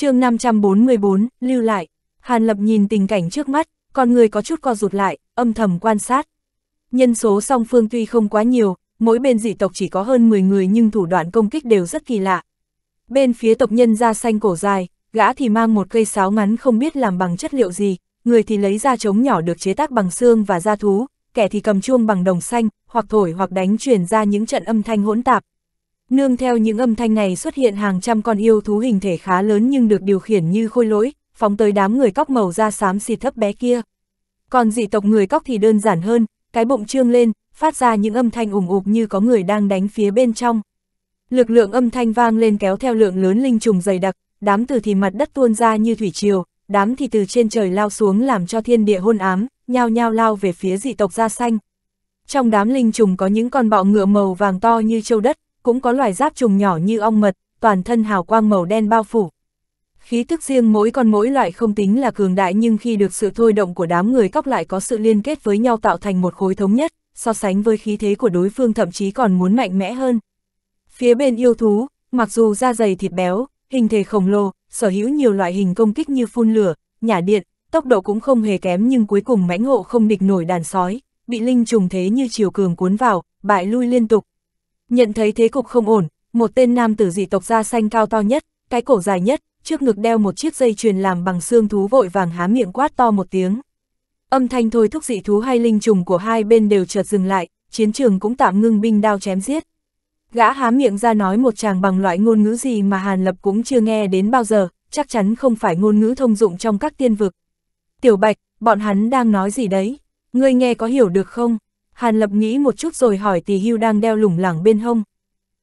chương 544, lưu lại. Hàn Lập nhìn tình cảnh trước mắt, con người có chút co rụt lại, âm thầm quan sát. Nhân số song phương tuy không quá nhiều, mỗi bên dị tộc chỉ có hơn 10 người nhưng thủ đoạn công kích đều rất kỳ lạ. Bên phía tộc nhân da xanh cổ dài, gã thì mang một cây sáo ngắn không biết làm bằng chất liệu gì, người thì lấy ra trống nhỏ được chế tác bằng xương và da thú, kẻ thì cầm chuông bằng đồng xanh, hoặc thổi hoặc đánh truyền ra những trận âm thanh hỗn tạp, Nương theo những âm thanh này xuất hiện hàng trăm con yêu thú hình thể khá lớn nhưng được điều khiển như khôi lỗi, phóng tới đám người cóc màu da xám xịt thấp bé kia. Còn dị tộc người cóc thì đơn giản hơn, cái bụng trương lên, phát ra những âm thanh ủng ục như có người đang đánh phía bên trong. Lực lượng âm thanh vang lên kéo theo lượng lớn linh trùng dày đặc, đám từ thì mặt đất tuôn ra như thủy triều, đám thì từ trên trời lao xuống làm cho thiên địa hôn ám, nhao nhao lao về phía dị tộc da xanh. Trong đám linh trùng có những con bọ ngựa màu vàng to như châu đất, cũng có loài giáp trùng nhỏ như ong mật, toàn thân hào quang màu đen bao phủ. Khí thức riêng mỗi con mỗi loại không tính là cường đại nhưng khi được sự thôi động của đám người cóc lại có sự liên kết với nhau tạo thành một khối thống nhất, so sánh với khí thế của đối phương thậm chí còn muốn mạnh mẽ hơn. Phía bên yêu thú, mặc dù da dày thịt béo, hình thể khổng lồ, sở hữu nhiều loại hình công kích như phun lửa, nhả điện, tốc độ cũng không hề kém nhưng cuối cùng mãnh ngộ không địch nổi đàn sói, bị linh trùng thế như chiều cường cuốn vào, bại lui liên tục, Nhận thấy thế cục không ổn, một tên nam tử dị tộc da xanh cao to nhất, cái cổ dài nhất, trước ngực đeo một chiếc dây chuyền làm bằng xương thú vội vàng há miệng quát to một tiếng. Âm thanh thôi thúc dị thú hay linh trùng của hai bên đều chợt dừng lại, chiến trường cũng tạm ngưng binh đao chém giết. Gã há miệng ra nói một chàng bằng loại ngôn ngữ gì mà Hàn Lập cũng chưa nghe đến bao giờ, chắc chắn không phải ngôn ngữ thông dụng trong các tiên vực. Tiểu Bạch, bọn hắn đang nói gì đấy? Ngươi nghe có hiểu được không? Hàn Lập nghĩ một chút rồi hỏi tỷ hưu đang đeo lủng lẳng bên hông.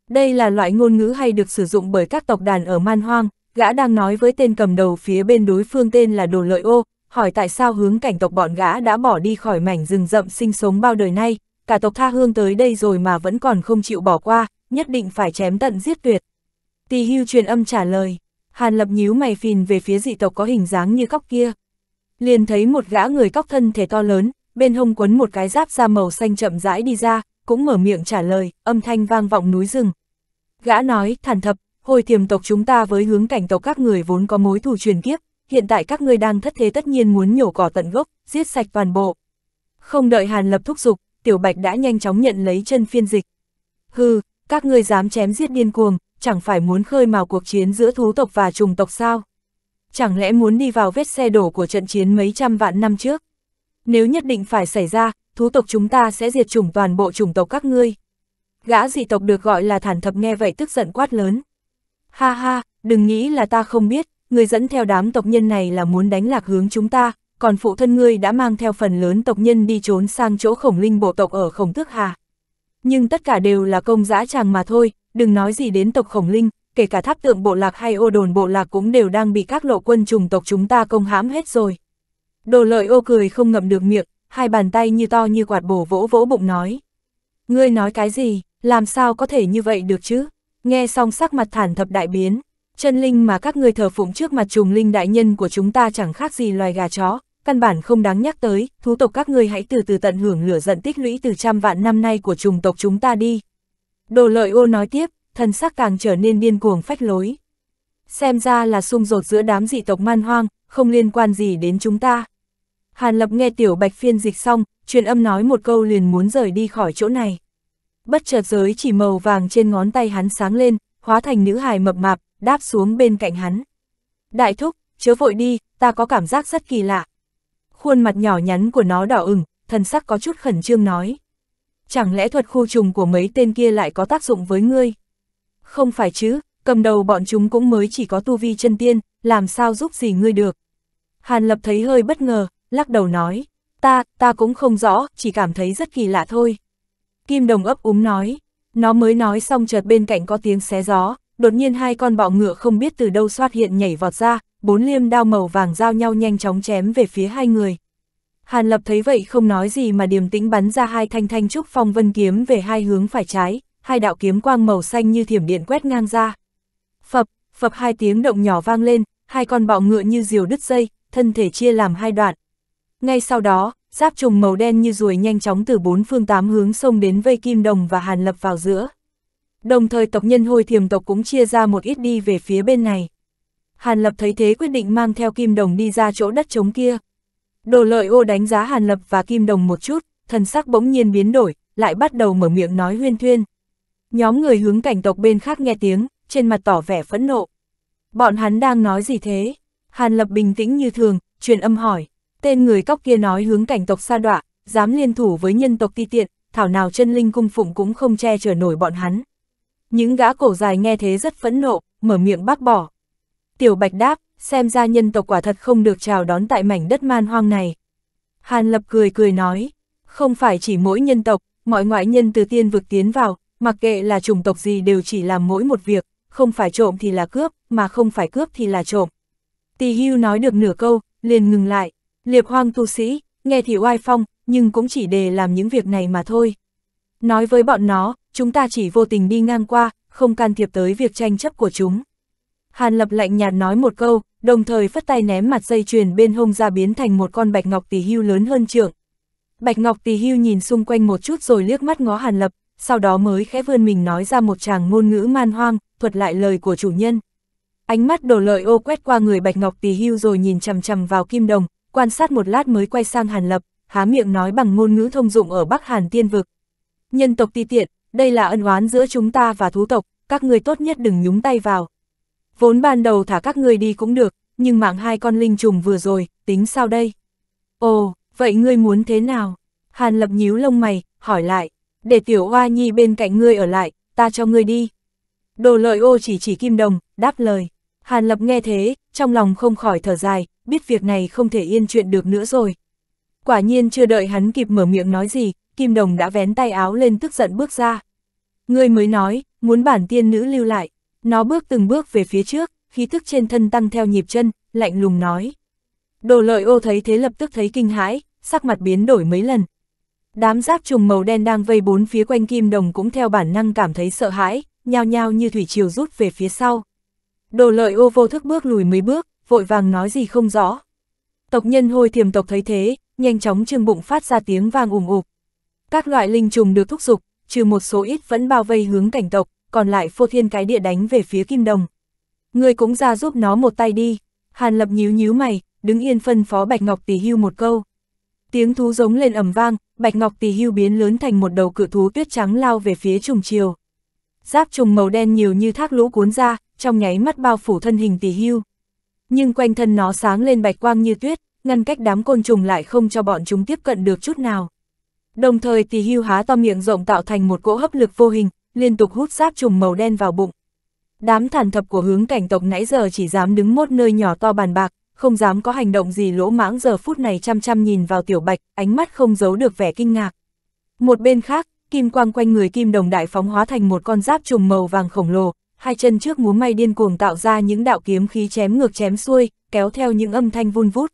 Đây là loại ngôn ngữ hay được sử dụng bởi các tộc đàn ở man hoang, gã đang nói với tên cầm đầu phía bên đối phương tên là Đồ Lợi Ô, hỏi tại sao hướng cảnh tộc bọn gã đã bỏ đi khỏi mảnh rừng rậm sinh sống bao đời nay, cả tộc tha hương tới đây rồi mà vẫn còn không chịu bỏ qua, nhất định phải chém tận giết tuyệt. Tỳ hưu truyền âm trả lời, Hàn Lập nhíu mày phìn về phía dị tộc có hình dáng như cóc kia. Liền thấy một gã người cóc thân thể to lớn, bên hông quấn một cái giáp da màu xanh chậm rãi đi ra, cũng mở miệng trả lời, âm thanh vang vọng núi rừng. Gã nói, thản thập, hồi tiềm tộc chúng ta với hướng cảnh tộc các người vốn có mối thù truyền kiếp, hiện tại các ngươi đang thất thế tất nhiên muốn nhổ cỏ tận gốc, giết sạch toàn bộ. Không đợi Hàn Lập thúc giục, Tiểu Bạch đã nhanh chóng nhận lấy chân phiên dịch. Hừ, các ngươi dám chém giết điên cuồng, chẳng phải muốn khơi mào cuộc chiến giữa thú tộc và trùng tộc sao? Chẳng lẽ muốn đi vào vết xe đổ của trận chiến mấy trăm vạn năm trước? nếu nhất định phải xảy ra, thú tộc chúng ta sẽ diệt chủng toàn bộ chủng tộc các ngươi. Gã dị tộc được gọi là thản thập nghe vậy tức giận quát lớn. Ha ha, đừng nghĩ là ta không biết, người dẫn theo đám tộc nhân này là muốn đánh lạc hướng chúng ta, còn phụ thân ngươi đã mang theo phần lớn tộc nhân đi trốn sang chỗ khổng linh bộ tộc ở khổng tước hà. Nhưng tất cả đều là công dã tràng mà thôi, đừng nói gì đến tộc khổng linh, kể cả tháp tượng bộ lạc hay ô đồn bộ lạc cũng đều đang bị các lộ quân trùng tộc chúng ta công hãm hết rồi. Đồ lợi ô cười không ngậm được miệng, hai bàn tay như to như quạt bổ vỗ vỗ bụng nói. Ngươi nói cái gì, làm sao có thể như vậy được chứ? Nghe xong sắc mặt thản thập đại biến, chân linh mà các ngươi thờ phụng trước mặt trùng linh đại nhân của chúng ta chẳng khác gì loài gà chó, căn bản không đáng nhắc tới, thú tộc các ngươi hãy từ từ tận hưởng lửa giận tích lũy từ trăm vạn năm nay của trùng tộc chúng ta đi. Đồ lợi ô nói tiếp, thân sắc càng trở nên điên cuồng phách lối. Xem ra là xung rột giữa đám dị tộc man hoang, không liên quan gì đến chúng ta. Hàn Lập nghe Tiểu Bạch phiên dịch xong, truyền âm nói một câu liền muốn rời đi khỏi chỗ này. Bất chợt giới chỉ màu vàng trên ngón tay hắn sáng lên, hóa thành nữ hài mập mạp, đáp xuống bên cạnh hắn. Đại thúc, chớ vội đi, ta có cảm giác rất kỳ lạ. Khuôn mặt nhỏ nhắn của nó đỏ ửng, thần sắc có chút khẩn trương nói. Chẳng lẽ thuật khu trùng của mấy tên kia lại có tác dụng với ngươi? Không phải chứ, cầm đầu bọn chúng cũng mới chỉ có tu vi chân tiên, làm sao giúp gì ngươi được? Hàn Lập thấy hơi bất ngờ, lắc đầu nói, ta, ta cũng không rõ, chỉ cảm thấy rất kỳ lạ thôi. Kim Đồng ấp úng nói, nó mới nói xong chợt bên cạnh có tiếng xé gió, đột nhiên hai con bọ ngựa không biết từ đâu xoát hiện nhảy vọt ra, bốn liêm đao màu vàng giao nhau nhanh chóng chém về phía hai người. Hàn Lập thấy vậy không nói gì mà điềm tĩnh bắn ra hai thanh thanh trúc phong vân kiếm về hai hướng phải trái, hai đạo kiếm quang màu xanh như thiểm điện quét ngang ra. Phập, phập hai tiếng động nhỏ vang lên, hai con bọ ngựa như diều đứt dây, thân thể chia làm hai đoạn, ngay sau đó, giáp trùng màu đen như ruồi nhanh chóng từ bốn phương tám hướng xông đến vây Kim Đồng và Hàn Lập vào giữa. Đồng thời tộc nhân hôi thiềm tộc cũng chia ra một ít đi về phía bên này. Hàn Lập thấy thế quyết định mang theo Kim Đồng đi ra chỗ đất trống kia. Đồ lợi ô đánh giá Hàn Lập và Kim Đồng một chút, thần sắc bỗng nhiên biến đổi, lại bắt đầu mở miệng nói huyên thuyên. Nhóm người hướng cảnh tộc bên khác nghe tiếng, trên mặt tỏ vẻ phẫn nộ. Bọn hắn đang nói gì thế? Hàn Lập bình tĩnh như thường, truyền âm hỏi. Tên người cóc kia nói hướng cảnh tộc xa đọa, dám liên thủ với nhân tộc ti tiện, thảo nào chân linh cung phụng cũng không che chở nổi bọn hắn. Những gã cổ dài nghe thế rất phẫn nộ, mở miệng bác bỏ. Tiểu Bạch đáp, xem ra nhân tộc quả thật không được chào đón tại mảnh đất man hoang này. Hàn Lập cười cười nói, không phải chỉ mỗi nhân tộc, mọi ngoại nhân từ tiên vực tiến vào, mặc kệ là chủng tộc gì đều chỉ làm mỗi một việc, không phải trộm thì là cướp, mà không phải cướp thì là trộm. Tì Hưu nói được nửa câu, liền ngừng lại. Liệp hoang tu sĩ, nghe thì oai phong, nhưng cũng chỉ để làm những việc này mà thôi. Nói với bọn nó, chúng ta chỉ vô tình đi ngang qua, không can thiệp tới việc tranh chấp của chúng. Hàn lập lạnh nhạt nói một câu, đồng thời phất tay ném mặt dây chuyền bên hông ra biến thành một con bạch ngọc tỷ hưu lớn hơn trượng. Bạch ngọc tỷ hưu nhìn xung quanh một chút rồi liếc mắt ngó hàn lập, sau đó mới khẽ vươn mình nói ra một tràng ngôn ngữ man hoang, thuật lại lời của chủ nhân. Ánh mắt đổ lợi ô quét qua người bạch ngọc tỷ hưu rồi nhìn chằm chằm vào kim đồng, quan sát một lát mới quay sang Hàn Lập, há miệng nói bằng ngôn ngữ thông dụng ở Bắc Hàn tiên vực. Nhân tộc ti tiện, đây là ân oán giữa chúng ta và thú tộc, các ngươi tốt nhất đừng nhúng tay vào. Vốn ban đầu thả các ngươi đi cũng được, nhưng mạng hai con linh trùng vừa rồi, tính sao đây? Ồ, vậy ngươi muốn thế nào? Hàn Lập nhíu lông mày, hỏi lại, để tiểu Hoa nhi bên cạnh ngươi ở lại, ta cho ngươi đi. Đồ lợi ô chỉ chỉ kim đồng, đáp lời. Hàn Lập nghe thế, trong lòng không khỏi thở dài, biết việc này không thể yên chuyện được nữa rồi. Quả nhiên chưa đợi hắn kịp mở miệng nói gì, Kim Đồng đã vén tay áo lên tức giận bước ra. Ngươi mới nói, muốn bản tiên nữ lưu lại. Nó bước từng bước về phía trước, khí thức trên thân tăng theo nhịp chân, lạnh lùng nói. Đồ lợi ô thấy thế lập tức thấy kinh hãi, sắc mặt biến đổi mấy lần. Đám giáp trùng màu đen đang vây bốn phía quanh kim đồng cũng theo bản năng cảm thấy sợ hãi, nhao nhao như thủy triều rút về phía sau. Đồ lợi ô vô thức bước lùi mấy bước, vội vàng nói gì không rõ. Tộc nhân hôi thiềm tộc thấy thế, nhanh chóng trương bụng phát ra tiếng vang ủng ục. Các loại linh trùng được thúc giục, trừ một số ít vẫn bao vây hướng cảnh tộc, còn lại phô thiên cái địa đánh về phía kim đồng. Người cũng ra giúp nó một tay đi, hàn lập nhíu nhíu mày, đứng yên phân phó Bạch Ngọc Tỷ Hưu một câu. Tiếng thú giống lên ầm vang, Bạch Ngọc Tỷ Hưu biến lớn thành một đầu cự thú tuyết trắng lao về phía trùng chiều. Giáp trùng màu đen nhiều như thác lũ cuốn ra, trong nháy mắt bao phủ thân hình tỷ hưu. Nhưng quanh thân nó sáng lên bạch quang như tuyết, ngăn cách đám côn trùng lại không cho bọn chúng tiếp cận được chút nào. Đồng thời tỷ hưu há to miệng rộng tạo thành một cỗ hấp lực vô hình, liên tục hút giáp trùng màu đen vào bụng. Đám thản thập của hướng cảnh tộc nãy giờ chỉ dám đứng một nơi nhỏ to bàn bạc, không dám có hành động gì lỗ mãng giờ phút này chăm chăm nhìn vào tiểu bạch, ánh mắt không giấu được vẻ kinh ngạc. Một bên khác, kim quang quanh người kim đồng đại phóng hóa thành một con giáp trùng màu vàng khổng lồ, hai chân trước múa may điên cuồng tạo ra những đạo kiếm khí chém ngược chém xuôi, kéo theo những âm thanh vun vút.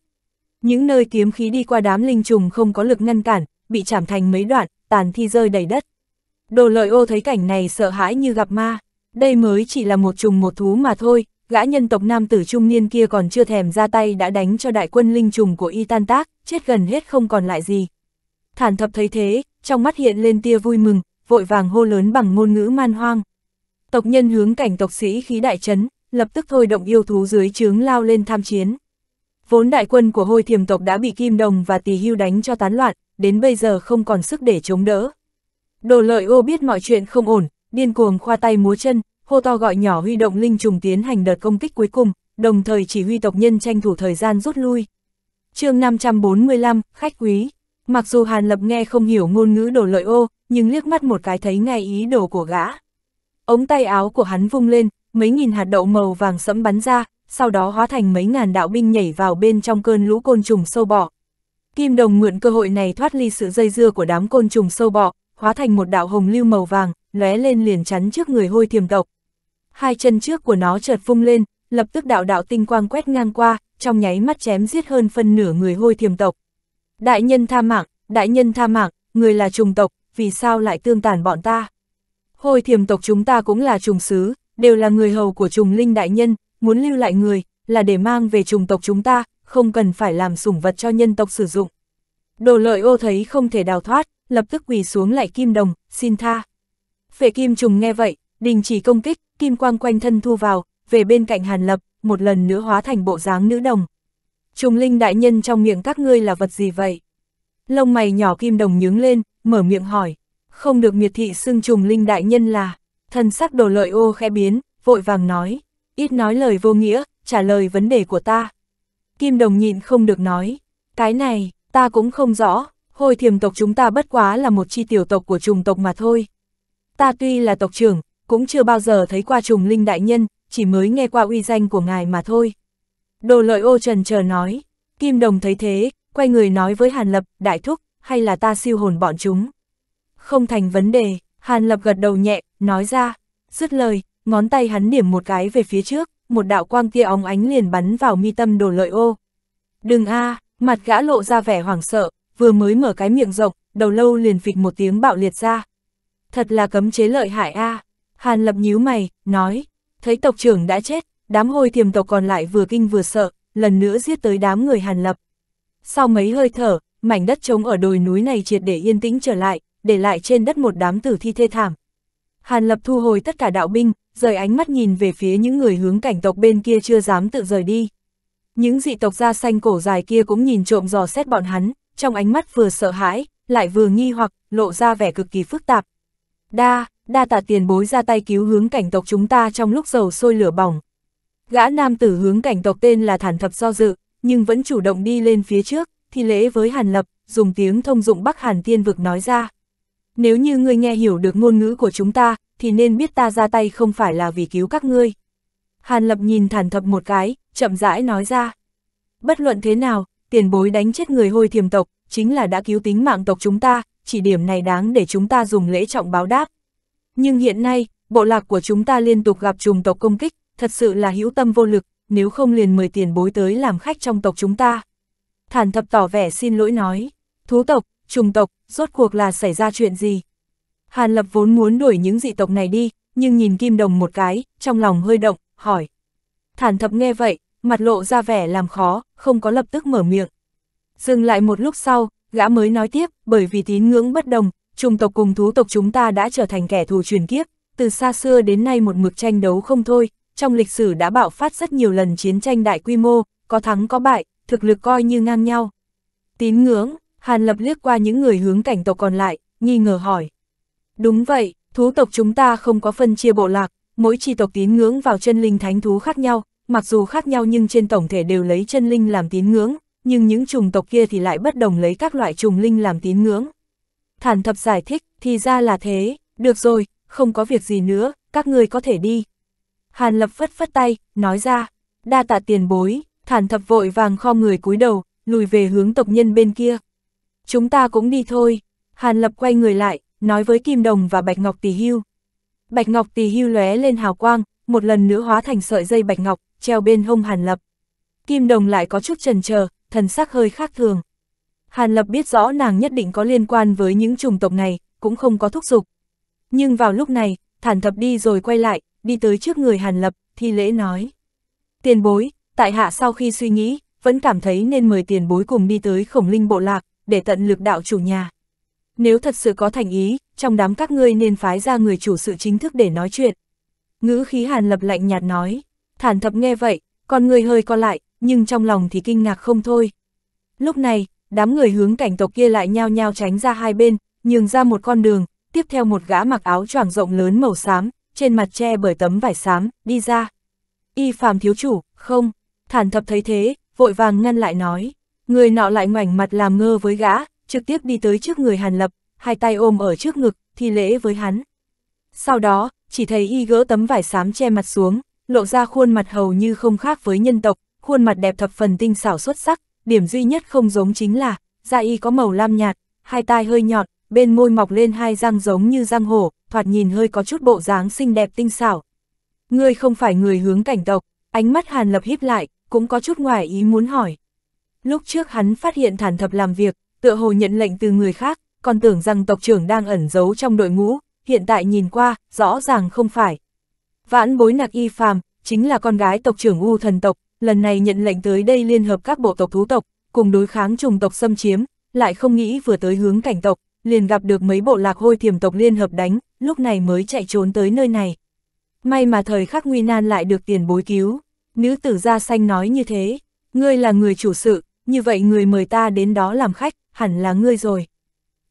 Những nơi kiếm khí đi qua đám linh trùng không có lực ngăn cản, bị chảm thành mấy đoạn, tàn thi rơi đầy đất. Đồ lợi ô thấy cảnh này sợ hãi như gặp ma, đây mới chỉ là một trùng một thú mà thôi, gã nhân tộc nam tử trung niên kia còn chưa thèm ra tay đã đánh cho đại quân linh trùng của y tan tác, chết gần hết không còn lại gì. Thản thập thấy thế, trong mắt hiện lên tia vui mừng, vội vàng hô lớn bằng ngôn ngữ man hoang, tộc nhân hướng cảnh tộc sĩ khí đại chấn, lập tức thôi động yêu thú dưới trướng lao lên tham chiến. Vốn đại quân của hôi thiềm tộc đã bị kim đồng và tỳ hưu đánh cho tán loạn, đến bây giờ không còn sức để chống đỡ. Đồ lợi ô biết mọi chuyện không ổn, điên cuồng khoa tay múa chân, hô to gọi nhỏ huy động linh trùng tiến hành đợt công kích cuối cùng, đồng thời chỉ huy tộc nhân tranh thủ thời gian rút lui. chương 545, Khách Quý Mặc dù Hàn Lập nghe không hiểu ngôn ngữ đồ lợi ô, nhưng liếc mắt một cái thấy ngay ý đồ của gã. Ống tay áo của hắn vung lên, mấy nghìn hạt đậu màu vàng sẫm bắn ra, sau đó hóa thành mấy ngàn đạo binh nhảy vào bên trong cơn lũ côn trùng sâu bọ. Kim Đồng mượn cơ hội này thoát ly sự dây dưa của đám côn trùng sâu bọ, hóa thành một đạo hồng lưu màu vàng, lóe lên liền chắn trước người hôi thiềm tộc. Hai chân trước của nó chợt vung lên, lập tức đạo đạo tinh quang quét ngang qua, trong nháy mắt chém giết hơn phân nửa người hôi thiềm tộc. Đại nhân tha mạng, đại nhân tha mạng, người là trùng tộc, vì sao lại tương tàn bọn ta? Hồi thiềm tộc chúng ta cũng là trùng sứ, đều là người hầu của trùng linh đại nhân, muốn lưu lại người, là để mang về trùng tộc chúng ta, không cần phải làm sủng vật cho nhân tộc sử dụng. Đồ lợi ô thấy không thể đào thoát, lập tức quỳ xuống lại kim đồng, xin tha. Phệ kim trùng nghe vậy, đình chỉ công kích, kim quang quanh thân thu vào, về bên cạnh hàn lập, một lần nữa hóa thành bộ dáng nữ đồng. Trùng linh đại nhân trong miệng các ngươi là vật gì vậy? Lông mày nhỏ kim đồng nhướng lên, mở miệng hỏi không được miệt thị xưng trùng linh đại nhân là, thân sắc đồ lợi ô khẽ biến, vội vàng nói, ít nói lời vô nghĩa, trả lời vấn đề của ta. Kim đồng nhịn không được nói, cái này, ta cũng không rõ, hồi thiềm tộc chúng ta bất quá là một chi tiểu tộc của trùng tộc mà thôi. Ta tuy là tộc trưởng, cũng chưa bao giờ thấy qua trùng linh đại nhân, chỉ mới nghe qua uy danh của ngài mà thôi. Đồ lợi ô trần chờ nói, Kim đồng thấy thế, quay người nói với Hàn Lập, đại thúc, hay là ta siêu hồn bọn chúng. Không thành vấn đề, Hàn Lập gật đầu nhẹ, nói ra, dứt lời, ngón tay hắn điểm một cái về phía trước, một đạo quang tia óng ánh liền bắn vào mi tâm đồ lợi ô. Đừng a à, mặt gã lộ ra vẻ hoảng sợ, vừa mới mở cái miệng rộng, đầu lâu liền phịch một tiếng bạo liệt ra. Thật là cấm chế lợi hại a à. Hàn Lập nhíu mày, nói, thấy tộc trưởng đã chết, đám hôi thiềm tộc còn lại vừa kinh vừa sợ, lần nữa giết tới đám người Hàn Lập. Sau mấy hơi thở, mảnh đất trống ở đồi núi này triệt để yên tĩnh trở lại, để lại trên đất một đám tử thi thê thảm. Hàn Lập thu hồi tất cả đạo binh, rời ánh mắt nhìn về phía những người hướng cảnh tộc bên kia chưa dám tự rời đi. Những dị tộc da xanh cổ dài kia cũng nhìn trộm dò xét bọn hắn, trong ánh mắt vừa sợ hãi, lại vừa nghi hoặc, lộ ra vẻ cực kỳ phức tạp. Đa, đa tạ tiền bối ra tay cứu hướng cảnh tộc chúng ta trong lúc dầu sôi lửa bỏng. Gã nam tử hướng cảnh tộc tên là Thản Thập do dự, nhưng vẫn chủ động đi lên phía trước, thi lễ với Hàn Lập, dùng tiếng thông dụng Bắc Hàn Tiên Vực nói ra nếu như ngươi nghe hiểu được ngôn ngữ của chúng ta, thì nên biết ta ra tay không phải là vì cứu các ngươi. Hàn Lập nhìn thản thập một cái, chậm rãi nói ra. Bất luận thế nào, tiền bối đánh chết người hôi thiềm tộc, chính là đã cứu tính mạng tộc chúng ta, chỉ điểm này đáng để chúng ta dùng lễ trọng báo đáp. Nhưng hiện nay, bộ lạc của chúng ta liên tục gặp trùng tộc công kích, thật sự là hữu tâm vô lực, nếu không liền mời tiền bối tới làm khách trong tộc chúng ta. Thản thập tỏ vẻ xin lỗi nói, thú tộc, trùng tộc, rốt cuộc là xảy ra chuyện gì? Hàn Lập vốn muốn đuổi những dị tộc này đi, nhưng nhìn Kim Đồng một cái, trong lòng hơi động, hỏi. Thản thập nghe vậy, mặt lộ ra vẻ làm khó, không có lập tức mở miệng. Dừng lại một lúc sau, gã mới nói tiếp, bởi vì tín ngưỡng bất đồng, trùng tộc cùng thú tộc chúng ta đã trở thành kẻ thù truyền kiếp, từ xa xưa đến nay một mực tranh đấu không thôi, trong lịch sử đã bạo phát rất nhiều lần chiến tranh đại quy mô, có thắng có bại, thực lực coi như ngang nhau. Tín ngưỡng, Hàn Lập liếc qua những người hướng cảnh tộc còn lại, nghi ngờ hỏi. Đúng vậy, thú tộc chúng ta không có phân chia bộ lạc, mỗi chi tộc tín ngưỡng vào chân linh thánh thú khác nhau, mặc dù khác nhau nhưng trên tổng thể đều lấy chân linh làm tín ngưỡng, nhưng những chủng tộc kia thì lại bất đồng lấy các loại chủng linh làm tín ngưỡng. Thản thập giải thích, thì ra là thế, được rồi, không có việc gì nữa, các người có thể đi. Hàn Lập phất phất tay, nói ra, đa tạ tiền bối, thản thập vội vàng kho người cúi đầu, lùi về hướng tộc nhân bên kia. Chúng ta cũng đi thôi. Hàn Lập quay người lại, nói với Kim Đồng và Bạch Ngọc Tỳ Hưu. Bạch Ngọc Tỳ Hưu lóe lên hào quang, một lần nữa hóa thành sợi dây Bạch Ngọc, treo bên hông Hàn Lập. Kim Đồng lại có chút trần chờ thần sắc hơi khác thường. Hàn Lập biết rõ nàng nhất định có liên quan với những chủng tộc này, cũng không có thúc giục. Nhưng vào lúc này, thản thập đi rồi quay lại, đi tới trước người Hàn Lập, thi lễ nói. Tiền bối, tại hạ sau khi suy nghĩ, vẫn cảm thấy nên mời tiền bối cùng đi tới khổng linh bộ lạc để tận lực đạo chủ nhà. Nếu thật sự có thành ý, trong đám các ngươi nên phái ra người chủ sự chính thức để nói chuyện. Ngữ khí hàn lập lạnh nhạt nói, thản thập nghe vậy, con người hơi co lại, nhưng trong lòng thì kinh ngạc không thôi. Lúc này, đám người hướng cảnh tộc kia lại nhao nhao tránh ra hai bên, nhường ra một con đường, tiếp theo một gã mặc áo choàng rộng lớn màu xám, trên mặt che bởi tấm vải xám, đi ra. Y phàm thiếu chủ, không, thản thập thấy thế, vội vàng ngăn lại nói. Người nọ lại ngoảnh mặt làm ngơ với gã, trực tiếp đi tới trước người Hàn Lập, hai tay ôm ở trước ngực, thi lễ với hắn. Sau đó, chỉ thấy y gỡ tấm vải xám che mặt xuống, lộ ra khuôn mặt hầu như không khác với nhân tộc, khuôn mặt đẹp thập phần tinh xảo xuất sắc, điểm duy nhất không giống chính là, da y có màu lam nhạt, hai tai hơi nhọn, bên môi mọc lên hai răng giống như răng hổ, thoạt nhìn hơi có chút bộ dáng xinh đẹp tinh xảo. Ngươi không phải người hướng cảnh tộc, ánh mắt Hàn Lập híp lại, cũng có chút ngoài ý muốn hỏi. Lúc trước hắn phát hiện thản thập làm việc, tựa hồ nhận lệnh từ người khác, còn tưởng rằng tộc trưởng đang ẩn giấu trong đội ngũ, hiện tại nhìn qua, rõ ràng không phải. Vãn bối nạc y phàm, chính là con gái tộc trưởng U thần tộc, lần này nhận lệnh tới đây liên hợp các bộ tộc thú tộc, cùng đối kháng trùng tộc xâm chiếm, lại không nghĩ vừa tới hướng cảnh tộc, liền gặp được mấy bộ lạc hôi thiềm tộc liên hợp đánh, lúc này mới chạy trốn tới nơi này. May mà thời khắc nguy nan lại được tiền bối cứu, nữ tử da xanh nói như thế, ngươi là người chủ sự, như vậy người mời ta đến đó làm khách, hẳn là ngươi rồi.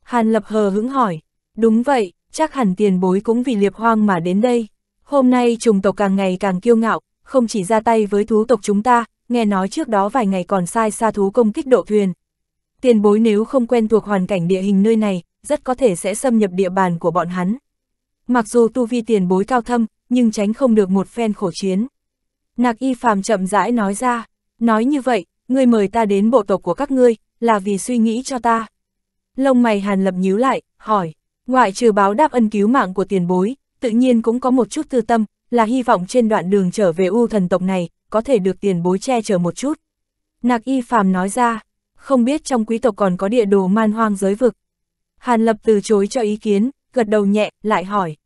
Hàn lập hờ hững hỏi, đúng vậy, chắc hẳn tiền bối cũng vì liệp hoang mà đến đây. Hôm nay trùng tộc càng ngày càng kiêu ngạo, không chỉ ra tay với thú tộc chúng ta, nghe nói trước đó vài ngày còn sai xa thú công kích độ thuyền. Tiền bối nếu không quen thuộc hoàn cảnh địa hình nơi này, rất có thể sẽ xâm nhập địa bàn của bọn hắn. Mặc dù tu vi tiền bối cao thâm, nhưng tránh không được một phen khổ chiến. Nạc y phàm chậm rãi nói ra, nói như vậy, ngươi mời ta đến bộ tộc của các ngươi, là vì suy nghĩ cho ta. Lông mày Hàn Lập nhíu lại, hỏi, ngoại trừ báo đáp ân cứu mạng của tiền bối, tự nhiên cũng có một chút tư tâm, là hy vọng trên đoạn đường trở về U thần tộc này, có thể được tiền bối che chở một chút. Nạc Y Phàm nói ra, không biết trong quý tộc còn có địa đồ man hoang giới vực. Hàn Lập từ chối cho ý kiến, gật đầu nhẹ, lại hỏi.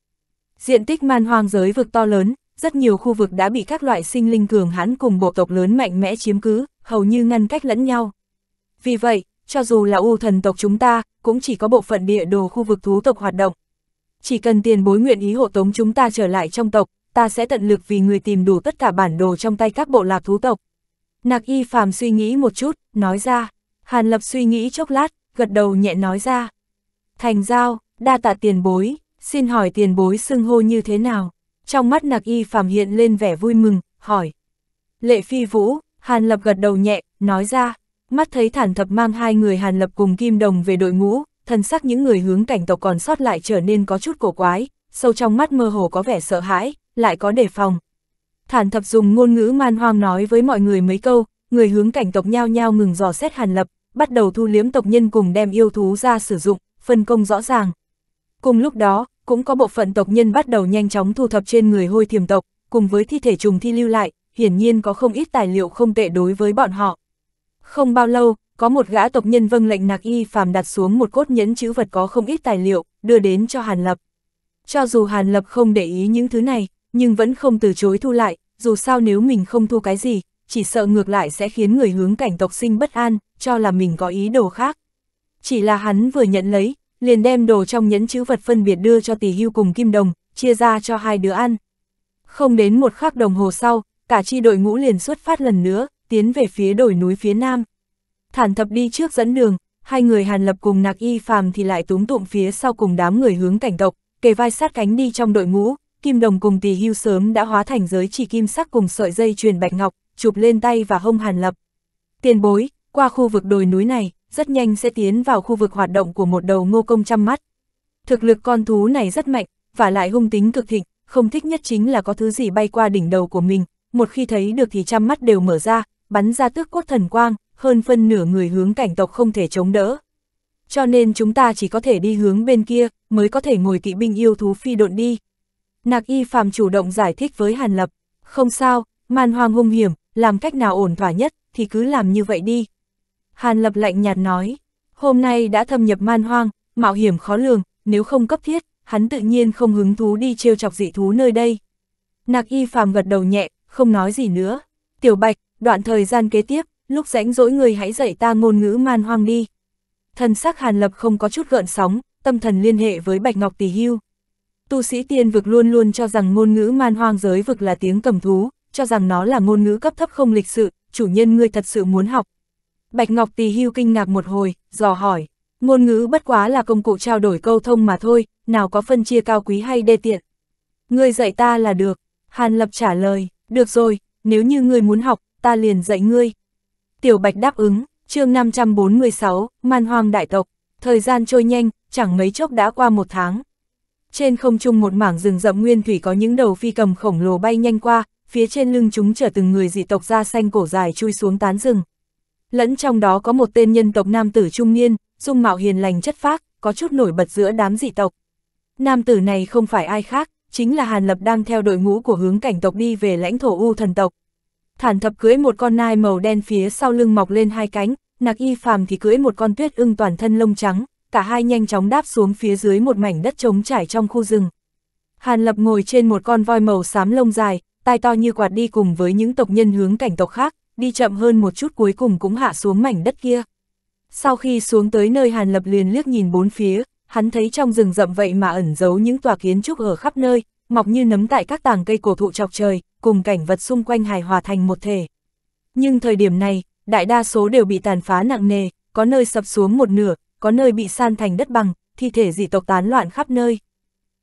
Diện tích man hoang giới vực to lớn, rất nhiều khu vực đã bị các loại sinh linh cường hãn cùng bộ tộc lớn mạnh mẽ chiếm cứ, hầu như ngăn cách lẫn nhau. Vì vậy, cho dù là u thần tộc chúng ta, cũng chỉ có bộ phận địa đồ khu vực thú tộc hoạt động. Chỉ cần tiền bối nguyện ý hộ tống chúng ta trở lại trong tộc, ta sẽ tận lực vì người tìm đủ tất cả bản đồ trong tay các bộ lạc thú tộc. Nạc y phàm suy nghĩ một chút, nói ra. Hàn lập suy nghĩ chốc lát, gật đầu nhẹ nói ra. Thành giao, đa tạ tiền bối, xin hỏi tiền bối xưng hô như thế nào? trong mắt nạc y phàm hiện lên vẻ vui mừng, hỏi. Lệ phi vũ, Hàn Lập gật đầu nhẹ, nói ra, mắt thấy thản thập mang hai người Hàn Lập cùng Kim Đồng về đội ngũ, thần sắc những người hướng cảnh tộc còn sót lại trở nên có chút cổ quái, sâu trong mắt mơ hồ có vẻ sợ hãi, lại có đề phòng. Thản thập dùng ngôn ngữ man hoang nói với mọi người mấy câu, người hướng cảnh tộc nhao nhao ngừng dò xét Hàn Lập, bắt đầu thu liếm tộc nhân cùng đem yêu thú ra sử dụng, phân công rõ ràng. Cùng lúc đó, cũng có bộ phận tộc nhân bắt đầu nhanh chóng thu thập trên người hôi thiềm tộc, cùng với thi thể trùng thi lưu lại, hiển nhiên có không ít tài liệu không tệ đối với bọn họ. Không bao lâu, có một gã tộc nhân vâng lệnh nạc y phàm đặt xuống một cốt nhẫn chữ vật có không ít tài liệu, đưa đến cho Hàn Lập. Cho dù Hàn Lập không để ý những thứ này, nhưng vẫn không từ chối thu lại, dù sao nếu mình không thu cái gì, chỉ sợ ngược lại sẽ khiến người hướng cảnh tộc sinh bất an, cho là mình có ý đồ khác. Chỉ là hắn vừa nhận lấy, liền đem đồ trong nhẫn chữ vật phân biệt đưa cho tỷ hưu cùng kim đồng, chia ra cho hai đứa ăn. Không đến một khắc đồng hồ sau, cả chi đội ngũ liền xuất phát lần nữa, tiến về phía đồi núi phía nam. Thản thập đi trước dẫn đường, hai người hàn lập cùng nạc y phàm thì lại túm tụm phía sau cùng đám người hướng cảnh tộc, kề vai sát cánh đi trong đội ngũ, kim đồng cùng tỷ hưu sớm đã hóa thành giới chỉ kim sắc cùng sợi dây truyền bạch ngọc, chụp lên tay và hông hàn lập. Tiền bối, qua khu vực đồi núi này, rất nhanh sẽ tiến vào khu vực hoạt động của một đầu ngô công trăm mắt. Thực lực con thú này rất mạnh, và lại hung tính cực thịnh, không thích nhất chính là có thứ gì bay qua đỉnh đầu của mình, một khi thấy được thì trăm mắt đều mở ra, bắn ra tước cốt thần quang, hơn phân nửa người hướng cảnh tộc không thể chống đỡ. Cho nên chúng ta chỉ có thể đi hướng bên kia, mới có thể ngồi kỵ binh yêu thú phi độn đi. Nạc y phàm chủ động giải thích với Hàn Lập, không sao, man hoang hung hiểm, làm cách nào ổn thỏa nhất, thì cứ làm như vậy đi. Hàn Lập lạnh nhạt nói, hôm nay đã thâm nhập man hoang, mạo hiểm khó lường, nếu không cấp thiết, hắn tự nhiên không hứng thú đi trêu chọc dị thú nơi đây. Nạc y phàm gật đầu nhẹ, không nói gì nữa. Tiểu Bạch, đoạn thời gian kế tiếp, lúc rãnh rỗi người hãy dạy ta ngôn ngữ man hoang đi. Thần sắc Hàn Lập không có chút gợn sóng, tâm thần liên hệ với Bạch Ngọc Tỷ Hưu. Tu sĩ tiên vực luôn luôn cho rằng ngôn ngữ man hoang giới vực là tiếng cầm thú, cho rằng nó là ngôn ngữ cấp thấp không lịch sự, chủ nhân ngươi thật sự muốn học, Bạch Ngọc Tỳ hưu kinh ngạc một hồi, dò hỏi, ngôn ngữ bất quá là công cụ trao đổi câu thông mà thôi, nào có phân chia cao quý hay đê tiện. Ngươi dạy ta là được, Hàn Lập trả lời, được rồi, nếu như ngươi muốn học, ta liền dạy ngươi. Tiểu Bạch đáp ứng, chương 546, man hoang đại tộc, thời gian trôi nhanh, chẳng mấy chốc đã qua một tháng. Trên không trung một mảng rừng rậm nguyên thủy có những đầu phi cầm khổng lồ bay nhanh qua, phía trên lưng chúng chở từng người dị tộc da xanh cổ dài chui xuống tán rừng, Lẫn trong đó có một tên nhân tộc nam tử trung niên, dung mạo hiền lành chất phác, có chút nổi bật giữa đám dị tộc. Nam tử này không phải ai khác, chính là Hàn Lập đang theo đội ngũ của hướng cảnh tộc đi về lãnh thổ U thần tộc. Thản thập cưỡi một con nai màu đen phía sau lưng mọc lên hai cánh, nạc y phàm thì cưỡi một con tuyết ưng toàn thân lông trắng, cả hai nhanh chóng đáp xuống phía dưới một mảnh đất trống trải trong khu rừng. Hàn Lập ngồi trên một con voi màu xám lông dài, tai to như quạt đi cùng với những tộc nhân hướng cảnh tộc khác, đi chậm hơn một chút cuối cùng cũng hạ xuống mảnh đất kia. Sau khi xuống tới nơi Hàn Lập liền liếc nhìn bốn phía, hắn thấy trong rừng rậm vậy mà ẩn giấu những tòa kiến trúc ở khắp nơi, mọc như nấm tại các tàng cây cổ thụ chọc trời, cùng cảnh vật xung quanh hài hòa thành một thể. Nhưng thời điểm này, đại đa số đều bị tàn phá nặng nề, có nơi sập xuống một nửa, có nơi bị san thành đất bằng, thi thể dị tộc tán loạn khắp nơi.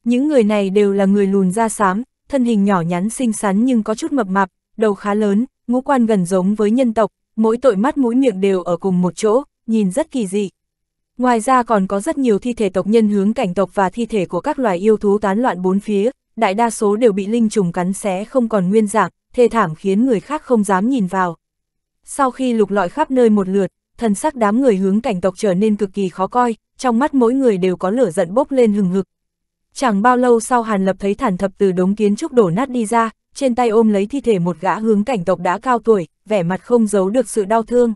Những người này đều là người lùn da xám, thân hình nhỏ nhắn xinh xắn nhưng có chút mập mạp, đầu khá lớn, ngũ quan gần giống với nhân tộc, mỗi tội mắt mũi miệng đều ở cùng một chỗ, nhìn rất kỳ dị. Ngoài ra còn có rất nhiều thi thể tộc nhân hướng cảnh tộc và thi thể của các loài yêu thú tán loạn bốn phía, đại đa số đều bị linh trùng cắn xé không còn nguyên dạng, thê thảm khiến người khác không dám nhìn vào. Sau khi lục lọi khắp nơi một lượt, thần sắc đám người hướng cảnh tộc trở nên cực kỳ khó coi, trong mắt mỗi người đều có lửa giận bốc lên hừng hực. Chẳng bao lâu sau Hàn Lập thấy thản thập từ đống kiến trúc đổ nát đi ra, trên tay ôm lấy thi thể một gã hướng cảnh tộc đã cao tuổi, vẻ mặt không giấu được sự đau thương.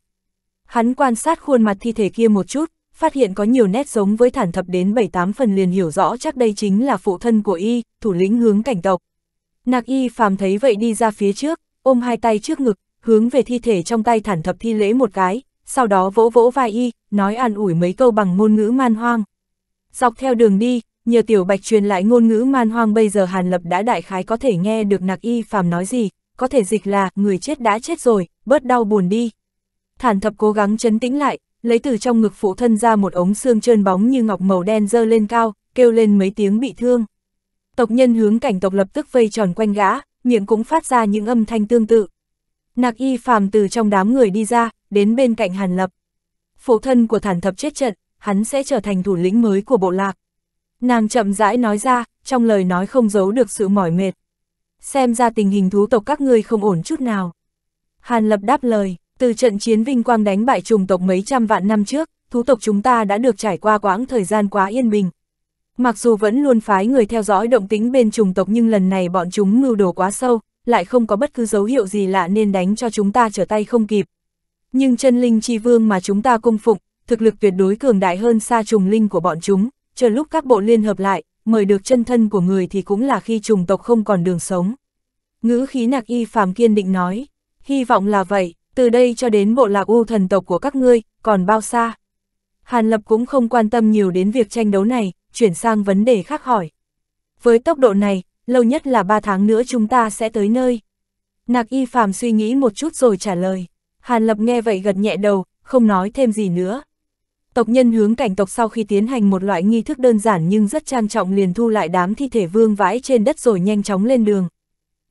Hắn quan sát khuôn mặt thi thể kia một chút, phát hiện có nhiều nét giống với thản thập đến 7-8 phần liền hiểu rõ chắc đây chính là phụ thân của y, thủ lĩnh hướng cảnh tộc. Nạc y phàm thấy vậy đi ra phía trước, ôm hai tay trước ngực, hướng về thi thể trong tay thản thập thi lễ một cái, sau đó vỗ vỗ vai y, nói an ủi mấy câu bằng ngôn ngữ man hoang. Dọc theo đường đi, nhờ tiểu bạch truyền lại ngôn ngữ man hoang bây giờ Hàn Lập đã đại khái có thể nghe được nạc y phàm nói gì, có thể dịch là người chết đã chết rồi, bớt đau buồn đi. Thản thập cố gắng chấn tĩnh lại, lấy từ trong ngực phụ thân ra một ống xương trơn bóng như ngọc màu đen dơ lên cao, kêu lên mấy tiếng bị thương. Tộc nhân hướng cảnh tộc lập tức vây tròn quanh gã, miệng cũng phát ra những âm thanh tương tự. Nạc y phàm từ trong đám người đi ra, đến bên cạnh Hàn Lập. Phụ thân của thản thập chết trận, hắn sẽ trở thành thủ lĩnh mới của bộ lạc. Nàng chậm rãi nói ra, trong lời nói không giấu được sự mỏi mệt. Xem ra tình hình thú tộc các ngươi không ổn chút nào. Hàn Lập đáp lời, từ trận chiến vinh quang đánh bại trùng tộc mấy trăm vạn năm trước, thú tộc chúng ta đã được trải qua quãng thời gian quá yên bình. Mặc dù vẫn luôn phái người theo dõi động tính bên trùng tộc nhưng lần này bọn chúng mưu đồ quá sâu, lại không có bất cứ dấu hiệu gì lạ nên đánh cho chúng ta trở tay không kịp. Nhưng chân linh chi vương mà chúng ta cung phụng, thực lực tuyệt đối cường đại hơn xa trùng linh của bọn chúng, chờ lúc các bộ liên hợp lại, mời được chân thân của người thì cũng là khi trùng tộc không còn đường sống. Ngữ khí nạc y phàm kiên định nói, hy vọng là vậy, từ đây cho đến bộ lạc u thần tộc của các ngươi, còn bao xa. Hàn Lập cũng không quan tâm nhiều đến việc tranh đấu này, chuyển sang vấn đề khác hỏi. Với tốc độ này, lâu nhất là 3 tháng nữa chúng ta sẽ tới nơi. Nạc y phàm suy nghĩ một chút rồi trả lời. Hàn Lập nghe vậy gật nhẹ đầu, không nói thêm gì nữa. Tộc nhân hướng cảnh tộc sau khi tiến hành một loại nghi thức đơn giản nhưng rất trang trọng liền thu lại đám thi thể vương vãi trên đất rồi nhanh chóng lên đường.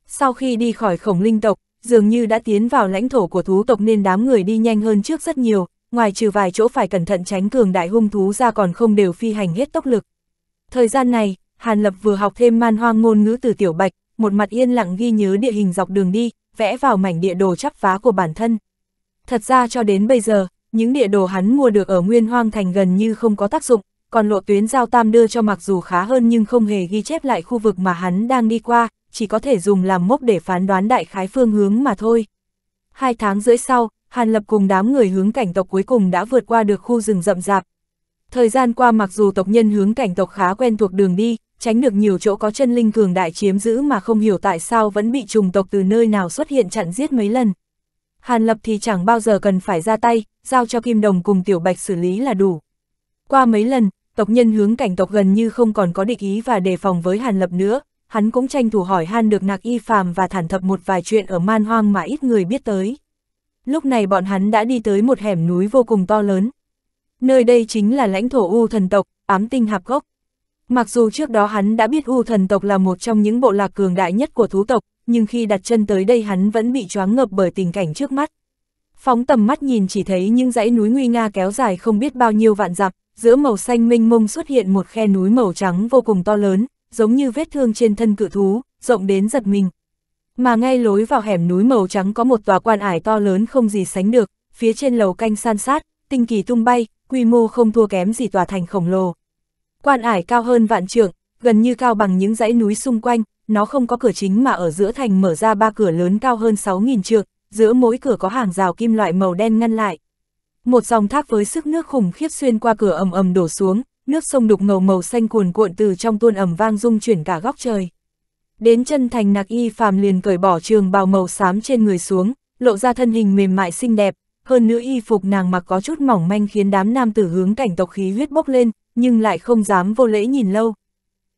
Sau khi đi khỏi khổng linh tộc, dường như đã tiến vào lãnh thổ của thú tộc nên đám người đi nhanh hơn trước rất nhiều, ngoài trừ vài chỗ phải cẩn thận tránh cường đại hung thú ra còn không đều phi hành hết tốc lực. Thời gian này, Hàn Lập vừa học thêm man hoang ngôn ngữ từ tiểu bạch, một mặt yên lặng ghi nhớ địa hình dọc đường đi, vẽ vào mảnh địa đồ chắp vá của bản thân. Thật ra cho đến bây giờ, những địa đồ hắn mua được ở Nguyên Hoang Thành gần như không có tác dụng, còn lộ tuyến giao tam đưa cho mặc dù khá hơn nhưng không hề ghi chép lại khu vực mà hắn đang đi qua, chỉ có thể dùng làm mốc để phán đoán đại khái phương hướng mà thôi. Hai tháng rưỡi sau, Hàn Lập cùng đám người hướng cảnh tộc cuối cùng đã vượt qua được khu rừng rậm rạp. Thời gian qua mặc dù tộc nhân hướng cảnh tộc khá quen thuộc đường đi, tránh được nhiều chỗ có chân linh cường đại chiếm giữ mà không hiểu tại sao vẫn bị trùng tộc từ nơi nào xuất hiện chặn giết mấy lần. Hàn Lập thì chẳng bao giờ cần phải ra tay, giao cho Kim Đồng cùng Tiểu Bạch xử lý là đủ. Qua mấy lần, tộc nhân hướng cảnh tộc gần như không còn có địch ý và đề phòng với Hàn Lập nữa, hắn cũng tranh thủ hỏi Han được nạc y phàm và thản thập một vài chuyện ở man hoang mà ít người biết tới. Lúc này bọn hắn đã đi tới một hẻm núi vô cùng to lớn. Nơi đây chính là lãnh thổ U thần tộc, ám tinh hạp gốc. Mặc dù trước đó hắn đã biết U thần tộc là một trong những bộ lạc cường đại nhất của thú tộc, nhưng khi đặt chân tới đây hắn vẫn bị choáng ngợp bởi tình cảnh trước mắt. Phóng tầm mắt nhìn chỉ thấy những dãy núi nguy nga kéo dài không biết bao nhiêu vạn dặm, giữa màu xanh mênh mông xuất hiện một khe núi màu trắng vô cùng to lớn, giống như vết thương trên thân cự thú, rộng đến giật mình. Mà ngay lối vào hẻm núi màu trắng có một tòa quan ải to lớn không gì sánh được, phía trên lầu canh san sát, tinh kỳ tung bay, quy mô không thua kém gì tòa thành khổng lồ. Quan ải cao hơn vạn trượng, gần như cao bằng những dãy núi xung quanh, nó không có cửa chính mà ở giữa thành mở ra ba cửa lớn cao hơn 6.000 trượng, giữa mỗi cửa có hàng rào kim loại màu đen ngăn lại. Một dòng thác với sức nước khủng khiếp xuyên qua cửa ầm ầm đổ xuống, nước sông đục ngầu màu xanh cuồn cuộn từ trong tuôn ầm vang dung chuyển cả góc trời. Đến chân thành nạc y phàm liền cởi bỏ trường bào màu xám trên người xuống, lộ ra thân hình mềm mại xinh đẹp, hơn nữa y phục nàng mặc có chút mỏng manh khiến đám nam tử hướng cảnh tộc khí huyết bốc lên, nhưng lại không dám vô lễ nhìn lâu.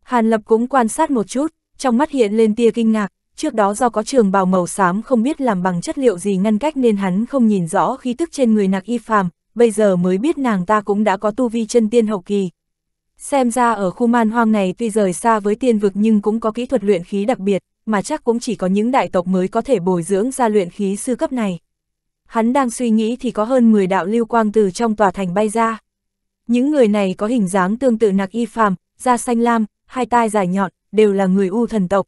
Hàn Lập cũng quan sát một chút, trong mắt hiện lên tia kinh ngạc, trước đó do có trường bào màu xám không biết làm bằng chất liệu gì ngăn cách nên hắn không nhìn rõ khí tức trên người nạc y phàm, bây giờ mới biết nàng ta cũng đã có tu vi chân tiên hậu kỳ. Xem ra ở khu man hoang này tuy rời xa với tiên vực nhưng cũng có kỹ thuật luyện khí đặc biệt, mà chắc cũng chỉ có những đại tộc mới có thể bồi dưỡng ra luyện khí sư cấp này. Hắn đang suy nghĩ thì có hơn 10 đạo lưu quang từ trong tòa thành bay ra. Những người này có hình dáng tương tự nạc y phàm, da xanh lam, hai tai dài nhọn, đều là người U thần tộc.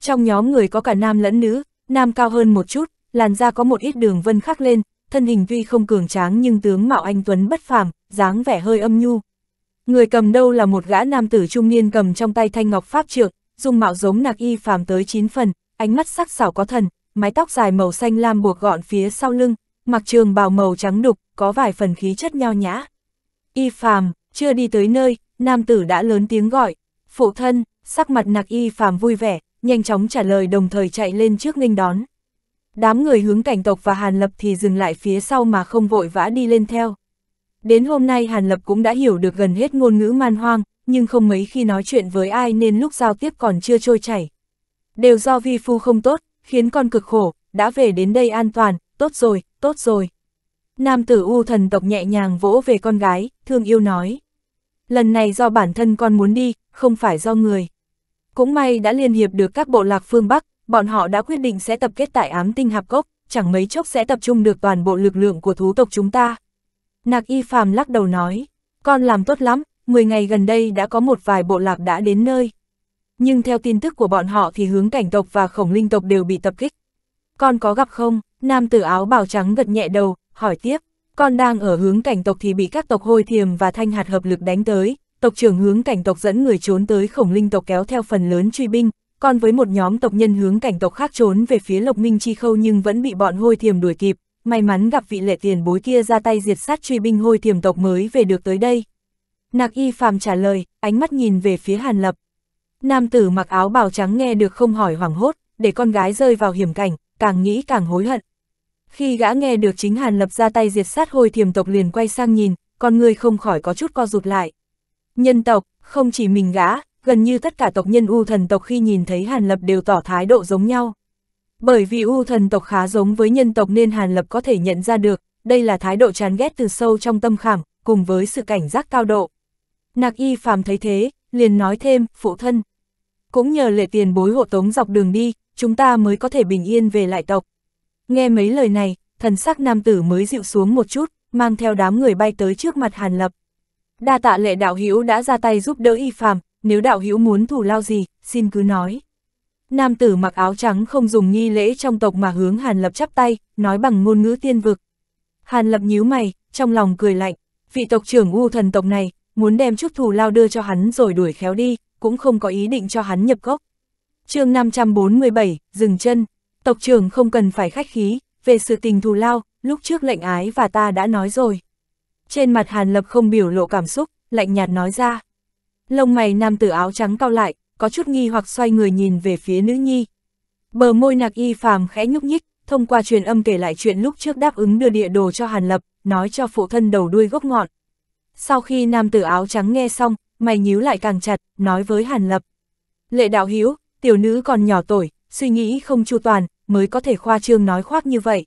Trong nhóm người có cả nam lẫn nữ, nam cao hơn một chút, làn da có một ít đường vân khắc lên, thân hình tuy không cường tráng nhưng tướng mạo anh Tuấn bất phàm, dáng vẻ hơi âm nhu. Người cầm đâu là một gã nam tử trung niên cầm trong tay thanh ngọc pháp trượng, dung mạo giống nạc y phàm tới chín phần, ánh mắt sắc sảo có thần, mái tóc dài màu xanh lam buộc gọn phía sau lưng, mặc trường bào màu trắng đục, có vài phần khí chất nho nhã. Y phàm, chưa đi tới nơi, nam tử đã lớn tiếng gọi, phụ thân, sắc mặt nạc y phàm vui vẻ, nhanh chóng trả lời đồng thời chạy lên trước nghênh đón. Đám người hướng cảnh tộc và Hàn Lập thì dừng lại phía sau mà không vội vã đi lên theo. Đến hôm nay Hàn Lập cũng đã hiểu được gần hết ngôn ngữ man hoang, nhưng không mấy khi nói chuyện với ai nên lúc giao tiếp còn chưa trôi chảy. Đều do vi phu không tốt, khiến con cực khổ, đã về đến đây an toàn, tốt rồi, tốt rồi. Nam tử U thần tộc nhẹ nhàng vỗ về con gái, thương yêu nói. Lần này do bản thân con muốn đi, không phải do người. Cũng may đã liên hiệp được các bộ lạc phương Bắc, bọn họ đã quyết định sẽ tập kết tại ám tinh hạp cốc, chẳng mấy chốc sẽ tập trung được toàn bộ lực lượng của thú tộc chúng ta. Nạc y phàm lắc đầu nói, con làm tốt lắm, 10 ngày gần đây đã có một vài bộ lạc đã đến nơi. Nhưng theo tin tức của bọn họ thì hướng cảnh tộc và khổng linh tộc đều bị tập kích. Con có gặp không? Nam tử áo bào trắng gật nhẹ đầu, hỏi tiếp. Con đang ở hướng cảnh tộc thì bị các tộc hôi thiềm và thanh hạt hợp lực đánh tới, tộc trưởng hướng cảnh tộc dẫn người trốn tới khổng linh tộc kéo theo phần lớn truy binh, còn với một nhóm tộc nhân hướng cảnh tộc khác trốn về phía Lộc Minh Chi Khâu nhưng vẫn bị bọn hôi thiềm đuổi kịp, may mắn gặp vị lệ tiền bối kia ra tay diệt sát truy binh hôi thiềm tộc mới về được tới đây. Nạc y phàm trả lời, ánh mắt nhìn về phía Hàn Lập. Nam tử mặc áo bào trắng nghe được không hỏi hoảng hốt, để con gái rơi vào hiểm cảnh, càng nghĩ càng hối hận. Khi gã nghe được chính Hàn Lập ra tay diệt sát hôi thiềm tộc liền quay sang nhìn, con người không khỏi có chút co rụt lại. Nhân tộc, không chỉ mình gã, gần như tất cả tộc nhân U thần tộc khi nhìn thấy Hàn Lập đều tỏ thái độ giống nhau. Bởi vì U thần tộc khá giống với nhân tộc nên Hàn Lập có thể nhận ra được, đây là thái độ chán ghét từ sâu trong tâm khảm, cùng với sự cảnh giác cao độ. Nạc y phàm thấy thế, liền nói thêm, phụ thân. Cũng nhờ lệ tiền bối hộ tống dọc đường đi, chúng ta mới có thể bình yên về lại tộc. Nghe mấy lời này, thần sắc nam tử mới dịu xuống một chút, mang theo đám người bay tới trước mặt Hàn Lập đa tạ lệ đạo hữu đã ra tay giúp đỡ y phàm, nếu đạo hữu muốn thủ lao gì, xin cứ nói. Nam tử mặc áo trắng không dùng nghi lễ trong tộc mà hướng Hàn Lập chắp tay, nói bằng ngôn ngữ tiên vực. Hàn Lập nhíu mày, trong lòng cười lạnh, vị tộc trưởng U thần tộc này, muốn đem chút thù lao đưa cho hắn rồi đuổi khéo đi, cũng không có ý định cho hắn nhập cốc. chương 547, dừng chân, tộc trưởng không cần phải khách khí, về sự tình thù lao, lúc trước lệnh ái và ta đã nói rồi. Trên mặt Hàn Lập không biểu lộ cảm xúc, lạnh nhạt nói ra. Lông mày nam tử áo trắng cao lại, có chút nghi hoặc xoay người nhìn về phía nữ nhi. Bờ môi nạc y phàm khẽ nhúc nhích, thông qua truyền âm kể lại chuyện lúc trước đáp ứng đưa địa đồ cho Hàn Lập, nói cho phụ thân đầu đuôi gốc ngọn. Sau khi nam tử áo trắng nghe xong, mày nhíu lại càng chặt, nói với Hàn Lập. Lệ đạo hiếu, tiểu nữ còn nhỏ tuổi, suy nghĩ không chu toàn, mới có thể khoa trương nói khoác như vậy.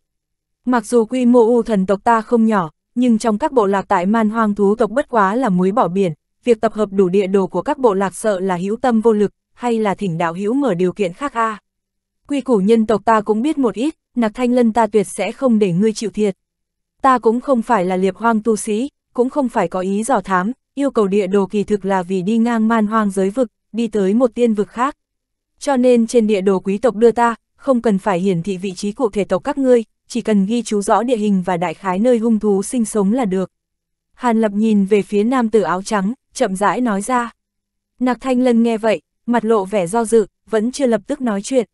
Mặc dù quy mô u thần tộc ta không nhỏ, nhưng trong các bộ lạc tại man hoang thú tộc bất quá là muối bỏ biển, việc tập hợp đủ địa đồ của các bộ lạc sợ là hữu tâm vô lực, hay là thỉnh đạo hữu mở điều kiện khác a. Quy củ nhân tộc ta cũng biết một ít, nặc thanh lân ta tuyệt sẽ không để ngươi chịu thiệt. Ta cũng không phải là liệp hoang tu sĩ, cũng không phải có ý dò thám, yêu cầu địa đồ kỳ thực là vì đi ngang man hoang giới vực, đi tới một tiên vực khác. Cho nên trên địa đồ quý tộc đưa ta, không cần phải hiển thị vị trí cụ thể tộc các ngươi, chỉ cần ghi chú rõ địa hình và đại khái nơi hung thú sinh sống là được. Hàn Lập nhìn về phía nam tử áo trắng, chậm rãi nói ra. Nạc Thanh Lân nghe vậy, mặt lộ vẻ do dự, vẫn chưa lập tức nói chuyện.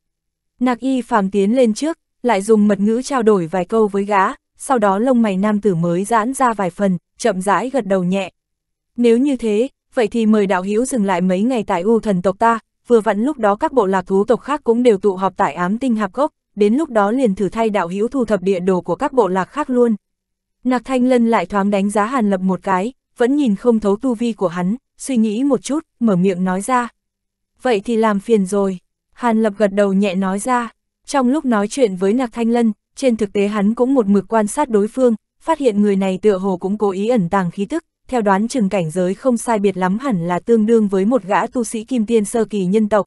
Nạc Y phàm tiến lên trước, lại dùng mật ngữ trao đổi vài câu với gã, sau đó lông mày nam tử mới giãn ra vài phần, chậm rãi gật đầu nhẹ. Nếu như thế, vậy thì mời đạo hữu dừng lại mấy ngày tại U thần tộc ta, vừa vặn lúc đó các bộ lạc thú tộc khác cũng đều tụ họp tại ám tinh hạp gốc, đến lúc đó liền thử thay đạo hữu thu thập địa đồ của các bộ lạc khác luôn. Nạc Thanh Lân lại thoáng đánh giá Hàn Lập một cái, vẫn nhìn không thấu tu vi của hắn, suy nghĩ một chút, mở miệng nói ra. Vậy thì làm phiền rồi. Hàn Lập gật đầu nhẹ nói ra. Trong lúc nói chuyện với Nạc Thanh Lân, trên thực tế hắn cũng một mực quan sát đối phương, phát hiện người này tựa hồ cũng cố ý ẩn tàng khí tức, theo đoán chừng cảnh giới không sai biệt lắm hẳn là tương đương với một gã tu sĩ kim tiên sơ kỳ nhân tộc.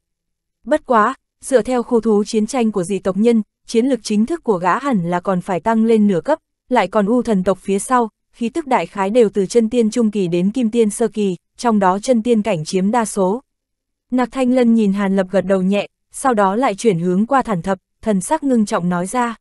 Bất quá, Dựa theo khu thú chiến tranh của dị tộc nhân, chiến lực chính thức của gã hẳn là còn phải tăng lên nửa cấp, lại còn u thần tộc phía sau, khí tức đại khái đều từ chân tiên trung kỳ đến kim tiên sơ kỳ, trong đó chân tiên cảnh chiếm đa số. Nạc Thanh Lân nhìn Hàn Lập gật đầu nhẹ, sau đó lại chuyển hướng qua thản thập, thần sắc ngưng trọng nói ra.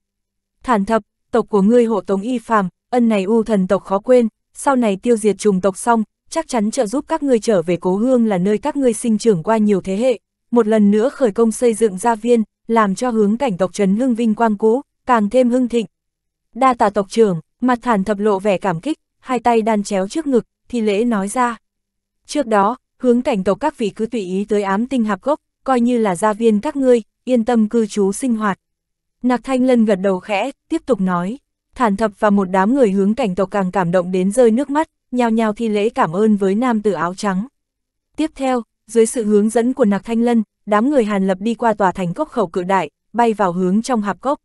Thản thập, tộc của ngươi hộ tống y phàm, ân này u thần tộc khó quên, sau này tiêu diệt trùng tộc xong, chắc chắn trợ giúp các ngươi trở về cố hương là nơi các ngươi sinh trưởng qua nhiều thế hệ, một lần nữa khởi công xây dựng gia viên, làm cho hướng cảnh tộc trấn hưng vinh quang cũ, càng thêm hưng thịnh. Đa tà tộc trưởng, mặt thản thập lộ vẻ cảm kích, hai tay đan chéo trước ngực, thì lễ nói ra. Trước đó, hướng cảnh tộc các vị cứ tùy ý tới ám tinh hạp gốc, coi như là gia viên các ngươi, yên tâm cư trú sinh hoạt. Nạc Thanh Lân gật đầu khẽ, tiếp tục nói. Thản thập và một đám người hướng cảnh tộc càng cảm động đến rơi nước mắt, nhao nhao thi lễ cảm ơn với nam tử áo trắng. Tiếp theo, dưới sự hướng dẫn của Nạc Thanh Lân, đám người Hàn Lập đi qua tòa thành cốc khẩu cự đại, bay vào hướng trong hạp cốc.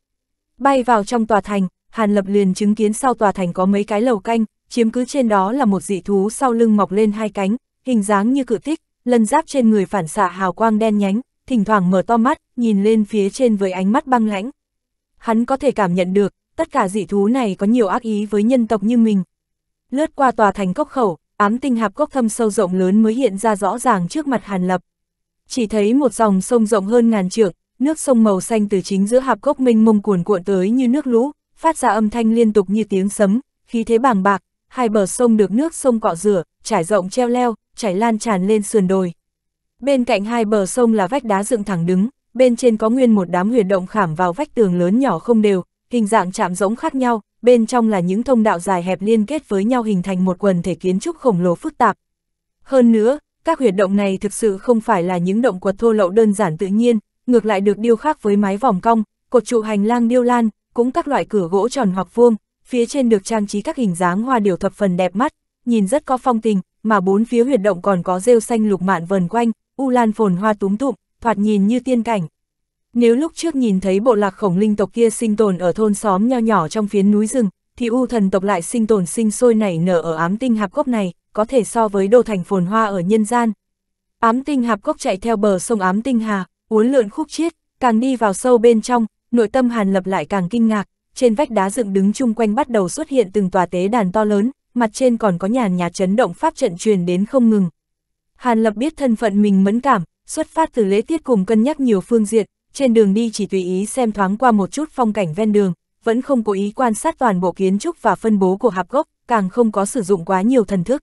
Bay vào trong tòa thành, Hàn Lập liền chứng kiến sau tòa thành có mấy cái lầu canh, chiếm cứ trên đó là một dị thú sau lưng mọc lên hai cánh, hình dáng như cự tích, lân giáp trên người phản xạ hào quang đen nhánh, thỉnh thoảng mở to mắt, nhìn lên phía trên với ánh mắt băng lãnh. Hắn có thể cảm nhận được, tất cả dị thú này có nhiều ác ý với nhân tộc như mình. Lướt qua tòa thành cốc khẩu, ám tinh hạp cốc thâm sâu rộng lớn mới hiện ra rõ ràng trước mặt Hàn Lập. Chỉ thấy một dòng sông rộng hơn ngàn trượng, nước sông màu xanh từ chính giữa hạp cốc mênh mông cuồn cuộn tới như nước lũ, phát ra âm thanh liên tục như tiếng sấm, khí thế bàng bạc, hai bờ sông được nước sông cọ rửa, trải rộng treo leo, chảy lan tràn lên sườn đồi. Bên cạnh hai bờ sông là vách đá dựng thẳng đứng, bên trên có nguyên một đám huyền động khảm vào vách tường lớn nhỏ không đều, hình dạng chạm rỗng khác nhau, bên trong là những thông đạo dài hẹp liên kết với nhau hình thành một quần thể kiến trúc khổng lồ phức tạp. Hơn nữa, các huyệt động này thực sự không phải là những động quật thô lậu đơn giản tự nhiên, ngược lại được điêu khắc với mái vòng cong, cột trụ hành lang điêu lan, cũng các loại cửa gỗ tròn hoặc vuông, phía trên được trang trí các hình dáng hoa điều thập phần đẹp mắt, nhìn rất có phong tình, mà bốn phía huyệt động còn có rêu xanh lục mạn vần quanh, u lan phồn hoa túm tụm, thoạt nhìn như tiên cảnh. Nếu lúc trước nhìn thấy bộ lạc khổng linh tộc kia sinh tồn ở thôn xóm nho nhỏ trong phiến núi rừng, thì u thần tộc lại sinh tồn sinh sôi nảy nở ở ám tinh hạp cốc này, có thể so với đô thành phồn hoa ở nhân gian. Ám tinh hạp cốc chạy theo bờ sông ám tinh hà, uốn lượn khúc chiết, càng đi vào sâu bên trong, nội tâm Hàn Lập lại càng kinh ngạc, trên vách đá dựng đứng chung quanh bắt đầu xuất hiện từng tòa tế đàn to lớn, mặt trên còn có nhà nhà chấn động pháp trận truyền đến không ngừng. Hàn Lập biết thân phận mình mẫn cảm, xuất phát từ lễ tiết cùng cân nhắc nhiều phương diện, trên đường đi chỉ tùy ý xem thoáng qua một chút phong cảnh ven đường, vẫn không cố ý quan sát toàn bộ kiến trúc và phân bố của hạp gốc, càng không có sử dụng quá nhiều thần thức.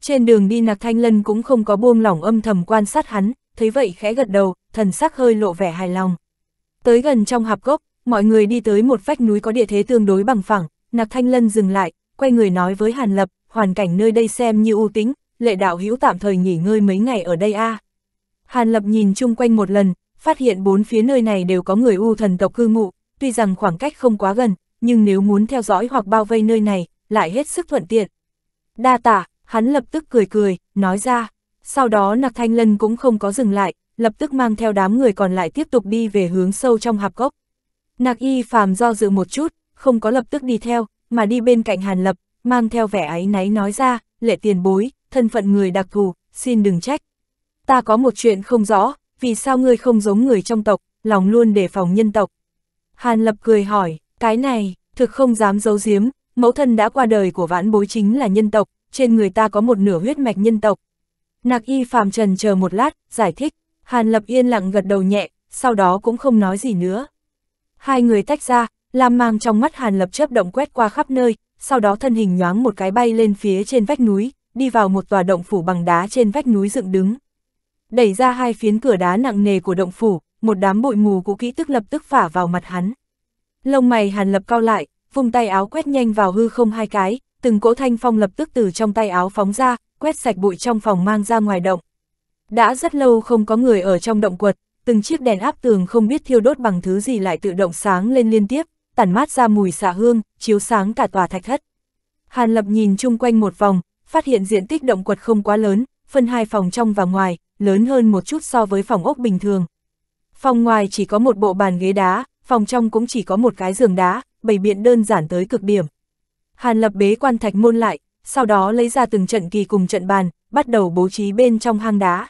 Trên đường đi Nạc Thanh Lân cũng không có buông lỏng âm thầm quan sát hắn, thấy vậy khẽ gật đầu, thần sắc hơi lộ vẻ hài lòng. Tới gần trong hạp gốc, mọi người đi tới một vách núi có địa thế tương đối bằng phẳng, Nạc Thanh Lân dừng lại, quay người nói với Hàn Lập, hoàn cảnh nơi đây xem như ưu tính, lệ đạo hữu tạm thời nghỉ ngơi mấy ngày ở đây a. À. Hàn Lập nhìn chung quanh một lần, phát hiện bốn phía nơi này đều có người u thần tộc cư ngụ, tuy rằng khoảng cách không quá gần, nhưng nếu muốn theo dõi hoặc bao vây nơi này, lại hết sức thuận tiện. Đa tả, hắn lập tức cười cười, nói ra, sau đó nặc Thanh Lân cũng không có dừng lại, lập tức mang theo đám người còn lại tiếp tục đi về hướng sâu trong hạp gốc. Nạc Y phàm do dự một chút, không có lập tức đi theo, mà đi bên cạnh Hàn Lập, mang theo vẻ áy náy nói ra, lệ tiền bối, thân phận người đặc thù, xin đừng trách. Ta có một chuyện không rõ, vì sao ngươi không giống người trong tộc, lòng luôn đề phòng nhân tộc. Hàn Lập cười hỏi, cái này, thực không dám giấu giếm, mẫu thân đã qua đời của vãn bối chính là nhân tộc, trên người ta có một nửa huyết mạch nhân tộc. Nạc y phàm trần chờ một lát, giải thích, Hàn Lập yên lặng gật đầu nhẹ, sau đó cũng không nói gì nữa. Hai người tách ra, Lam mang trong mắt Hàn Lập chớp động quét qua khắp nơi, sau đó thân hình nhoáng một cái bay lên phía trên vách núi, đi vào một tòa động phủ bằng đá trên vách núi dựng đứng đẩy ra hai phiến cửa đá nặng nề của động phủ, một đám bụi mù cũ kỹ tức lập tức phả vào mặt hắn. Lông mày hàn lập cao lại, vùng tay áo quét nhanh vào hư không hai cái, từng cỗ thanh phong lập tức từ trong tay áo phóng ra, quét sạch bụi trong phòng mang ra ngoài động. Đã rất lâu không có người ở trong động quật, từng chiếc đèn áp tường không biết thiêu đốt bằng thứ gì lại tự động sáng lên liên tiếp, tản mát ra mùi xạ hương, chiếu sáng cả tòa thạch thất. Hàn Lập nhìn chung quanh một vòng, phát hiện diện tích động quật không quá lớn, phân hai phòng trong và ngoài, lớn hơn một chút so với phòng ốc bình thường. Phòng ngoài chỉ có một bộ bàn ghế đá, phòng trong cũng chỉ có một cái giường đá, bày biện đơn giản tới cực điểm. Hàn lập bế quan thạch môn lại, sau đó lấy ra từng trận kỳ cùng trận bàn, bắt đầu bố trí bên trong hang đá.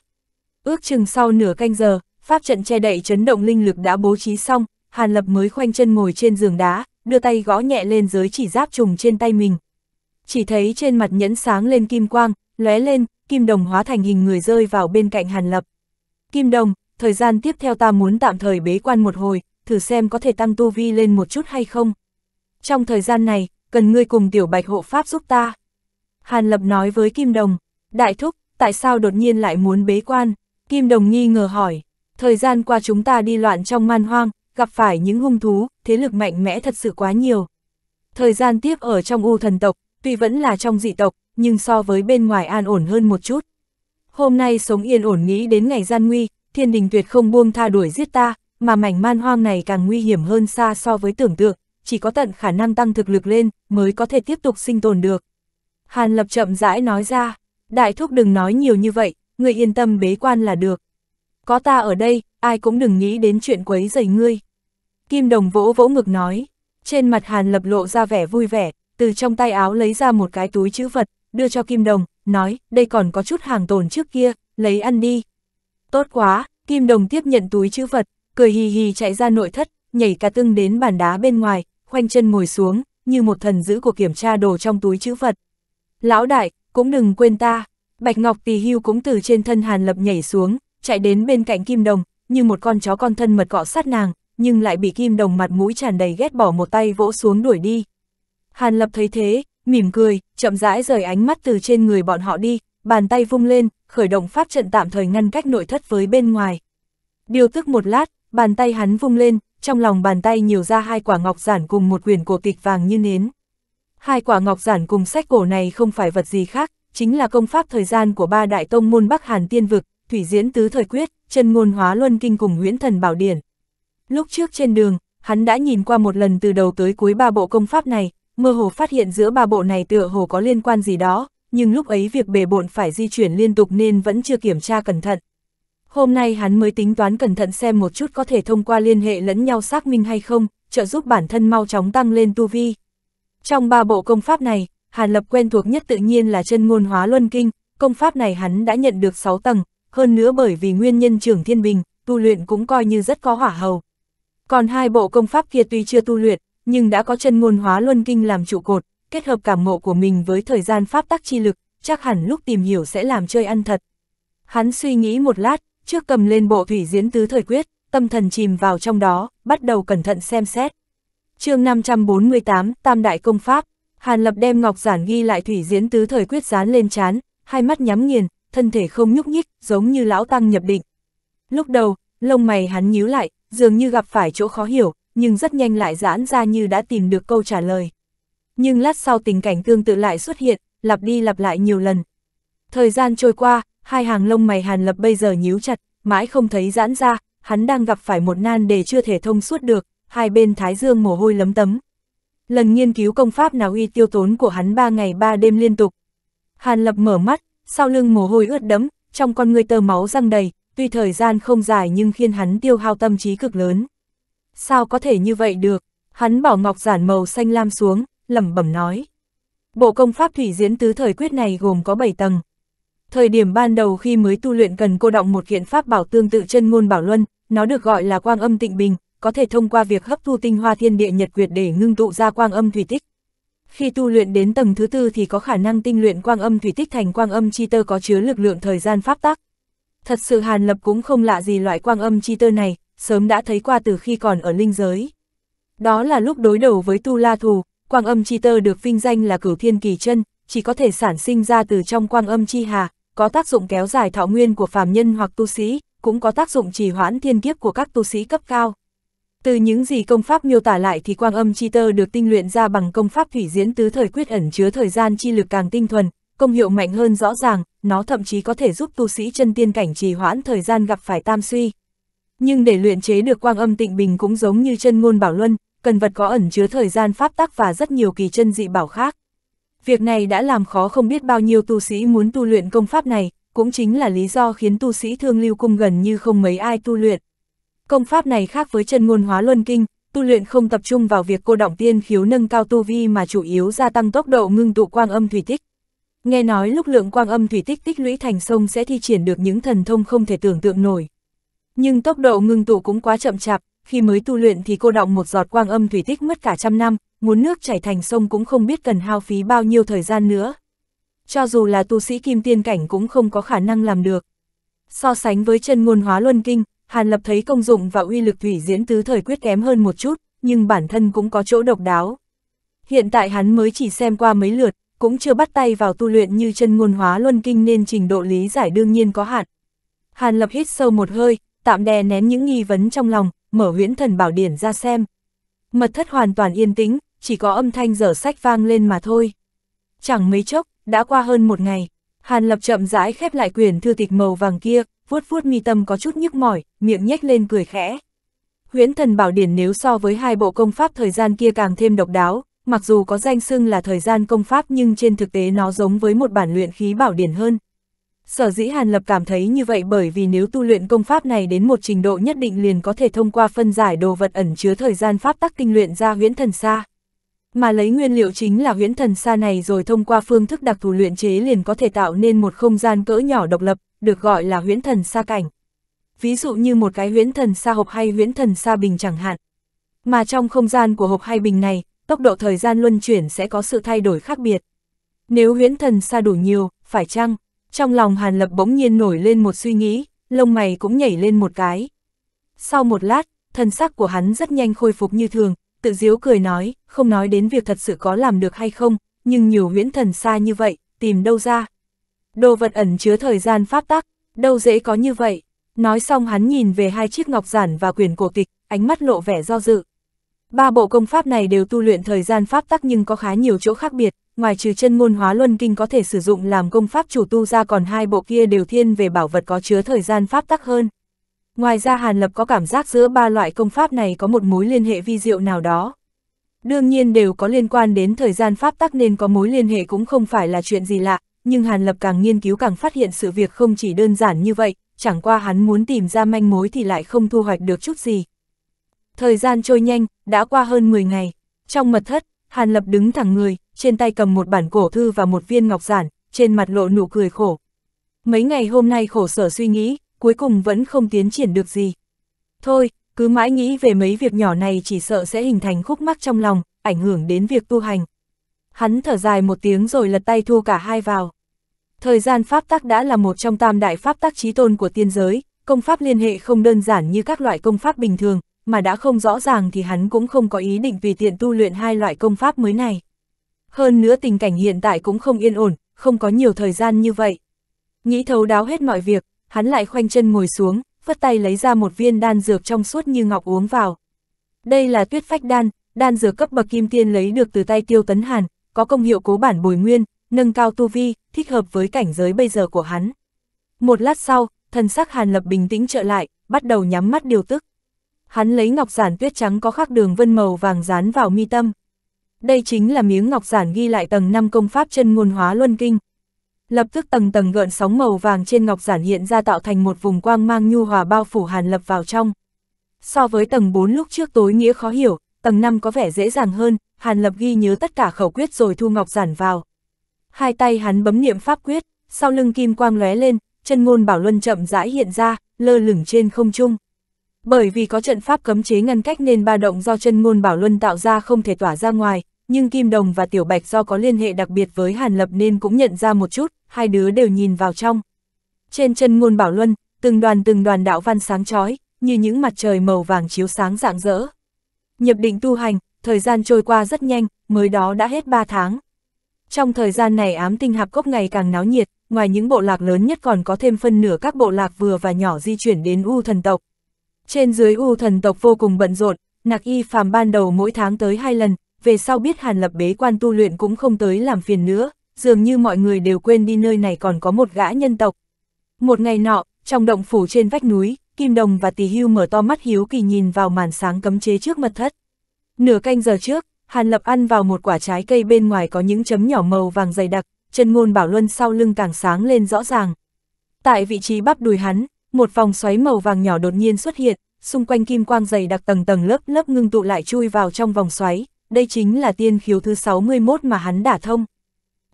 Ước chừng sau nửa canh giờ, pháp trận che đậy chấn động linh lực đã bố trí xong, Hàn Lập mới khoanh chân ngồi trên giường đá, đưa tay gõ nhẹ lên dưới chỉ giáp trùng trên tay mình. Chỉ thấy trên mặt nhẫn sáng lên kim quang, lóe lên, Kim Đồng hóa thành hình người rơi vào bên cạnh Hàn Lập. Kim Đồng, thời gian tiếp theo ta muốn tạm thời bế quan một hồi, thử xem có thể tăng tu vi lên một chút hay không. Trong thời gian này, cần ngươi cùng tiểu bạch hộ pháp giúp ta. Hàn Lập nói với Kim Đồng, đại thúc, tại sao đột nhiên lại muốn bế quan? Kim Đồng nghi ngờ hỏi, thời gian qua chúng ta đi loạn trong man hoang, gặp phải những hung thú, thế lực mạnh mẽ thật sự quá nhiều. Thời gian tiếp ở trong u thần tộc, tuy vẫn là trong dị tộc, nhưng so với bên ngoài an ổn hơn một chút. Hôm nay sống yên ổn nghĩ đến ngày gian nguy, thiên đình tuyệt không buông tha đuổi giết ta, mà mảnh man hoang này càng nguy hiểm hơn xa so với tưởng tượng, chỉ có tận khả năng tăng thực lực lên mới có thể tiếp tục sinh tồn được. Hàn Lập chậm rãi nói ra, đại thúc đừng nói nhiều như vậy, người yên tâm bế quan là được. Có ta ở đây, ai cũng đừng nghĩ đến chuyện quấy rầy ngươi. Kim Đồng vỗ vỗ ngực nói, trên mặt Hàn Lập lộ ra vẻ vui vẻ, từ trong tay áo lấy ra một cái túi chữ vật, đưa cho Kim Đồng, nói, đây còn có chút hàng tồn trước kia, lấy ăn đi. Tốt quá, Kim Đồng tiếp nhận túi chữ vật, cười hì hì chạy ra nội thất, nhảy cả tưng đến bàn đá bên ngoài, khoanh chân ngồi xuống, như một thần giữ của kiểm tra đồ trong túi chữ vật. Lão đại, cũng đừng quên ta, Bạch Ngọc tì Hưu cũng từ trên thân Hàn Lập nhảy xuống, chạy đến bên cạnh Kim Đồng, như một con chó con thân mật cọ sát nàng, nhưng lại bị Kim Đồng mặt mũi tràn đầy ghét bỏ một tay vỗ xuống đuổi đi. Hàn Lập thấy thế, mỉm cười, chậm rãi rời ánh mắt từ trên người bọn họ đi, bàn tay vung lên, khởi động pháp trận tạm thời ngăn cách nội thất với bên ngoài. Điều tức một lát, bàn tay hắn vung lên, trong lòng bàn tay nhiều ra hai quả ngọc giản cùng một quyển cổ tịch vàng như nến. Hai quả ngọc giản cùng sách cổ này không phải vật gì khác, chính là công pháp thời gian của ba đại tông môn Bắc Hàn Tiên Vực, Thủy Diễn Tứ Thời Quyết, Trần Ngôn Hóa Luân Kinh cùng huyễn Thần Bảo Điển. Lúc trước trên đường, hắn đã nhìn qua một lần từ đầu tới cuối ba bộ công pháp này, mơ hồ phát hiện giữa ba bộ này tựa hồ có liên quan gì đó, nhưng lúc ấy việc bề bộn phải di chuyển liên tục nên vẫn chưa kiểm tra cẩn thận. Hôm nay hắn mới tính toán cẩn thận xem một chút có thể thông qua liên hệ lẫn nhau xác minh hay không, trợ giúp bản thân mau chóng tăng lên tu vi. Trong ba bộ công pháp này, Hàn Lập quen thuộc nhất tự nhiên là chân ngôn hóa luân kinh, công pháp này hắn đã nhận được 6 tầng, hơn nữa bởi vì nguyên nhân trưởng thiên bình, tu luyện cũng coi như rất có hỏa hầu. Còn hai bộ công pháp kia tuy chưa tu luyện, nhưng đã có chân ngôn hóa luân kinh làm trụ cột, kết hợp cảm ngộ của mình với thời gian pháp tắc chi lực, chắc hẳn lúc tìm hiểu sẽ làm chơi ăn thật. Hắn suy nghĩ một lát, trước cầm lên bộ thủy diễn tứ thời quyết, tâm thần chìm vào trong đó, bắt đầu cẩn thận xem xét. chương 548, Tam Đại Công Pháp, Hàn Lập đem ngọc giản ghi lại thủy diễn tứ thời quyết dán lên chán, hai mắt nhắm nghiền, thân thể không nhúc nhích, giống như lão tăng nhập định. Lúc đầu, lông mày hắn nhíu lại, dường như gặp phải chỗ khó hiểu, nhưng rất nhanh lại giãn ra như đã tìm được câu trả lời. Nhưng lát sau tình cảnh tương tự lại xuất hiện, lặp đi lặp lại nhiều lần. Thời gian trôi qua, hai hàng lông mày Hàn Lập bây giờ nhíu chặt, mãi không thấy giãn ra, hắn đang gặp phải một nan để chưa thể thông suốt được, hai bên thái dương mồ hôi lấm tấm. Lần nghiên cứu công pháp nào uy tiêu tốn của hắn ba ngày ba đêm liên tục. Hàn Lập mở mắt, sau lưng mồ hôi ướt đẫm, trong con người tơ máu răng đầy, tuy thời gian không dài nhưng khiến hắn tiêu hao tâm trí cực lớn sao có thể như vậy được? Hắn bỏ ngọc giản màu xanh lam xuống, lẩm bẩm nói. Bộ công pháp thủy diễn tứ thời quyết này gồm có 7 tầng. Thời điểm ban đầu khi mới tu luyện cần cô động một kiện pháp bảo tương tự chân ngôn bảo luân, nó được gọi là quang âm tịnh bình, có thể thông qua việc hấp thu tinh hoa thiên địa nhật quyệt để ngưng tụ ra quang âm thủy tích. Khi tu luyện đến tầng thứ tư thì có khả năng tinh luyện quang âm thủy tích thành quang âm chi tơ có chứa lực lượng thời gian pháp tắc. Thật sự Hàn Lập cũng không lạ gì loại quang âm chi tơ này, sớm đã thấy qua từ khi còn ở linh giới. Đó là lúc đối đầu với Tu La Thù, quang âm chi tơ được vinh danh là cửu thiên kỳ chân, chỉ có thể sản sinh ra từ trong quang âm chi hà, có tác dụng kéo dài thọ nguyên của phàm nhân hoặc tu sĩ, cũng có tác dụng trì hoãn thiên kiếp của các tu sĩ cấp cao. Từ những gì công pháp miêu tả lại thì quang âm chi tơ được tinh luyện ra bằng công pháp thủy diễn tứ thời quyết ẩn chứa thời gian chi lực càng tinh thuần, công hiệu mạnh hơn rõ ràng, nó thậm chí có thể giúp tu sĩ chân tiên cảnh trì hoãn thời gian gặp phải tam suy. Nhưng để luyện chế được quang âm tịnh bình cũng giống như chân ngôn bảo luân, cần vật có ẩn chứa thời gian pháp tắc và rất nhiều kỳ chân dị bảo khác. Việc này đã làm khó không biết bao nhiêu tu sĩ muốn tu luyện công pháp này, cũng chính là lý do khiến tu sĩ thương lưu cung gần như không mấy ai tu luyện. Công pháp này khác với chân ngôn hóa luân kinh, tu luyện không tập trung vào việc cô động tiên khiếu nâng cao tu vi mà chủ yếu gia tăng tốc độ ngưng tụ quang âm thủy tích. Nghe nói lúc lượng quang âm thủy tích tích lũy thành sông sẽ thi triển được những thần thông không thể tưởng tượng nổi. Nhưng tốc độ ngưng tụ cũng quá chậm chạp, khi mới tu luyện thì cô động một giọt quang âm thủy tích mất cả trăm năm, muốn nước chảy thành sông cũng không biết cần hao phí bao nhiêu thời gian nữa. Cho dù là tu sĩ kim tiên cảnh cũng không có khả năng làm được. So sánh với chân ngôn hóa luân kinh, Hàn Lập thấy công dụng và uy lực thủy diễn tứ thời quyết kém hơn một chút, nhưng bản thân cũng có chỗ độc đáo. Hiện tại hắn mới chỉ xem qua mấy lượt, cũng chưa bắt tay vào tu luyện như chân ngôn hóa luân kinh nên trình độ lý giải đương nhiên có hạn. Hàn Lập hít sâu một hơi, tạm đè nén những nghi vấn trong lòng, mở huyễn thần bảo điển ra xem. Mật thất hoàn toàn yên tĩnh, chỉ có âm thanh dở sách vang lên mà thôi. Chẳng mấy chốc, đã qua hơn một ngày, Hàn Lập chậm rãi khép lại quyển thư tịch màu vàng kia, vuốt vuốt mi tâm có chút nhức mỏi, miệng nhếch lên cười khẽ. Huyễn thần bảo điển nếu so với hai bộ công pháp thời gian kia càng thêm độc đáo, mặc dù có danh xưng là thời gian công pháp nhưng trên thực tế nó giống với một bản luyện khí bảo điển hơn, Sở dĩ Hàn Lập cảm thấy như vậy bởi vì nếu tu luyện công pháp này đến một trình độ nhất định liền có thể thông qua phân giải đồ vật ẩn chứa thời gian pháp tắc kinh luyện ra huyễn thần xa. Mà lấy nguyên liệu chính là huyễn thần xa này rồi thông qua phương thức đặc thù luyện chế liền có thể tạo nên một không gian cỡ nhỏ độc lập, được gọi là huyễn thần xa cảnh. Ví dụ như một cái huyễn thần xa hộp hay huyễn thần xa bình chẳng hạn. Mà trong không gian của hộp hay bình này, tốc độ thời gian luân chuyển sẽ có sự thay đổi khác biệt. Nếu huyễn thần xa đủ nhiều, phải chăng trong lòng Hàn Lập bỗng nhiên nổi lên một suy nghĩ, lông mày cũng nhảy lên một cái. Sau một lát, thân sắc của hắn rất nhanh khôi phục như thường, tự diếu cười nói, không nói đến việc thật sự có làm được hay không, nhưng nhiều huyễn thần xa như vậy, tìm đâu ra. Đồ vật ẩn chứa thời gian pháp tắc, đâu dễ có như vậy. Nói xong hắn nhìn về hai chiếc ngọc giản và quyển cổ tịch, ánh mắt lộ vẻ do dự. Ba bộ công pháp này đều tu luyện thời gian pháp tắc nhưng có khá nhiều chỗ khác biệt, ngoài trừ chân môn hóa luân kinh có thể sử dụng làm công pháp chủ tu ra còn hai bộ kia đều thiên về bảo vật có chứa thời gian pháp tắc hơn. Ngoài ra Hàn Lập có cảm giác giữa ba loại công pháp này có một mối liên hệ vi diệu nào đó. Đương nhiên đều có liên quan đến thời gian pháp tắc nên có mối liên hệ cũng không phải là chuyện gì lạ, nhưng Hàn Lập càng nghiên cứu càng phát hiện sự việc không chỉ đơn giản như vậy, chẳng qua hắn muốn tìm ra manh mối thì lại không thu hoạch được chút gì. Thời gian trôi nhanh, đã qua hơn 10 ngày. Trong mật thất, Hàn Lập đứng thẳng người, trên tay cầm một bản cổ thư và một viên ngọc giản, trên mặt lộ nụ cười khổ. Mấy ngày hôm nay khổ sở suy nghĩ, cuối cùng vẫn không tiến triển được gì. Thôi, cứ mãi nghĩ về mấy việc nhỏ này chỉ sợ sẽ hình thành khúc mắc trong lòng, ảnh hưởng đến việc tu hành. Hắn thở dài một tiếng rồi lật tay thu cả hai vào. Thời gian pháp tắc đã là một trong tam đại pháp tắc trí tôn của tiên giới, công pháp liên hệ không đơn giản như các loại công pháp bình thường, mà đã không rõ ràng thì hắn cũng không có ý định vì tiện tu luyện hai loại công pháp mới này. Hơn nữa tình cảnh hiện tại cũng không yên ổn, không có nhiều thời gian như vậy. Nghĩ thấu đáo hết mọi việc, hắn lại khoanh chân ngồi xuống, phất tay lấy ra một viên đan dược trong suốt như ngọc uống vào. Đây là tuyết phách đan, đan dược cấp bậc kim tiên lấy được từ tay tiêu tấn hàn, có công hiệu cố bản bồi nguyên, nâng cao tu vi, thích hợp với cảnh giới bây giờ của hắn. Một lát sau, thần sắc hàn lập bình tĩnh trở lại, bắt đầu nhắm mắt điều tức. Hắn lấy ngọc giản tuyết trắng có khắc đường vân màu vàng dán vào mi tâm, đây chính là miếng ngọc giản ghi lại tầng 5 công pháp chân ngôn hóa luân kinh. Lập tức tầng tầng gợn sóng màu vàng trên ngọc giản hiện ra tạo thành một vùng quang mang nhu hòa bao phủ hàn lập vào trong. So với tầng 4 lúc trước tối nghĩa khó hiểu, tầng 5 có vẻ dễ dàng hơn, hàn lập ghi nhớ tất cả khẩu quyết rồi thu ngọc giản vào. Hai tay hắn bấm niệm pháp quyết, sau lưng kim quang lóe lên, chân ngôn bảo luân chậm rãi hiện ra, lơ lửng trên không trung. Bởi vì có trận pháp cấm chế ngăn cách nên ba động do chân ngôn bảo luân tạo ra không thể tỏa ra ngoài, nhưng Kim Đồng và Tiểu Bạch do có liên hệ đặc biệt với Hàn Lập nên cũng nhận ra một chút, hai đứa đều nhìn vào trong. Trên chân ngôn bảo luân, từng đoàn từng đoàn đạo văn sáng chói như những mặt trời màu vàng chiếu sáng rạng rỡ. Nhập định tu hành, thời gian trôi qua rất nhanh, mới đó đã hết ba tháng. Trong thời gian này ám tinh hạp cốc ngày càng náo nhiệt, ngoài những bộ lạc lớn nhất còn có thêm phân nửa các bộ lạc vừa và nhỏ di chuyển đến U thần tộc, trên dưới U thần tộc vô cùng bận rộn, Nạc Y Phàm ban đầu mỗi tháng tới hai lần, về sau biết Hàn Lập bế quan tu luyện cũng không tới làm phiền nữa, dường như mọi người đều quên đi nơi này còn có một gã nhân tộc. Một ngày nọ, trong động phủ trên vách núi, Kim Đồng và Tỳ Hưu mở to mắt hiếu kỳ nhìn vào màn sáng cấm chế trước mật thất. Nửa canh giờ trước, Hàn Lập ăn vào một quả trái cây bên ngoài có những chấm nhỏ màu vàng dày đặc, chân ngôn bảo luân sau lưng càng sáng lên rõ ràng. Tại vị trí bắp đùi hắn, một vòng xoáy màu vàng nhỏ đột nhiên xuất hiện, xung quanh kim quang dày đặc tầng tầng lớp lớp ngưng tụ lại chui vào trong vòng xoáy, đây chính là tiên khiếu thứ 61 mà hắn đả thông.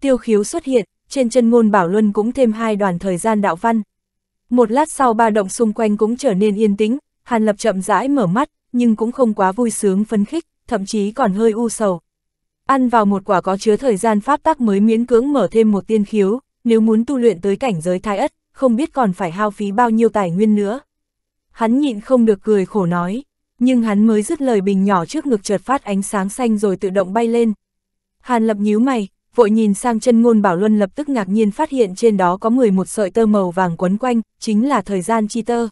Tiêu khiếu xuất hiện, trên chân ngôn bảo luân cũng thêm hai đoàn thời gian đạo văn. Một lát sau ba động xung quanh cũng trở nên yên tĩnh, Hàn Lập chậm rãi mở mắt, nhưng cũng không quá vui sướng phấn khích, thậm chí còn hơi u sầu. Ăn vào một quả có chứa thời gian pháp tắc mới miễn cưỡng mở thêm một tiên khiếu, nếu muốn tu luyện tới cảnh giới thái ất, không biết còn phải hao phí bao nhiêu tài nguyên nữa. Hắn nhịn không được cười khổ nói, nhưng hắn mới dứt lời bình nhỏ trước ngực chợt phát ánh sáng xanh rồi tự động bay lên. Hàn lập nhíu mày, vội nhìn sang chân ngôn bảo luân lập tức ngạc nhiên phát hiện trên đó có 11 sợi tơ màu vàng quấn quanh, chính là thời gian chi tơ.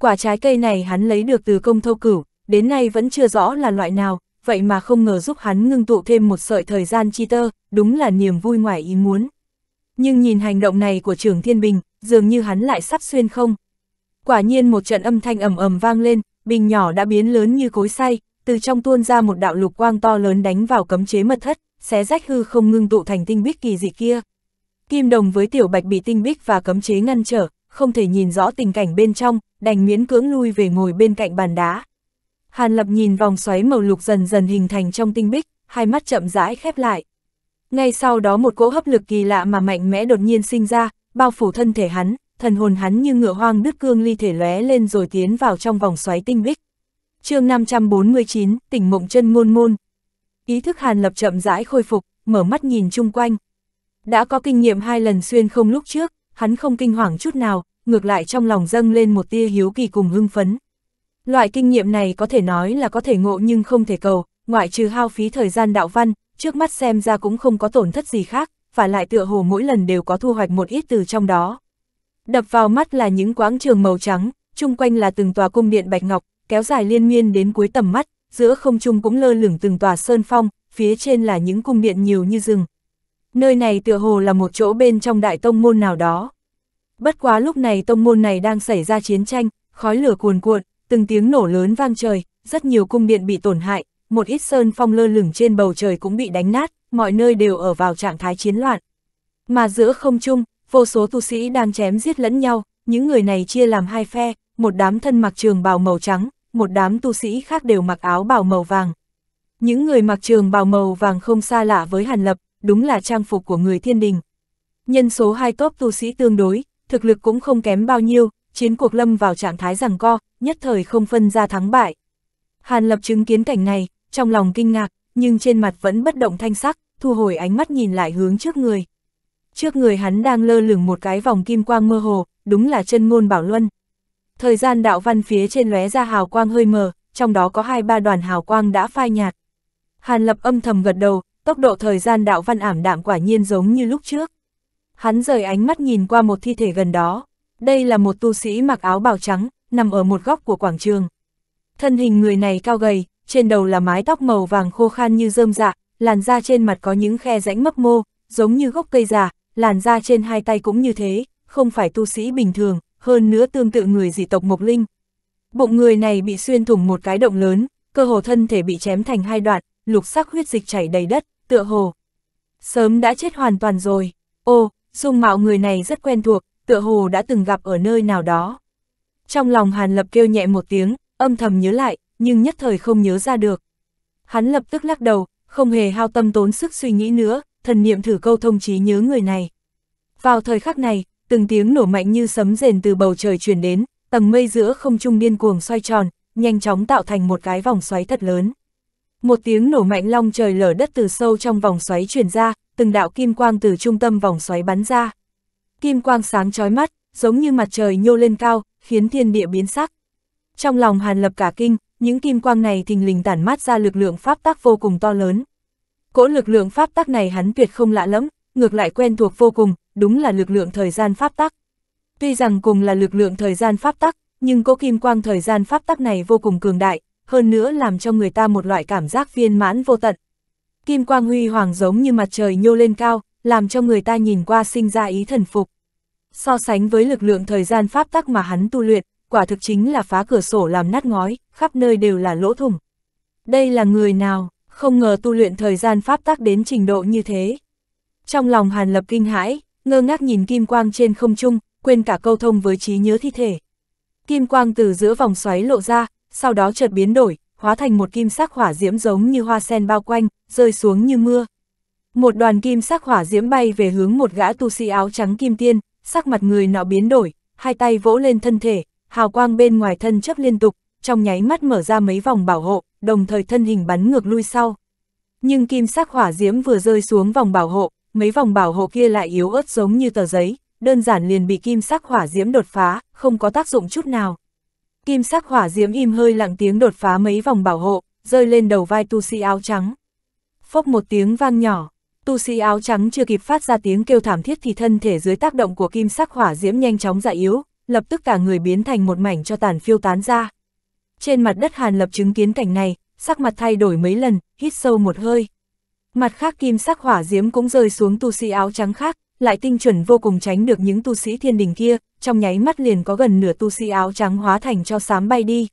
Quả trái cây này hắn lấy được từ công thâu cửu, đến nay vẫn chưa rõ là loại nào, vậy mà không ngờ giúp hắn ngưng tụ thêm một sợi thời gian chi tơ, đúng là niềm vui ngoài ý muốn. Nhưng nhìn hành động này của trưởng Thiên Bình, dường như hắn lại sắp xuyên không. Quả nhiên một trận âm thanh ầm ầm vang lên, bình nhỏ đã biến lớn như cối xay, từ trong tuôn ra một đạo lục quang to lớn đánh vào cấm chế mật thất, xé rách hư không ngưng tụ thành tinh bích kỳ dị kia. Kim đồng với tiểu bạch bị tinh bích và cấm chế ngăn trở, không thể nhìn rõ tình cảnh bên trong, đành miễn cưỡng lui về ngồi bên cạnh bàn đá. Hàn lập nhìn vòng xoáy màu lục dần dần hình thành trong tinh bích, hai mắt chậm rãi khép lại. Ngay sau đó một cỗ hấp lực kỳ lạ mà mạnh mẽ đột nhiên sinh ra, bao phủ thân thể hắn, thần hồn hắn như ngựa hoang đứt cương ly thể lóe lên rồi tiến vào trong vòng xoáy tinh bích. chương 549, tỉnh mộng chân môn môn. Ý thức Hàn Lập chậm rãi khôi phục, mở mắt nhìn chung quanh. Đã có kinh nghiệm hai lần xuyên không lúc trước, hắn không kinh hoàng chút nào, ngược lại trong lòng dâng lên một tia hiếu kỳ cùng hưng phấn. Loại kinh nghiệm này có thể nói là có thể ngộ nhưng không thể cầu, ngoại trừ hao phí thời gian đạo văn, trước mắt xem ra cũng không có tổn thất gì khác và lại tựa hồ mỗi lần đều có thu hoạch một ít từ trong đó. Đập vào mắt là những quãng trường màu trắng, chung quanh là từng tòa cung điện bạch ngọc, kéo dài liên miên đến cuối tầm mắt, giữa không trung cũng lơ lửng từng tòa sơn phong, phía trên là những cung điện nhiều như rừng. Nơi này tựa hồ là một chỗ bên trong đại tông môn nào đó. Bất quá lúc này tông môn này đang xảy ra chiến tranh, khói lửa cuồn cuộn, từng tiếng nổ lớn vang trời, rất nhiều cung điện bị tổn hại, một ít sơn phong lơ lửng trên bầu trời cũng bị đánh nát mọi nơi đều ở vào trạng thái chiến loạn. Mà giữa không trung, vô số tu sĩ đang chém giết lẫn nhau, những người này chia làm hai phe, một đám thân mặc trường bào màu trắng, một đám tu sĩ khác đều mặc áo bào màu vàng. Những người mặc trường bào màu vàng không xa lạ với Hàn Lập, đúng là trang phục của người thiên đình. Nhân số hai top tu sĩ tương đối, thực lực cũng không kém bao nhiêu, chiến cuộc lâm vào trạng thái rằng co, nhất thời không phân ra thắng bại. Hàn Lập chứng kiến cảnh này, trong lòng kinh ngạc, nhưng trên mặt vẫn bất động thanh sắc, thu hồi ánh mắt nhìn lại hướng trước người. Trước người hắn đang lơ lửng một cái vòng kim quang mơ hồ, đúng là chân ngôn bảo luân. Thời gian đạo văn phía trên lóe ra hào quang hơi mờ, trong đó có hai ba đoàn hào quang đã phai nhạt. Hàn lập âm thầm gật đầu, tốc độ thời gian đạo văn ảm đạm quả nhiên giống như lúc trước. Hắn rời ánh mắt nhìn qua một thi thể gần đó. Đây là một tu sĩ mặc áo bào trắng, nằm ở một góc của quảng trường. Thân hình người này cao gầy, trên đầu là mái tóc màu vàng khô khan như rơm dạ, làn da trên mặt có những khe rãnh mấp mô, giống như gốc cây già, làn da trên hai tay cũng như thế, không phải tu sĩ bình thường, hơn nữa tương tự người dị tộc Mộc Linh. Bụng người này bị xuyên thủng một cái động lớn, cơ hồ thân thể bị chém thành hai đoạn, lục sắc huyết dịch chảy đầy đất, tựa hồ. Sớm đã chết hoàn toàn rồi, ô, dung mạo người này rất quen thuộc, tựa hồ đã từng gặp ở nơi nào đó. Trong lòng Hàn Lập kêu nhẹ một tiếng, âm thầm nhớ lại, nhưng nhất thời không nhớ ra được. Hắn lập tức lắc đầu, không hề hao tâm tốn sức suy nghĩ nữa, thần niệm thử câu thông trí nhớ người này. Vào thời khắc này, từng tiếng nổ mạnh như sấm rền từ bầu trời truyền đến, tầng mây giữa không trung điên cuồng xoay tròn, nhanh chóng tạo thành một cái vòng xoáy thật lớn. Một tiếng nổ mạnh long trời lở đất từ sâu trong vòng xoáy truyền ra, từng đạo kim quang từ trung tâm vòng xoáy bắn ra. Kim quang sáng chói mắt, giống như mặt trời nhô lên cao, khiến thiên địa biến sắc. Trong lòng Hàn Lập cả kinh, những kim quang này thình lình tản mát ra lực lượng pháp tác vô cùng to lớn. Cỗ lực lượng pháp tác này hắn tuyệt không lạ lẫm, ngược lại quen thuộc vô cùng, đúng là lực lượng thời gian pháp tác. Tuy rằng cùng là lực lượng thời gian pháp tác, nhưng cỗ kim quang thời gian pháp tác này vô cùng cường đại, hơn nữa làm cho người ta một loại cảm giác viên mãn vô tận. Kim quang huy hoàng giống như mặt trời nhô lên cao, làm cho người ta nhìn qua sinh ra ý thần phục. So sánh với lực lượng thời gian pháp tắc mà hắn tu luyện, quả thực chính là phá cửa sổ làm nát ngói, khắp nơi đều là lỗ thủng. Đây là người nào, không ngờ tu luyện thời gian pháp tác đến trình độ như thế. Trong lòng Hàn Lập kinh hãi, ngơ ngác nhìn kim quang trên không trung, quên cả câu thông với trí nhớ thi thể. Kim quang từ giữa vòng xoáy lộ ra, sau đó chợt biến đổi, hóa thành một kim sắc hỏa diễm giống như hoa sen bao quanh, rơi xuống như mưa. Một đoàn kim sắc hỏa diễm bay về hướng một gã tu sĩ áo trắng kim tiên, sắc mặt người nọ biến đổi, hai tay vỗ lên thân thể, hào quang bên ngoài thân chấp liên tục, trong nháy mắt mở ra mấy vòng bảo hộ, đồng thời thân hình bắn ngược lui sau. Nhưng kim sắc hỏa diễm vừa rơi xuống vòng bảo hộ, mấy vòng bảo hộ kia lại yếu ớt giống như tờ giấy, đơn giản liền bị kim sắc hỏa diễm đột phá, không có tác dụng chút nào. Kim sắc hỏa diễm im hơi lặng tiếng đột phá mấy vòng bảo hộ, rơi lên đầu vai tu sĩ áo trắng. Phốc một tiếng vang nhỏ, tu sĩ áo trắng chưa kịp phát ra tiếng kêu thảm thiết thì thân thể dưới tác động của kim sắc hỏa diễm nhanh chóng dạ yếu, lập tức cả người biến thành một mảnh cho tàn phiêu tán ra. Trên mặt đất Hàn Lập chứng kiến cảnh này, sắc mặt thay đổi mấy lần, hít sâu một hơi. Mặt khác kim sắc hỏa diễm cũng rơi xuống tu sĩ áo trắng khác, lại tinh chuẩn vô cùng tránh được những tu sĩ thiên đình kia, trong nháy mắt liền có gần nửa tu sĩ áo trắng hóa thành cho sám bay đi.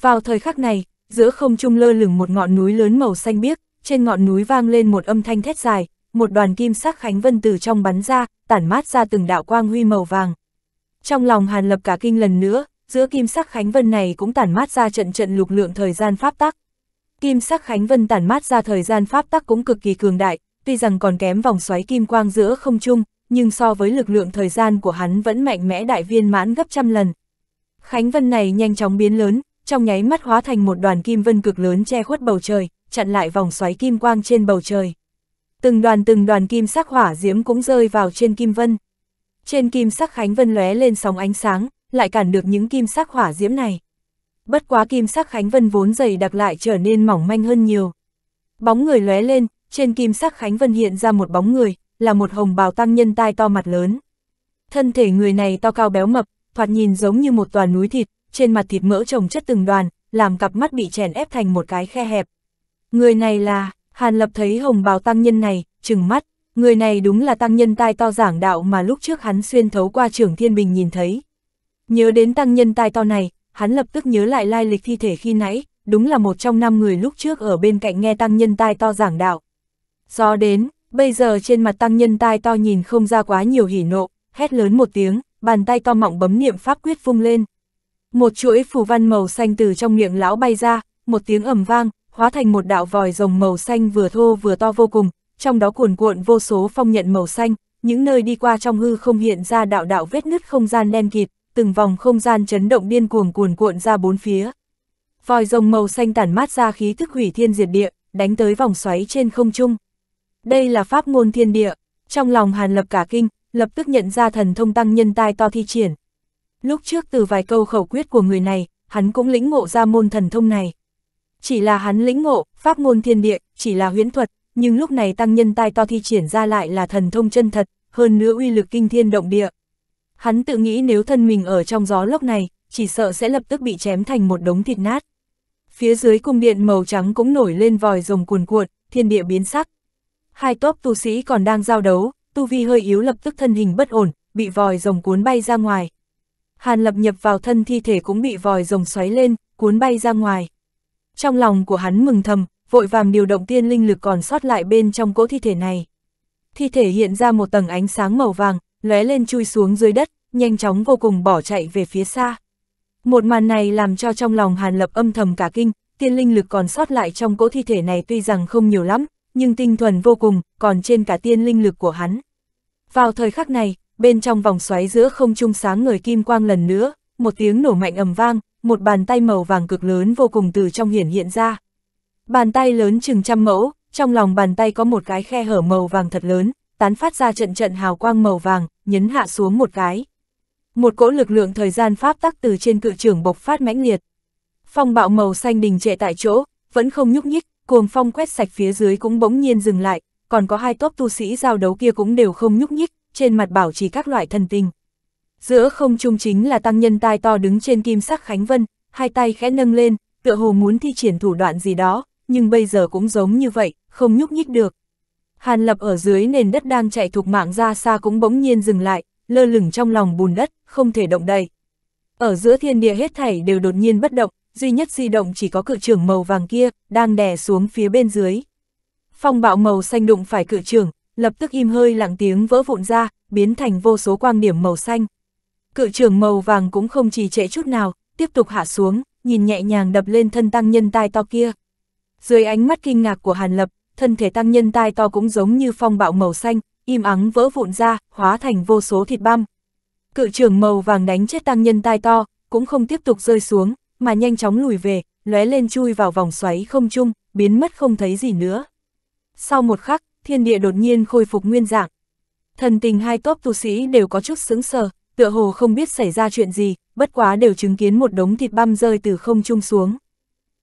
Vào thời khắc này, giữa không trung lơ lửng một ngọn núi lớn màu xanh biếc, trên ngọn núi vang lên một âm thanh thét dài, một đoàn kim sắc khánh vân từ trong bắn ra, tản mát ra từng đạo quang huy màu vàng, trong lòng Hàn Lập cả kinh lần nữa, giữa kim sắc Khánh Vân này cũng tản mát ra trận trận lục lượng thời gian pháp tắc. Kim sắc Khánh Vân tản mát ra thời gian pháp tắc cũng cực kỳ cường đại, tuy rằng còn kém vòng xoáy kim quang giữa không trung, nhưng so với lực lượng thời gian của hắn vẫn mạnh mẽ đại viên mãn gấp trăm lần. Khánh Vân này nhanh chóng biến lớn, trong nháy mắt hóa thành một đoàn kim vân cực lớn che khuất bầu trời, chặn lại vòng xoáy kim quang trên bầu trời. Từng đoàn từng đoàn kim sắc hỏa diễm cũng rơi vào trên kim vân. Trên kim sắc Khánh Vân lóe lên sóng ánh sáng, lại cản được những kim sắc hỏa diễm này. Bất quá kim sắc Khánh Vân vốn dày đặc lại trở nên mỏng manh hơn nhiều. Bóng người lóe lên, trên kim sắc Khánh Vân hiện ra một bóng người, là một hồng bào tăng nhân tai to mặt lớn. Thân thể người này to cao béo mập, thoạt nhìn giống như một tòa núi thịt, trên mặt thịt mỡ trồng chất từng đoàn, làm cặp mắt bị chèn ép thành một cái khe hẹp. Người này là, Hàn Lập thấy hồng bào tăng nhân này, trừng mắt, Người này đúng là tăng nhân tai to giảng đạo mà lúc trước hắn xuyên thấu qua trưởng thiên bình nhìn thấy. Nhớ đến tăng nhân tai to này, hắn lập tức nhớ lại lai lịch thi thể khi nãy, đúng là một trong năm người lúc trước ở bên cạnh nghe tăng nhân tai to giảng đạo. do đến, bây giờ trên mặt tăng nhân tai to nhìn không ra quá nhiều hỉ nộ, hét lớn một tiếng, bàn tay to mọng bấm niệm pháp quyết vung lên. Một chuỗi phù văn màu xanh từ trong miệng lão bay ra, một tiếng ầm vang, hóa thành một đạo vòi rồng màu xanh vừa thô vừa to vô cùng, trong đó cuồn cuộn vô số phong nhận màu xanh, những nơi đi qua trong hư không hiện ra đạo đạo vết nứt không gian đen kịt, từng vòng không gian chấn động điên cuồng cuồn cuộn ra bốn phía. Vòi rồng màu xanh tản mát ra khí thức hủy thiên diệt địa, đánh tới vòng xoáy trên không trung. Đây là pháp ngôn thiên địa, trong lòng Hàn Lập cả kinh, lập tức nhận ra thần thông tăng nhân tai to thi triển. Lúc trước từ vài câu khẩu quyết của người này, hắn cũng lĩnh ngộ ra môn thần thông này. Chỉ là hắn lĩnh ngộ, pháp ngôn thiên địa, chỉ là huyễn thuật, nhưng lúc này tăng nhân tai to thi triển ra lại là thần thông chân thật, hơn nữa uy lực kinh thiên động địa. Hắn tự nghĩ nếu thân mình ở trong gió lốc này, chỉ sợ sẽ lập tức bị chém thành một đống thịt nát. Phía dưới cung điện màu trắng cũng nổi lên vòi rồng cuồn cuộn, thiên địa biến sắc. Hai tốp tu sĩ còn đang giao đấu, tu vi hơi yếu lập tức thân hình bất ổn, bị vòi rồng cuốn bay ra ngoài. Hàn lập nhập vào thân thi thể cũng bị vòi rồng xoáy lên, cuốn bay ra ngoài. Trong lòng của hắn mừng thầm, vội vàng điều động tiên linh lực còn sót lại bên trong cỗ thi thể này. Thi thể hiện ra một tầng ánh sáng màu vàng, lóe lên chui xuống dưới đất, nhanh chóng vô cùng bỏ chạy về phía xa. Một màn này làm cho trong lòng Hàn Lập âm thầm cả kinh, tiên linh lực còn sót lại trong cỗ thi thể này tuy rằng không nhiều lắm, nhưng tinh thuần vô cùng, còn trên cả tiên linh lực của hắn. Vào thời khắc này, bên trong vòng xoáy giữa không trung sáng người kim quang lần nữa, một tiếng nổ mạnh ầm vang, một bàn tay màu vàng cực lớn vô cùng từ trong hiển hiện ra. Bàn tay lớn chừng trăm mẫu, trong lòng bàn tay có một cái khe hở màu vàng thật lớn, tán phát ra trận trận hào quang màu vàng, nhấn hạ xuống một cái. Một cỗ lực lượng thời gian pháp tắc từ trên cự trường bộc phát mãnh liệt. Phong bạo màu xanh đình trệ tại chỗ, vẫn không nhúc nhích, cuồng phong quét sạch phía dưới cũng bỗng nhiên dừng lại, còn có hai tốp tu sĩ giao đấu kia cũng đều không nhúc nhích, trên mặt bảo trì các loại thần tình. Giữa không trung chính là tăng nhân tai to đứng trên kim sắc Khánh Vân, hai tay khẽ nâng lên, tựa hồ muốn thi triển thủ đoạn gì đó, nhưng bây giờ cũng giống như vậy, không nhúc nhích được. Hàn lập ở dưới nền đất đang chạy thuộc mạng ra xa cũng bỗng nhiên dừng lại, lơ lửng trong lòng bùn đất, không thể động đậy. Ở giữa thiên địa hết thảy đều đột nhiên bất động, duy nhất di động chỉ có cự trường màu vàng kia, đang đè xuống phía bên dưới. Phong bạo màu xanh đụng phải cự trường, lập tức im hơi lặng tiếng vỡ vụn ra, biến thành vô số quang điểm màu xanh. Cự trường màu vàng cũng không trì trệ chút nào, tiếp tục hạ xuống, nhìn nhẹ nhàng đập lên thân tăng nhân tai to kia. Dưới ánh mắt kinh ngạc của Hàn Lập, thân thể tăng nhân tai to cũng giống như phong bạo màu xanh, im ắng vỡ vụn ra, hóa thành vô số thịt băm. Cự trường màu vàng đánh chết tăng nhân tai to, cũng không tiếp tục rơi xuống, mà nhanh chóng lùi về, lóe lên chui vào vòng xoáy không trung, biến mất không thấy gì nữa. Sau một khắc, thiên địa đột nhiên khôi phục nguyên dạng. Thần tình hai tốp tu sĩ đều có chút sững sờ, tựa hồ không biết xảy ra chuyện gì, bất quá đều chứng kiến một đống thịt băm rơi từ không trung xuống.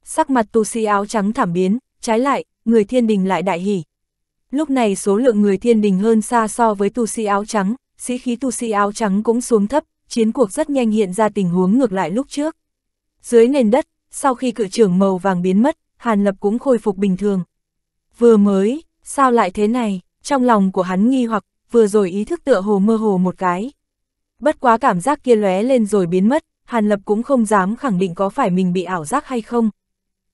Sắc mặt tu sĩ áo trắng thảm biến, trái lại, người thiên đình lại đại hỉ. Lúc này số lượng người thiên đình hơn xa so với tu sĩ áo trắng, sĩ khí tu sĩ áo trắng cũng xuống thấp, chiến cuộc rất nhanh hiện ra tình huống ngược lại lúc trước. Dưới nền đất, sau khi cự trưởng màu vàng biến mất, Hàn Lập cũng khôi phục bình thường. Vừa mới, sao lại thế này, trong lòng của hắn nghi hoặc, vừa rồi ý thức tựa hồ mơ hồ một cái. Bất quá cảm giác kia lóe lên rồi biến mất, Hàn Lập cũng không dám khẳng định có phải mình bị ảo giác hay không,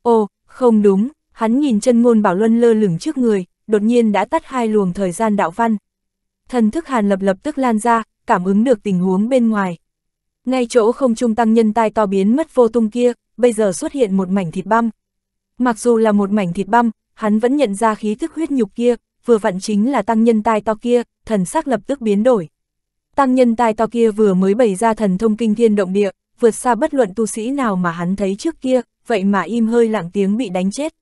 Ồ, không đúng, hắn nhìn chân ngôn bảo luân lơ lửng trước người, đột nhiên đã tắt hai luồng thời gian đạo văn. Thần thức hàn lập lập tức lan ra, cảm ứng được tình huống bên ngoài. Ngay chỗ không trung tăng nhân tai to biến mất vô tung kia, bây giờ xuất hiện một mảnh thịt băm. Mặc dù là một mảnh thịt băm, hắn vẫn nhận ra khí thức huyết nhục kia, vừa vặn chính là tăng nhân tai to kia, thần sắc lập tức biến đổi. Tăng nhân tai to kia vừa mới bày ra thần thông kinh thiên động địa, vượt xa bất luận tu sĩ nào mà hắn thấy trước kia, vậy mà im hơi lặng tiếng bị đánh chết.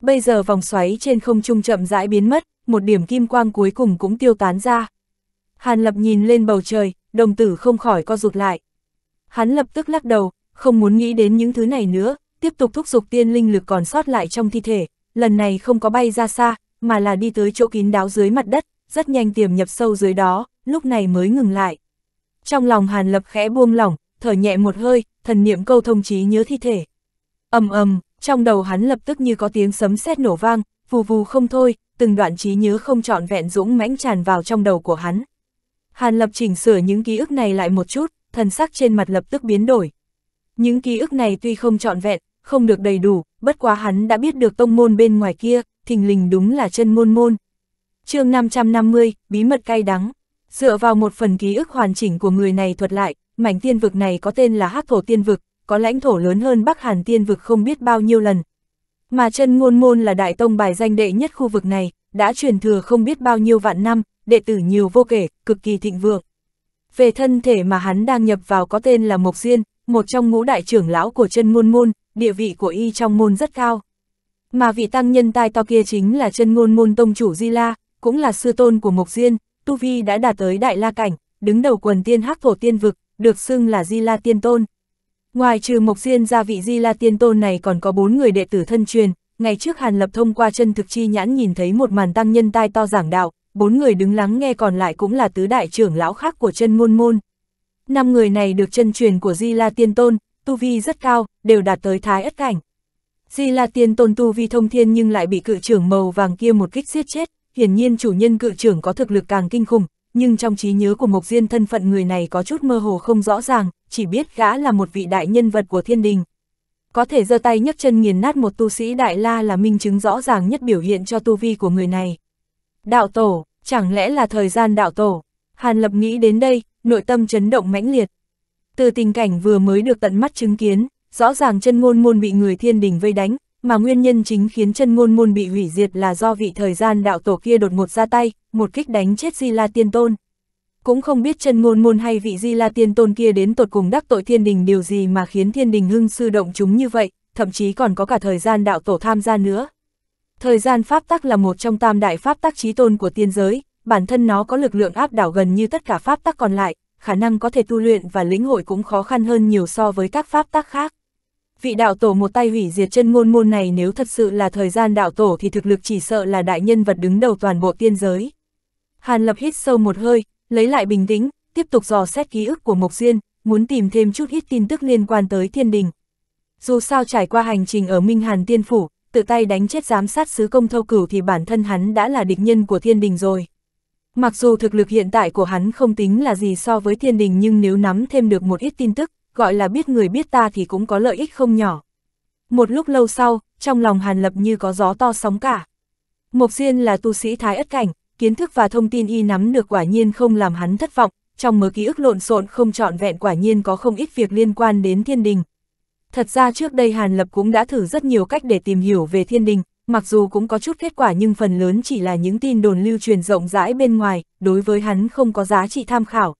Bây giờ vòng xoáy trên không trung chậm rãi biến mất, một điểm kim quang cuối cùng cũng tiêu tán ra. Hàn Lập nhìn lên bầu trời, đồng tử không khỏi co rụt lại. Hắn lập tức lắc đầu, không muốn nghĩ đến những thứ này nữa, tiếp tục thúc giục tiên linh lực còn sót lại trong thi thể, lần này không có bay ra xa, mà là đi tới chỗ kín đáo dưới mặt đất, rất nhanh tiềm nhập sâu dưới đó, lúc này mới ngừng lại. Trong lòng Hàn Lập khẽ buông lỏng, thở nhẹ một hơi, thần niệm câu thông trí nhớ thi thể ầm ầm, trong đầu hắn lập tức như có tiếng sấm sét nổ vang, vù vù không thôi, từng đoạn trí nhớ không trọn vẹn dũng mãnh tràn vào trong đầu của hắn. Hàn Lập chỉnh sửa những ký ức này lại một chút, thần sắc trên mặt lập tức biến đổi. Những ký ức này tuy không trọn vẹn, không được đầy đủ, bất quá hắn đã biết được tông môn bên ngoài kia, thình lình đúng là chân môn môn. chương 550, bí mật cay đắng. Dựa vào một phần ký ức hoàn chỉnh của người này thuật lại, mảnh tiên vực này có tên là Hắc Thổ Tiên Vực, có lãnh thổ lớn hơn Bắc Hàn tiên vực không biết bao nhiêu lần. Mà chân ngôn môn là đại tông bài danh đệ nhất khu vực này, đã truyền thừa không biết bao nhiêu vạn năm, đệ tử nhiều vô kể, cực kỳ thịnh vượng. Về thân thể mà hắn đang nhập vào có tên là Mộc Diên, một trong ngũ đại trưởng lão của chân ngôn môn, địa vị của y trong môn rất cao. Mà vị tăng nhân tai to kia chính là chân ngôn môn tông chủ Di La, cũng là sư tôn của Mộc Diên, Tu Vi đã đạt tới đại la cảnh, đứng đầu quần tiên hắc thổ tiên vực, được xưng là Di La tiên tôn. Ngoài trừ Mộc Diên ra vị Di La Tiên Tôn này còn có bốn người đệ tử thân truyền, ngày trước Hàn Lập thông qua chân thực chi nhãn nhìn thấy một màn tăng nhân tai to giảng đạo, bốn người đứng lắng nghe còn lại cũng là tứ đại trưởng lão khác của chân môn môn. Năm người này được chân truyền của Di La Tiên Tôn, tu vi rất cao, đều đạt tới thái ất cảnh. Di La Tiên Tôn tu vi thông thiên nhưng lại bị cự trưởng màu vàng kia một kích giết chết, hiển nhiên chủ nhân cự trưởng có thực lực càng kinh khủng, nhưng trong trí nhớ của Mộc Diên thân phận người này có chút mơ hồ không rõ ràng, chỉ biết gã là một vị đại nhân vật của thiên đình. Có thể giơ tay nhấc chân nghiền nát một tu sĩ đại la là minh chứng rõ ràng nhất biểu hiện cho tu vi của người này. Đạo tổ, chẳng lẽ là thời gian đạo tổ? Hàn Lập nghĩ đến đây, nội tâm chấn động mãnh liệt. Từ tình cảnh vừa mới được tận mắt chứng kiến, rõ ràng chân ngôn môn bị người thiên đình vây đánh, mà nguyên nhân chính khiến chân ngôn môn bị hủy diệt là do vị thời gian đạo tổ kia đột ngột ra tay, một kích đánh chết Di La Tiên Tôn cũng không biết chân ngôn môn hay vị di la tiên tôn kia đến tột cùng đắc tội thiên đình điều gì mà khiến thiên đình hưng sư động chúng như vậy, thậm chí còn có cả thời gian đạo tổ tham gia nữa. Thời gian pháp tắc là một trong tam đại pháp tắc trí tôn của tiên giới, bản thân nó có lực lượng áp đảo gần như tất cả pháp tắc còn lại, khả năng có thể tu luyện và lĩnh hội cũng khó khăn hơn nhiều so với các pháp tắc khác. Vị đạo tổ một tay hủy diệt chân ngôn môn này nếu thật sự là thời gian đạo tổ thì thực lực chỉ sợ là đại nhân vật đứng đầu toàn bộ tiên giới. Hàn Lập hít sâu một hơi, lấy lại bình tĩnh, tiếp tục dò xét ký ức của Mộc Diên, muốn tìm thêm chút ít tin tức liên quan tới thiên đình. Dù sao trải qua hành trình ở Minh Hàn Tiên Phủ, tự tay đánh chết giám sát sứ công thâu cửu thì bản thân hắn đã là địch nhân của thiên đình rồi. Mặc dù thực lực hiện tại của hắn không tính là gì so với thiên đình nhưng nếu nắm thêm được một ít tin tức, gọi là biết người biết ta thì cũng có lợi ích không nhỏ. Một lúc lâu sau, trong lòng Hàn Lập như có gió to sóng cả. Mộc Diên là tu sĩ thái ất cảnh, kiến thức và thông tin y nắm được quả nhiên không làm hắn thất vọng, trong mớ ký ức lộn xộn không trọn vẹn quả nhiên có không ít việc liên quan đến thiên đình. Thật ra trước đây Hàn Lập cũng đã thử rất nhiều cách để tìm hiểu về thiên đình, mặc dù cũng có chút kết quả nhưng phần lớn chỉ là những tin đồn lưu truyền rộng rãi bên ngoài, đối với hắn không có giá trị tham khảo.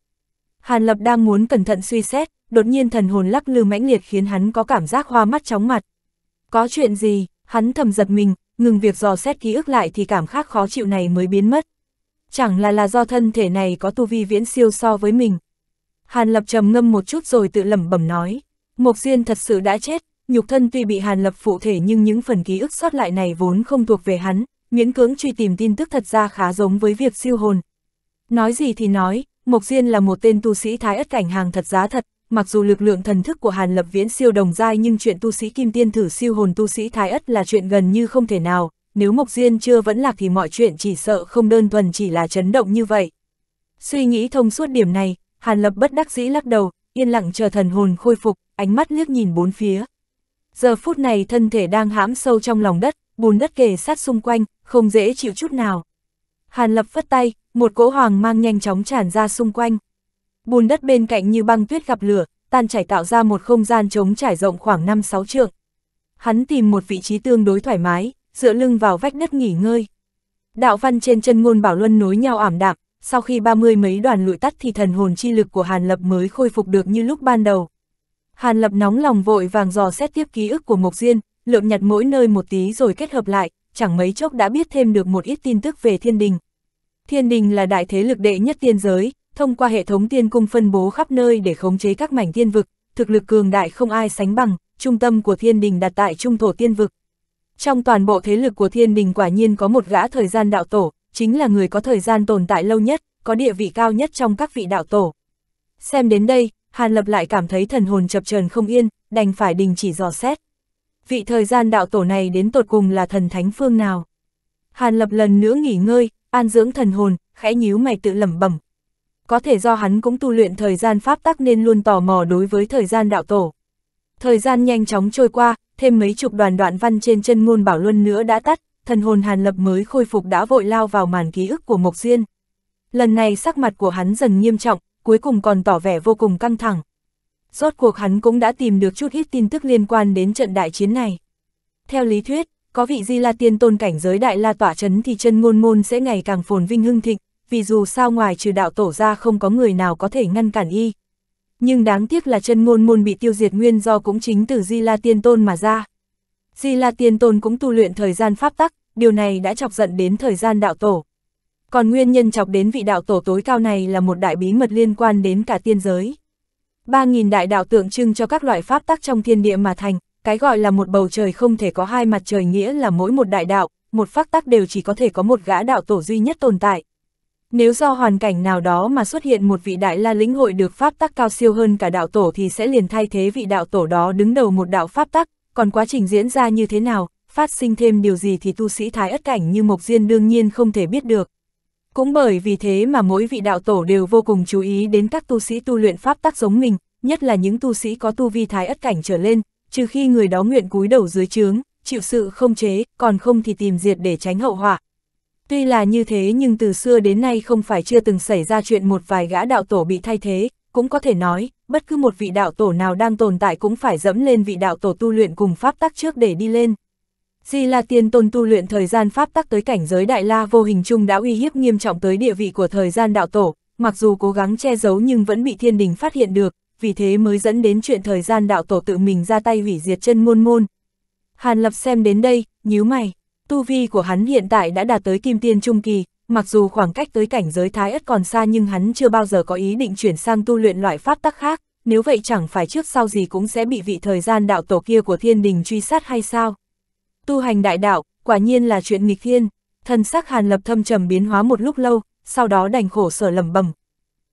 Hàn Lập đang muốn cẩn thận suy xét, đột nhiên thần hồn lắc lư mãnh liệt khiến hắn có cảm giác hoa mắt chóng mặt. Có chuyện gì, hắn thầm giật mình, ngừng việc dò xét ký ức lại thì cảm giác khó chịu này mới biến mất. Chẳng là là do thân thể này có tu vi viễn siêu so với mình. Hàn Lập trầm ngâm một chút rồi tự lẩm bẩm nói, Mộc Diên thật sự đã chết, nhục thân tuy bị Hàn Lập phụ thể nhưng những phần ký ức sót lại này vốn không thuộc về hắn, miễn cưỡng truy tìm tin tức thật ra khá giống với việc siêu hồn. Nói gì thì nói, Mộc Diên là một tên tu sĩ thái ất cảnh hàng thật giá thật, mặc dù lực lượng thần thức của Hàn Lập Viễn siêu đồng giai nhưng chuyện tu sĩ Kim Tiên thử siêu hồn tu sĩ Thái Ất là chuyện gần như không thể nào, nếu Mộc Diên chưa vẫn lạc thì mọi chuyện chỉ sợ không đơn thuần chỉ là chấn động như vậy. Suy nghĩ thông suốt điểm này, Hàn Lập bất đắc dĩ lắc đầu, yên lặng chờ thần hồn khôi phục, ánh mắt liếc nhìn bốn phía. Giờ phút này thân thể đang hãm sâu trong lòng đất, bùn đất kề sát xung quanh, không dễ chịu chút nào. Hàn Lập phất tay, một cỗ hoàng mang nhanh chóng tràn ra xung quanh bùn đất bên cạnh như băng tuyết gặp lửa, tan chảy tạo ra một không gian trống trải rộng khoảng 5-6 trượng. Hắn tìm một vị trí tương đối thoải mái, dựa lưng vào vách đất nghỉ ngơi. Đạo văn trên chân ngôn bảo luân nối nhau ảm đạm, sau khi ba mươi mấy đoàn lụi tắt thì thần hồn chi lực của Hàn Lập mới khôi phục được như lúc ban đầu. Hàn Lập nóng lòng vội vàng dò xét tiếp ký ức của Mộc Diên, lượm nhặt mỗi nơi một tí rồi kết hợp lại, chẳng mấy chốc đã biết thêm được một ít tin tức về thiên đình. Thiên đình là đại thế lực đệ nhất tiên giới, thông qua hệ thống tiên cung phân bố khắp nơi để khống chế các mảnh tiên vực, thực lực cường đại không ai sánh bằng, trung tâm của thiên đình đặt tại trung thổ tiên vực. Trong toàn bộ thế lực của thiên đình quả nhiên có một gã thời gian đạo tổ, chính là người có thời gian tồn tại lâu nhất, có địa vị cao nhất trong các vị đạo tổ. Xem đến đây, Hàn Lập lại cảm thấy thần hồn chập chờn không yên, đành phải đình chỉ dò xét. Vị thời gian đạo tổ này đến tột cùng là thần thánh phương nào? Hàn Lập lần nữa nghỉ ngơi, an dưỡng thần hồn, khẽ nhíu mày tự lẩm bẩm, có thể do hắn cũng tu luyện thời gian pháp tắc nên luôn tò mò đối với thời gian đạo tổ. Thời gian nhanh chóng trôi qua, thêm mấy chục đoàn đoạn văn trên chân ngôn bảo luân nữa đã tắt, thần hồn Hàn Lập mới khôi phục đã vội lao vào màn ký ức của Mộc duyên Lần này sắc mặt của hắn dần nghiêm trọng, cuối cùng còn tỏ vẻ vô cùng căng thẳng. Rốt cuộc hắn cũng đã tìm được chút ít tin tức liên quan đến trận đại chiến này. Theo lý thuyết, có vị Di La Tiên tôn cảnh giới đại la tỏa chấn thì chân ngôn môn sẽ ngày càng phồn vinh hưng thịnh, vì dù sao ngoài trừ đạo tổ ra không có người nào có thể ngăn cản y. Nhưng đáng tiếc là chân ngôn môn bị tiêu diệt nguyên do cũng chính từ Di La Tiên Tôn mà ra. Di La Tiên Tôn cũng tu luyện thời gian pháp tắc, điều này đã chọc giận đến thời gian đạo tổ. Còn nguyên nhân chọc đến vị đạo tổ tối cao này là một đại bí mật liên quan đến cả tiên giới. ba nghìn đại đạo tượng trưng cho các loại pháp tắc trong thiên địa mà thành, cái gọi là một bầu trời không thể có hai mặt trời nghĩa là mỗi một đại đạo, một pháp tắc đều chỉ có thể có một gã đạo tổ duy nhất tồn tại. Nếu do hoàn cảnh nào đó mà xuất hiện một vị đại la lĩnh hội được pháp tắc cao siêu hơn cả đạo tổ thì sẽ liền thay thế vị đạo tổ đó đứng đầu một đạo pháp tắc, còn quá trình diễn ra như thế nào, phát sinh thêm điều gì thì tu sĩ thái ất cảnh như Mộc Diên đương nhiên không thể biết được. Cũng bởi vì thế mà mỗi vị đạo tổ đều vô cùng chú ý đến các tu sĩ tu luyện pháp tắc giống mình, nhất là những tu sĩ có tu vi thái ất cảnh trở lên, trừ khi người đó nguyện cúi đầu dưới trướng, chịu sự không chế, còn không thì tìm diệt để tránh hậu họa, Tuy là như thế nhưng từ xưa đến nay không phải chưa từng xảy ra chuyện một vài gã đạo tổ bị thay thế, cũng có thể nói, bất cứ một vị đạo tổ nào đang tồn tại cũng phải dẫm lên vị đạo tổ tu luyện cùng pháp tắc trước để đi lên. Di La Tiên Tôn tu luyện thời gian pháp tắc tới cảnh giới Đại La vô hình chung đã uy hiếp nghiêm trọng tới địa vị của thời gian đạo tổ, mặc dù cố gắng che giấu nhưng vẫn bị thiên đình phát hiện được, vì thế mới dẫn đến chuyện thời gian đạo tổ tự mình ra tay hủy diệt chân môn môn. Hàn Lập xem đến đây, nhíu mày. Tu vi của hắn hiện tại đã đạt tới kim tiên trung kỳ, mặc dù khoảng cách tới cảnh giới thái ất còn xa nhưng hắn chưa bao giờ có ý định chuyển sang tu luyện loại pháp tắc khác, nếu vậy chẳng phải trước sau gì cũng sẽ bị vị thời gian đạo tổ kia của thiên đình truy sát hay sao? Tu hành đại đạo, quả nhiên là chuyện nghịch thiên, thần sắc hàn lập thâm trầm biến hóa một lúc lâu, sau đó đành khổ sở lầm bầm.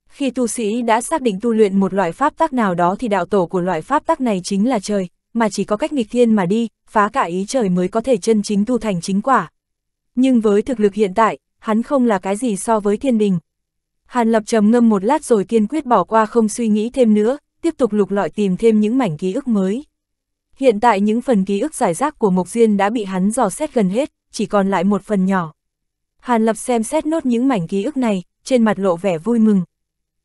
Khi tu sĩ đã xác định tu luyện một loại pháp tắc nào đó thì đạo tổ của loại pháp tắc này chính là trời, mà chỉ có cách nghịch thiên mà đi, phá cả ý trời mới có thể chân chính tu thành chính quả. Nhưng với thực lực hiện tại, hắn không là cái gì so với thiên đình. Hàn Lập trầm ngâm một lát rồi kiên quyết bỏ qua không suy nghĩ thêm nữa, tiếp tục lục lọi tìm thêm những mảnh ký ức mới. Hiện tại những phần ký ức giải rác của Mộc Diên đã bị hắn dò xét gần hết, chỉ còn lại một phần nhỏ. Hàn Lập xem xét nốt những mảnh ký ức này, trên mặt lộ vẻ vui mừng.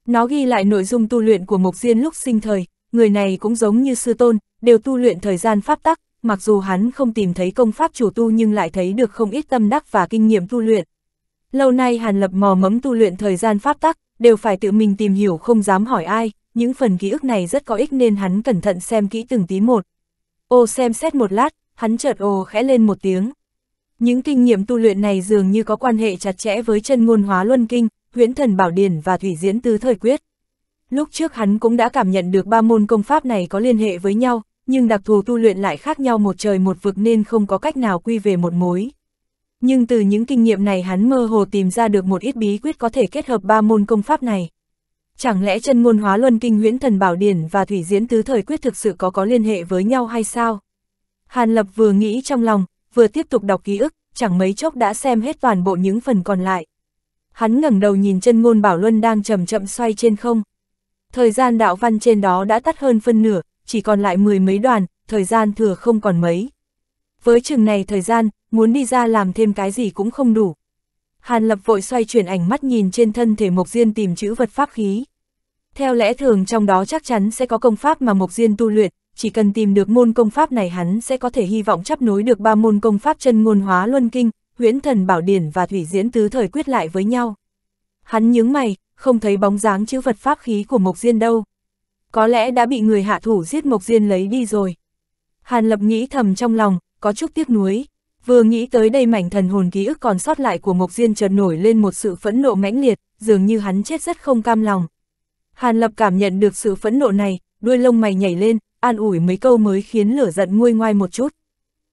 Nó ghi lại nội dung tu luyện của Mộc Diên lúc sinh thời, người này cũng giống như sư tôn, đều tu luyện thời gian pháp tắc, mặc dù hắn không tìm thấy công pháp chủ tu nhưng lại thấy được không ít tâm đắc và kinh nghiệm tu luyện. Lâu nay Hàn Lập mò mẫm tu luyện thời gian pháp tắc, đều phải tự mình tìm hiểu không dám hỏi ai, những phần ký ức này rất có ích nên hắn cẩn thận xem kỹ từng tí một. Ô xem xét một lát, hắn chợt ồ khẽ lên một tiếng. Những kinh nghiệm tu luyện này dường như có quan hệ chặt chẽ với chân ngôn hóa luân kinh, huyễn thần bảo điển và thủy diễn tứ thời quyết. Lúc trước hắn cũng đã cảm nhận được ba môn công pháp này có liên hệ với nhau, nhưng đặc thù tu luyện lại khác nhau một trời một vực nên không có cách nào quy về một mối. Nhưng từ những kinh nghiệm này hắn mơ hồ tìm ra được một ít bí quyết có thể kết hợp ba môn công pháp này. Chẳng lẽ chân ngôn hóa luân kinh huyễn thần bảo điển và thủy diễn tứ thời quyết thực sự có có liên hệ với nhau hay sao? Hàn Lập vừa nghĩ trong lòng, vừa tiếp tục đọc ký ức, chẳng mấy chốc đã xem hết toàn bộ những phần còn lại. Hắn ngẩng đầu nhìn chân ngôn bảo luân đang chậm chậm xoay trên không. Thời gian đạo văn trên đó đã tắt hơn phân nửa, chỉ còn lại mười mấy đoàn, thời gian thừa không còn mấy. Với chừng này thời gian, muốn đi ra làm thêm cái gì cũng không đủ. Hàn Lập vội xoay chuyển ảnh mắt nhìn trên thân thể Mộc Diên tìm chữ vật pháp khí. Theo lẽ thường trong đó chắc chắn sẽ có công pháp mà Mộc Diên tu luyện, chỉ cần tìm được môn công pháp này hắn sẽ có thể hy vọng chấp nối được ba môn công pháp chân ngôn hóa luân kinh, huyễn thần bảo điển và thủy diễn tứ thời quyết lại với nhau. Hắn nhướng mày, không thấy bóng dáng chữ vật pháp khí của Mộc Diên đâu có lẽ đã bị người hạ thủ giết Mộc Diên lấy đi rồi. Hàn Lập nghĩ thầm trong lòng, có chút tiếc nuối. Vừa nghĩ tới đây mảnh thần hồn ký ức còn sót lại của Mộc Diên chợt nổi lên một sự phẫn nộ mãnh liệt, dường như hắn chết rất không cam lòng. Hàn Lập cảm nhận được sự phẫn nộ này, đuôi lông mày nhảy lên, an ủi mấy câu mới khiến lửa giận nguôi ngoai một chút.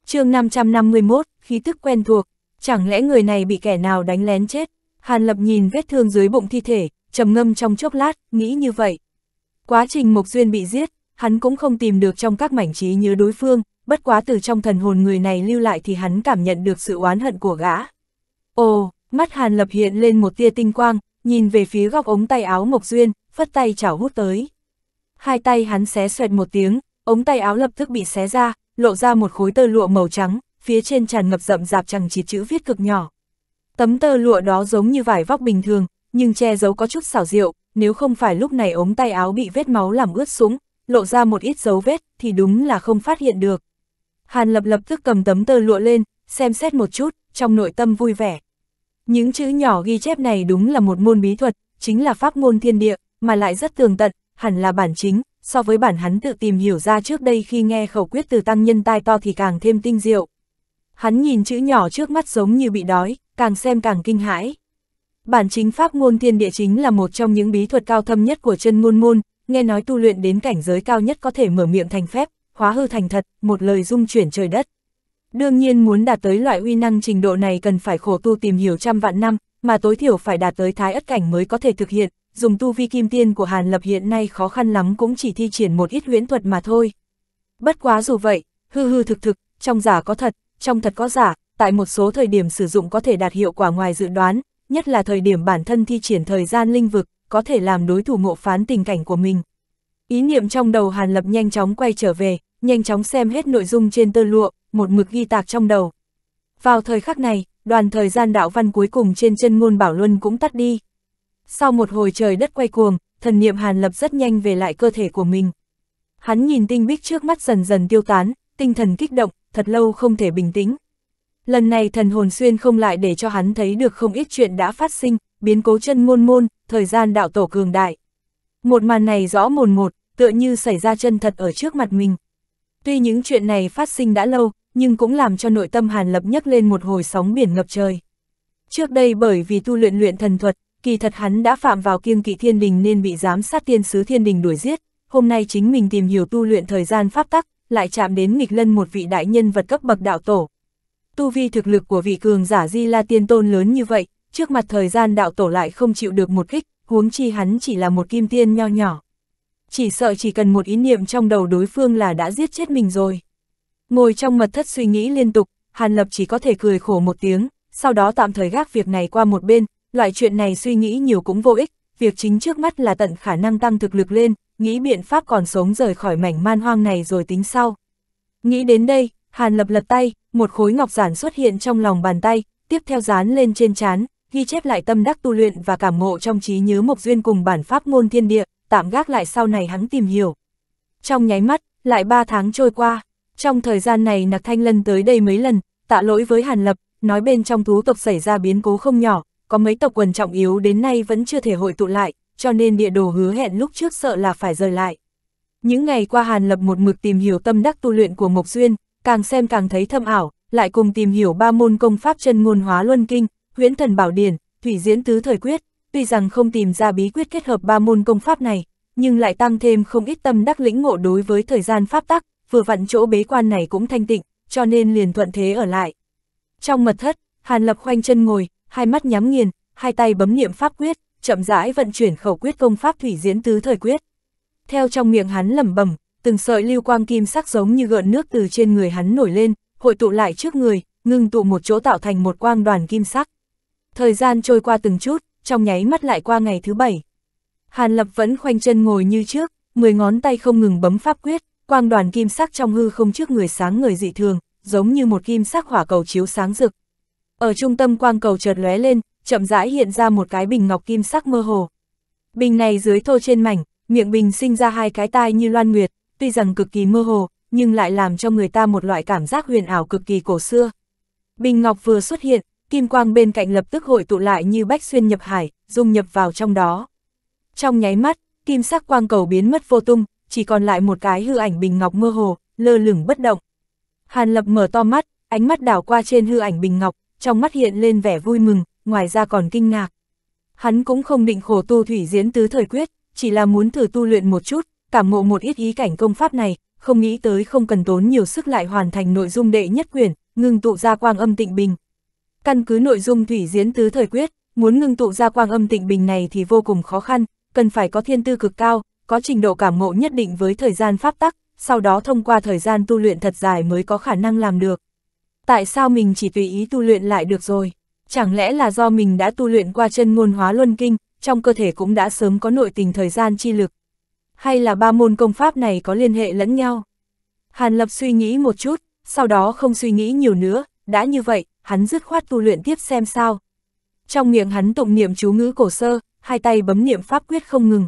chương 551, khí tức quen thuộc, chẳng lẽ người này bị kẻ nào đánh lén chết? Hàn Lập nhìn vết thương dưới bụng thi thể, trầm ngâm trong chốc lát, nghĩ như vậy. Quá trình Mộc Duyên bị giết, hắn cũng không tìm được trong các mảnh trí nhớ đối phương, bất quá từ trong thần hồn người này lưu lại thì hắn cảm nhận được sự oán hận của gã. Ồ, mắt Hàn Lập hiện lên một tia tinh quang, nhìn về phía góc ống tay áo Mộc Duyên, phất tay chảo hút tới. Hai tay hắn xé xoẹt một tiếng, ống tay áo lập tức bị xé ra, lộ ra một khối tơ lụa màu trắng, phía trên tràn ngập rậm rạp chẳng chỉ chữ viết cực nhỏ. Tấm tơ lụa đó giống như vải vóc bình thường, nhưng che giấu có chút xảo diệu, nếu không phải lúc này ống tay áo bị vết máu làm ướt súng, lộ ra một ít dấu vết, thì đúng là không phát hiện được. Hàn lập lập tức cầm tấm tờ lụa lên, xem xét một chút, trong nội tâm vui vẻ. Những chữ nhỏ ghi chép này đúng là một môn bí thuật, chính là pháp môn thiên địa, mà lại rất tường tận, hẳn là bản chính, so với bản hắn tự tìm hiểu ra trước đây khi nghe khẩu quyết từ tăng nhân tai to thì càng thêm tinh diệu. Hắn nhìn chữ nhỏ trước mắt giống như bị đói, càng xem càng kinh hãi. Bản chính pháp ngôn thiên địa chính là một trong những bí thuật cao thâm nhất của chân ngôn môn, nghe nói tu luyện đến cảnh giới cao nhất có thể mở miệng thành phép, hóa hư thành thật, một lời dung chuyển trời đất. Đương nhiên muốn đạt tới loại uy năng trình độ này cần phải khổ tu tìm hiểu trăm vạn năm, mà tối thiểu phải đạt tới thái ất cảnh mới có thể thực hiện, dùng tu vi kim tiên của Hàn Lập hiện nay khó khăn lắm cũng chỉ thi triển một ít huyễn thuật mà thôi. Bất quá dù vậy, hư hư thực thực, trong giả có thật, trong thật có giả, tại một số thời điểm sử dụng có thể đạt hiệu quả ngoài dự đoán, nhất là thời điểm bản thân thi triển thời gian linh vực, có thể làm đối thủ ngộ phán tình cảnh của mình. Ý niệm trong đầu Hàn Lập nhanh chóng quay trở về, nhanh chóng xem hết nội dung trên tơ lụa, một mực ghi tạc trong đầu. Vào thời khắc này, đoàn thời gian đạo văn cuối cùng trên chân ngôn bảo luân cũng tắt đi. Sau một hồi trời đất quay cuồng, thần niệm Hàn Lập rất nhanh về lại cơ thể của mình. Hắn nhìn tinh bích trước mắt dần dần tiêu tán, tinh thần kích động, thật lâu không thể bình tĩnh. Lần này thần hồn xuyên không lại để cho hắn thấy được không ít chuyện đã phát sinh, biến cố chân ngôn môn, thời gian đạo tổ cường đại. Một màn này rõ mồn một, tựa như xảy ra chân thật ở trước mặt mình. Tuy những chuyện này phát sinh đã lâu, nhưng cũng làm cho nội tâm Hàn Lập nhấc lên một hồi sóng biển ngập trời. Trước đây bởi vì tu luyện luyện thần thuật, kỳ thật hắn đã phạm vào kiêng kỵ thiên đình nên bị giám sát tiên sứ thiên đình đuổi giết, hôm nay chính mình tìm hiểu tu luyện thời gian pháp tắc, lại chạm đến nghịch lân một vị đại nhân vật cấp bậc đạo tổ, tu vi thực lực của vị cường giả Di La Tiên Tôn lớn như vậy, trước mặt thời gian đạo tổ lại không chịu được một kích, huống chi hắn chỉ là một kim tiên nho nhỏ. Chỉ sợ chỉ cần một ý niệm trong đầu đối phương là đã giết chết mình rồi. Ngồi trong mật thất suy nghĩ liên tục, Hàn Lập chỉ có thể cười khổ một tiếng, sau đó tạm thời gác việc này qua một bên, loại chuyện này suy nghĩ nhiều cũng vô ích, việc chính trước mắt là tận khả năng tăng thực lực lên, nghĩ biện pháp còn sống rời khỏi mảnh man hoang này rồi tính sau. Nghĩ đến đây, Hàn Lập lật tay, một khối ngọc giản xuất hiện trong lòng bàn tay, tiếp theo dán lên trên chán, ghi chép lại tâm đắc tu luyện và cảm ngộ trong trí nhớ mộc duyên cùng bản pháp ngôn thiên địa, tạm gác lại sau này hắn tìm hiểu. Trong nháy mắt, lại ba tháng trôi qua, trong thời gian này nặc Thanh Lân tới đây mấy lần, tạ lỗi với Hàn Lập, nói bên trong thú tộc xảy ra biến cố không nhỏ, có mấy tộc quần trọng yếu đến nay vẫn chưa thể hội tụ lại, cho nên địa đồ hứa hẹn lúc trước sợ là phải rời lại. Những ngày qua Hàn Lập một mực tìm hiểu tâm đắc tu luyện của Mộc Duyên, càng xem càng thấy thâm ảo, lại cùng tìm hiểu ba môn công pháp chân ngôn hóa luân kinh, huyễn thần bảo điển, thủy diễn tứ thời quyết, tuy rằng không tìm ra bí quyết kết hợp ba môn công pháp này, nhưng lại tăng thêm không ít tâm đắc lĩnh ngộ đối với thời gian pháp tắc, vừa vặn chỗ bế quan này cũng thanh tịnh, cho nên liền thuận thế ở lại. Trong mật thất, Hàn Lập khoanh chân ngồi, hai mắt nhắm nghiền, hai tay bấm niệm pháp quyết, chậm rãi vận chuyển khẩu quyết công pháp thủy diễn tứ thời quyết. Theo trong miệng hắn lẩm bẩm, từng sợi lưu quang kim sắc giống như gợn nước từ trên người hắn nổi lên, hội tụ lại trước người, ngưng tụ một chỗ tạo thành một quang đoàn kim sắc. Thời gian trôi qua từng chút, trong nháy mắt lại qua ngày thứ bảy. Hàn Lập vẫn khoanh chân ngồi như trước, mười ngón tay không ngừng bấm pháp quyết, quang đoàn kim sắc trong hư không trước người sáng người dị thường, giống như một kim sắc hỏa cầu chiếu sáng rực. Ở trung tâm quang cầu chợt lóe lên, chậm rãi hiện ra một cái bình ngọc kim sắc mơ hồ. Bình này dưới thô trên mảnh, miệng bình sinh ra hai cái tai như loan nguyệt, tuy rằng cực kỳ mơ hồ, nhưng lại làm cho người ta một loại cảm giác huyền ảo cực kỳ cổ xưa. Bình ngọc vừa xuất hiện, kim quang bên cạnh lập tức hội tụ lại như bách xuyên nhập hải, dung nhập vào trong đó. Trong nháy mắt, kim sắc quang cầu biến mất vô tung, chỉ còn lại một cái hư ảnh bình ngọc mơ hồ, lơ lửng bất động. Hàn Lập mở to mắt, ánh mắt đảo qua trên hư ảnh bình ngọc, trong mắt hiện lên vẻ vui mừng, ngoài ra còn kinh ngạc. Hắn cũng không định khổ tu thủy diễn tứ thời quyết, chỉ là muốn thử tu luyện một chút, cảm ngộ một ít ý cảnh công pháp này, không nghĩ tới không cần tốn nhiều sức lại hoàn thành nội dung đệ nhất quyển, ngưng tụ ra quang âm tịnh bình. Căn cứ nội dung thủy diễn tứ thời quyết, muốn ngưng tụ ra quang âm tịnh bình này thì vô cùng khó khăn, cần phải có thiên tư cực cao, có trình độ cảm ngộ nhất định với thời gian pháp tắc, sau đó thông qua thời gian tu luyện thật dài mới có khả năng làm được. Tại sao mình chỉ tùy ý tu luyện lại được rồi? Chẳng lẽ là do mình đã tu luyện qua chân ngôn hóa luân kinh, trong cơ thể cũng đã sớm có nội tình thời gian chi lực? hay là ba môn công pháp này có liên hệ lẫn nhau? Hàn Lập suy nghĩ một chút, sau đó không suy nghĩ nhiều nữa, đã như vậy, hắn dứt khoát tu luyện tiếp xem sao. Trong miệng hắn tụng niệm chú ngữ cổ sơ, hai tay bấm niệm pháp quyết không ngừng.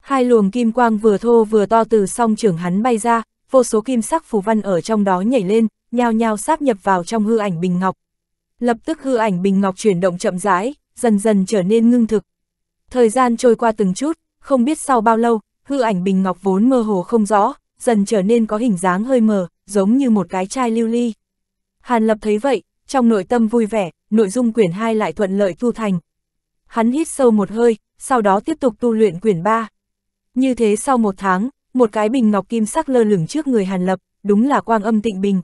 Hai luồng kim quang vừa thô vừa to từ song trưởng hắn bay ra, vô số kim sắc phù văn ở trong đó nhảy lên, nhao nhao sáp nhập vào trong hư ảnh bình ngọc. Lập tức hư ảnh bình ngọc chuyển động chậm rãi, dần dần trở nên ngưng thực. Thời gian trôi qua từng chút, không biết sau bao lâu, hư ảnh bình ngọc vốn mơ hồ không rõ, dần trở nên có hình dáng hơi mờ, giống như một cái chai lưu ly. Hàn Lập thấy vậy, trong nội tâm vui vẻ, nội dung quyển 2 lại thuận lợi tu thành. Hắn hít sâu một hơi, sau đó tiếp tục tu luyện quyển 3. Như thế sau một tháng, một cái bình ngọc kim sắc lơ lửng trước người Hàn Lập, đúng là quang âm tịnh bình.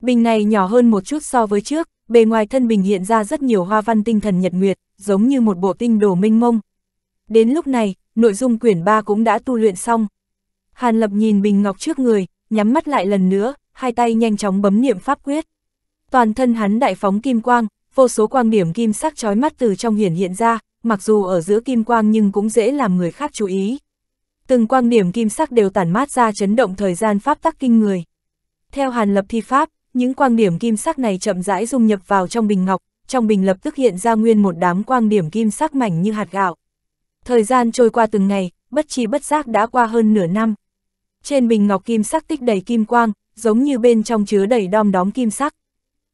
Bình này nhỏ hơn một chút so với trước, bề ngoài thân bình hiện ra rất nhiều hoa văn tinh thần nhật nguyệt, giống như một bộ tinh đồ minh mông. Đến lúc này, nội dung quyển 3 cũng đã tu luyện xong. Hàn Lập nhìn Bình Ngọc trước người, nhắm mắt lại lần nữa, hai tay nhanh chóng bấm niệm pháp quyết. Toàn thân hắn đại phóng kim quang, vô số quang điểm kim sắc chói mắt từ trong hiển hiện ra, mặc dù ở giữa kim quang nhưng cũng dễ làm người khác chú ý. Từng quang điểm kim sắc đều tản mát ra chấn động thời gian pháp tắc kinh người. Theo Hàn Lập thi pháp, những quang điểm kim sắc này chậm rãi dung nhập vào trong bình ngọc, trong bình lập tức hiện ra nguyên một đám quang điểm kim sắc mảnh như hạt gạo. Thời gian trôi qua từng ngày, bất chi bất giác đã qua hơn nửa năm. Trên bình ngọc kim sắc tích đầy kim quang, giống như bên trong chứa đầy đom đóm kim sắc.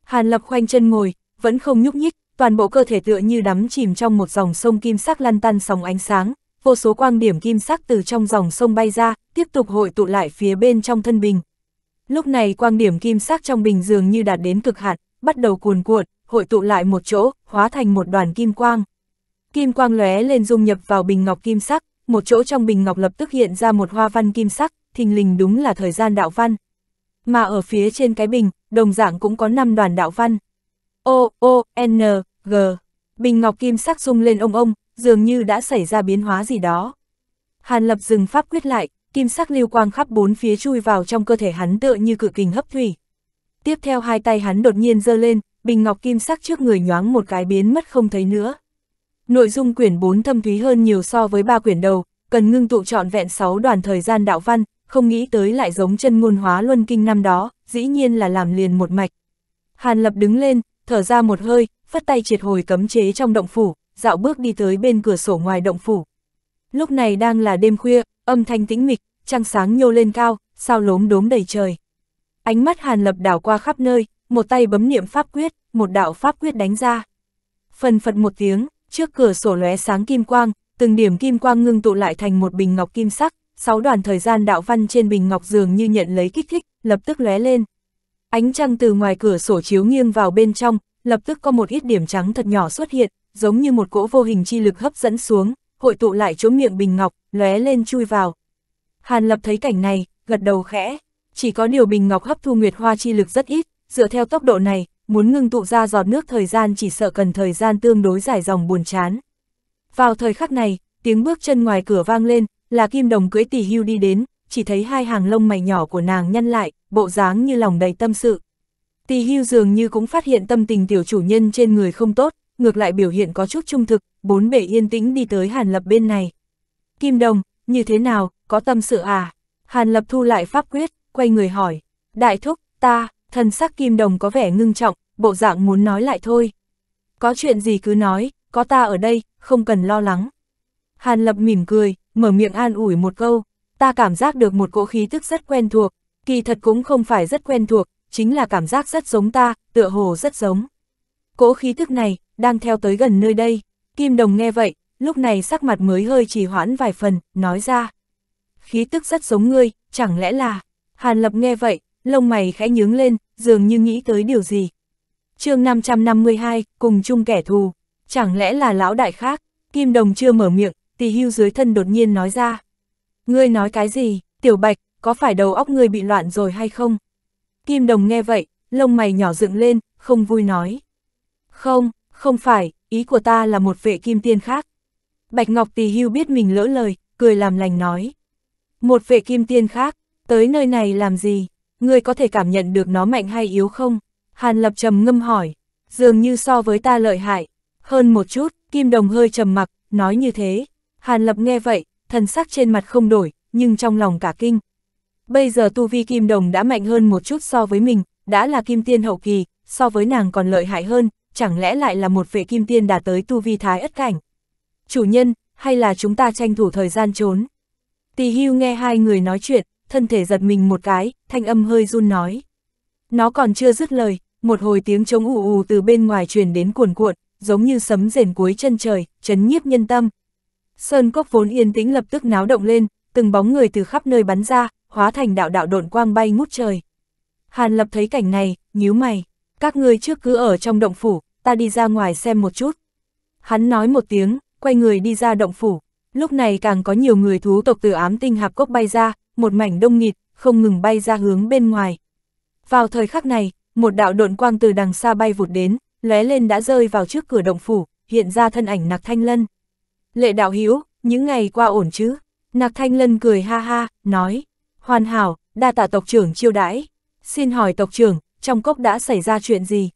Hàn Lập khoanh chân ngồi, vẫn không nhúc nhích, toàn bộ cơ thể tựa như đắm chìm trong một dòng sông kim sắc lăn tăn sóng ánh sáng, vô số quang điểm kim sắc từ trong dòng sông bay ra, tiếp tục hội tụ lại phía bên trong thân bình. Lúc này quang điểm kim sắc trong bình dường như đạt đến cực hạn, bắt đầu cuồn cuộn, hội tụ lại một chỗ, hóa thành một đoàn kim quang. Kim quang lóe lên dung nhập vào bình ngọc kim sắc, một chỗ trong bình ngọc lập tức hiện ra một hoa văn kim sắc, thình lình đúng là thời gian đạo văn. Mà ở phía trên cái bình, đồng dạng cũng có 5 đoàn đạo văn. O, O, N, G. Bình ngọc kim sắc rung lên ông ông, dường như đã xảy ra biến hóa gì đó. Hàn lập dừng pháp quyết lại, kim sắc lưu quang khắp bốn phía chui vào trong cơ thể hắn tựa như cự kình hấp thủy. Tiếp theo hai tay hắn đột nhiên giơ lên, bình ngọc kim sắc trước người nhoáng một cái biến mất không thấy nữa. Nội dung quyển 4 thâm thúy hơn nhiều so với ba quyển đầu, cần ngưng tụ trọn vẹn 6 đoàn thời gian đạo văn, không nghĩ tới lại giống chân ngôn hóa luân kinh năm đó, dĩ nhiên là làm liền một mạch. Hàn Lập đứng lên, thở ra một hơi, phất tay triệt hồi cấm chế trong động phủ, dạo bước đi tới bên cửa sổ ngoài động phủ. Lúc này đang là đêm khuya, âm thanh tĩnh mịch, trăng sáng nhô lên cao, sao lốm đốm đầy trời. Ánh mắt Hàn Lập đảo qua khắp nơi, một tay bấm niệm pháp quyết, một đạo pháp quyết đánh ra. Phần phật một tiếng, Trước cửa sổ lóe sáng kim quang, từng điểm kim quang ngưng tụ lại thành một bình ngọc kim sắc, sáu đoàn thời gian đạo văn trên bình ngọc dường như nhận lấy kích thích, lập tức lóe lên. Ánh trăng từ ngoài cửa sổ chiếu nghiêng vào bên trong, lập tức có một ít điểm trắng thật nhỏ xuất hiện, giống như một cỗ vô hình chi lực hấp dẫn xuống, hội tụ lại chỗ miệng bình ngọc, lóe lên chui vào. Hàn Lập thấy cảnh này, gật đầu khẽ, chỉ có điều bình ngọc hấp thu nguyệt hoa chi lực rất ít, dựa theo tốc độ này, muốn ngưng tụ ra giọt nước thời gian chỉ sợ cần thời gian tương đối dài dòng buồn chán. Vào thời khắc này, tiếng bước chân ngoài cửa vang lên, là kim đồng cưỡi tỷ hưu đi đến, chỉ thấy hai hàng lông mày nhỏ của nàng nhăn lại, bộ dáng như lòng đầy tâm sự. Tỷ hưu dường như cũng phát hiện tâm tình tiểu chủ nhân trên người không tốt, ngược lại biểu hiện có chút trung thực, bốn bể yên tĩnh đi tới Hàn Lập bên này. Kim đồng, như thế nào, có tâm sự à? Hàn Lập thu lại pháp quyết, quay người hỏi. Đại thúc, ta, thần sắc kim đồng có vẻ ngưng trọng, bộ dạng muốn nói lại thôi. Có chuyện gì cứ nói, có ta ở đây, không cần lo lắng. Hàn Lập mỉm cười, mở miệng an ủi một câu, ta cảm giác được một cỗ khí tức rất quen thuộc, kỳ thật cũng không phải rất quen thuộc, chính là cảm giác rất giống ta, tựa hồ rất giống. Cỗ khí tức này, đang theo tới gần nơi đây, Kim Đồng nghe vậy, lúc này sắc mặt mới hơi trì hoãn vài phần, nói ra. Khí tức rất giống ngươi, chẳng lẽ là... Hàn Lập nghe vậy, lông mày khẽ nhướng lên, dường như nghĩ tới điều gì, chương 552, cùng chung kẻ thù. Chẳng lẽ là lão đại khác? Kim Đồng chưa mở miệng, tì hưu dưới thân đột nhiên nói ra. Ngươi nói cái gì, tiểu bạch, có phải đầu óc ngươi bị loạn rồi hay không? Kim Đồng nghe vậy, lông mày nhỏ dựng lên, không vui nói. Không, không phải, ý của ta là một vệ kim tiên khác. Bạch Ngọc tì hưu biết mình lỡ lời, cười làm lành nói. Một vệ kim tiên khác, tới nơi này làm gì? Ngươi có thể cảm nhận được nó mạnh hay yếu không? Hàn Lập trầm ngâm hỏi, dường như so với ta lợi hại, hơn một chút, Kim Đồng hơi trầm mặc, nói như thế. Hàn Lập nghe vậy, thần sắc trên mặt không đổi, nhưng trong lòng cả kinh. Bây giờ tu vi Kim Đồng đã mạnh hơn một chút so với mình, đã là Kim Tiên hậu kỳ, so với nàng còn lợi hại hơn, chẳng lẽ lại là một vệ Kim Tiên đạt tới tu vi thái ất cảnh. Chủ nhân, hay là chúng ta tranh thủ thời gian trốn? Tỳ hưu nghe hai người nói chuyện, thân thể giật mình một cái, thanh âm hơi run nói. Nó còn chưa dứt lời, một hồi tiếng trống ù ù từ bên ngoài truyền đến cuồn cuộn, giống như sấm rền cuối chân trời, chấn nhiếp nhân tâm. Sơn cốc vốn yên tĩnh lập tức náo động lên, từng bóng người từ khắp nơi bắn ra, hóa thành đạo đạo độn quang bay ngút trời. Hàn Lập thấy cảnh này, nhíu mày, các ngươi trước cứ ở trong động phủ, ta đi ra ngoài xem một chút. Hắn nói một tiếng, quay người đi ra động phủ, lúc này càng có nhiều người thú tộc từ ám tinh hạp cốc bay ra, một mảnh đông nghịt, không ngừng bay ra hướng bên ngoài, vào thời khắc này, một đạo độn quang từ đằng xa bay vụt đến, lóe lên đã rơi vào trước cửa động phủ, hiện ra thân ảnh Nạc Thanh Lân. Lệ đạo hiếu, những ngày qua ổn chứ? Nạc Thanh Lân cười ha ha, nói, hoàn hảo, đa tạ tộc trưởng chiêu đãi. Xin hỏi tộc trưởng, trong cốc đã xảy ra chuyện gì?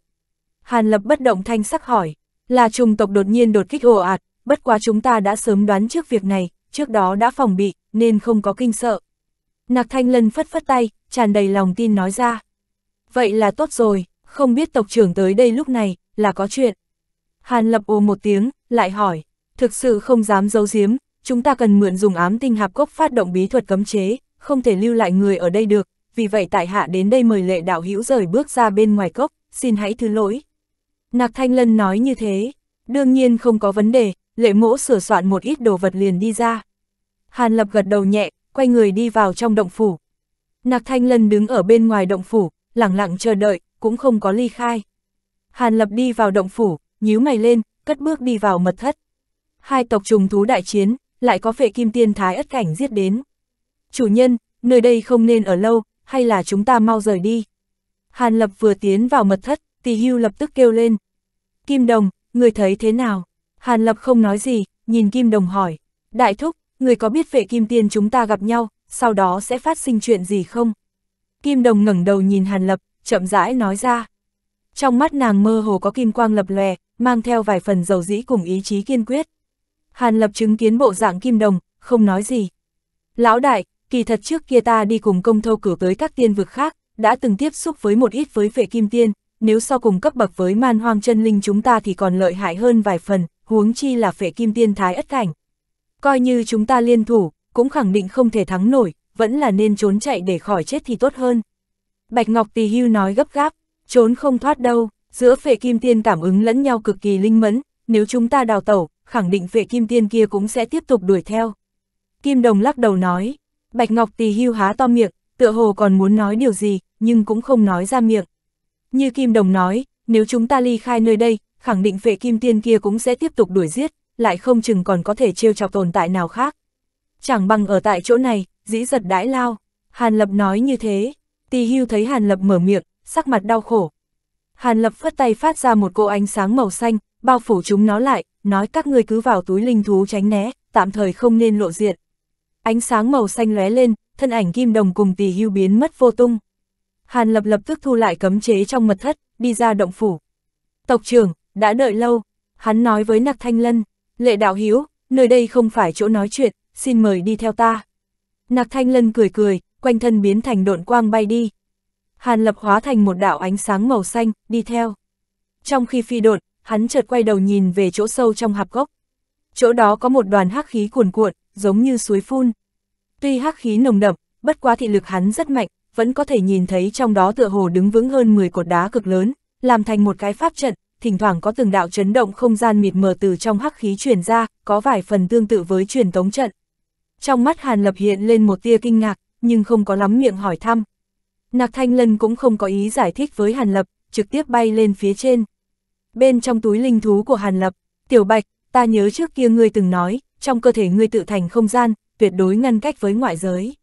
Hàn Lập bất động thanh sắc hỏi, là trùng tộc đột nhiên đột kích ồ ạt, bất quá chúng ta đã sớm đoán trước việc này, trước đó đã phòng bị, nên không có kinh sợ. Nạc Thanh Lân phất phất tay, tràn đầy lòng tin nói ra. Vậy là tốt rồi, không biết tộc trưởng tới đây lúc này, là có chuyện. Hàn lập ồ một tiếng, lại hỏi, thực sự không dám giấu giếm, chúng ta cần mượn dùng ám tinh hạp cốc phát động bí thuật cấm chế, không thể lưu lại người ở đây được, vì vậy tại hạ đến đây mời lệ đạo hữu rời bước ra bên ngoài cốc, xin hãy thứ lỗi. Nạc Thanh Lân nói như thế, đương nhiên không có vấn đề, lệ mỗ sửa soạn một ít đồ vật liền đi ra. Hàn Lập gật đầu nhẹ, quay người đi vào trong động phủ. Nạc Thanh Lân đứng ở bên ngoài động phủ, lặng lặng chờ đợi, cũng không có ly khai. Hàn Lập đi vào động phủ, nhíu mày lên, cất bước đi vào mật thất. Hai tộc trùng thú đại chiến, lại có phệ kim tiên thái ất cảnh giết đến. Chủ nhân, nơi đây không nên ở lâu, hay là chúng ta mau rời đi. Hàn Lập vừa tiến vào mật thất, Tì Hưu lập tức kêu lên. Kim Đồng, người thấy thế nào? Hàn Lập không nói gì, nhìn Kim Đồng hỏi. Đại thúc, người có biết phệ kim tiên chúng ta gặp nhau, sau đó sẽ phát sinh chuyện gì không? Kim Đồng ngẩng đầu nhìn Hàn Lập, chậm rãi nói ra. Trong mắt nàng mơ hồ có kim quang lập lòe, mang theo vài phần dầu dĩ cùng ý chí kiên quyết. Hàn Lập chứng kiến bộ dạng Kim Đồng, không nói gì. Lão đại, kỳ thật trước kia ta đi cùng công thâu cử tới các tiên vực khác, đã từng tiếp xúc với một ít với vệ kim tiên, nếu so cùng cấp bậc với man hoang chân linh chúng ta thì còn lợi hại hơn vài phần, huống chi là phệ kim tiên thái ất cảnh. Coi như chúng ta liên thủ, cũng khẳng định không thể thắng nổi, vẫn là nên trốn chạy để khỏi chết thì tốt hơn. Bạch Ngọc Tỳ Hưu nói gấp gáp, trốn không thoát đâu, giữa phệ kim tiên cảm ứng lẫn nhau cực kỳ linh mẫn, nếu chúng ta đào tẩu, khẳng định phệ kim tiên kia cũng sẽ tiếp tục đuổi theo. Kim Đồng lắc đầu nói, Bạch Ngọc Tỳ Hưu há to miệng, tựa hồ còn muốn nói điều gì, nhưng cũng không nói ra miệng. Như Kim Đồng nói, nếu chúng ta ly khai nơi đây, khẳng định phệ kim tiên kia cũng sẽ tiếp tục đuổi giết, lại không chừng còn có thể trêu chọc tồn tại nào khác. Chẳng bằng ở tại chỗ này, dĩ giật đãi lao. Hàn Lập nói như thế, Tì Hưu thấy Hàn Lập mở miệng, sắc mặt đau khổ. Hàn Lập phất tay phát ra một cô ánh sáng màu xanh, bao phủ chúng nó lại, nói các ngươi cứ vào túi linh thú tránh né, tạm thời không nên lộ diện. Ánh sáng màu xanh lóe lên, thân ảnh kim đồng cùng Tì Hưu biến mất vô tung. Hàn Lập lập tức thu lại cấm chế trong mật thất, đi ra động phủ. Tộc trưởng, đã đợi lâu, hắn nói với nặc Thanh Lân, lệ đạo hiếu, nơi đây không phải chỗ nói chuyện, xin mời đi theo ta. Nạc Thanh Lân cười cười, quanh thân biến thành độn quang bay đi. Hàn Lập hóa thành một đạo ánh sáng màu xanh, đi theo. Trong khi phi độn, hắn chợt quay đầu nhìn về chỗ sâu trong hạp gốc. Chỗ đó có một đoàn hắc khí cuồn cuộn, giống như suối phun. Tuy hắc khí nồng đậm, bất quá thị lực hắn rất mạnh, vẫn có thể nhìn thấy trong đó tựa hồ đứng vững hơn 10 cột đá cực lớn, làm thành một cái pháp trận, thỉnh thoảng có từng đạo chấn động không gian mịt mờ từ trong hắc khí truyền ra, có vài phần tương tự với truyền tống trận. Trong mắt Hàn Lập hiện lên một tia kinh ngạc, nhưng không có lắm miệng hỏi thăm. Nạc Thanh Lân cũng không có ý giải thích với Hàn Lập, trực tiếp bay lên phía trên. Bên trong túi linh thú của Hàn Lập, Tiểu Bạch, ta nhớ trước kia ngươi từng nói, trong cơ thể ngươi tự thành không gian, tuyệt đối ngăn cách với ngoại giới.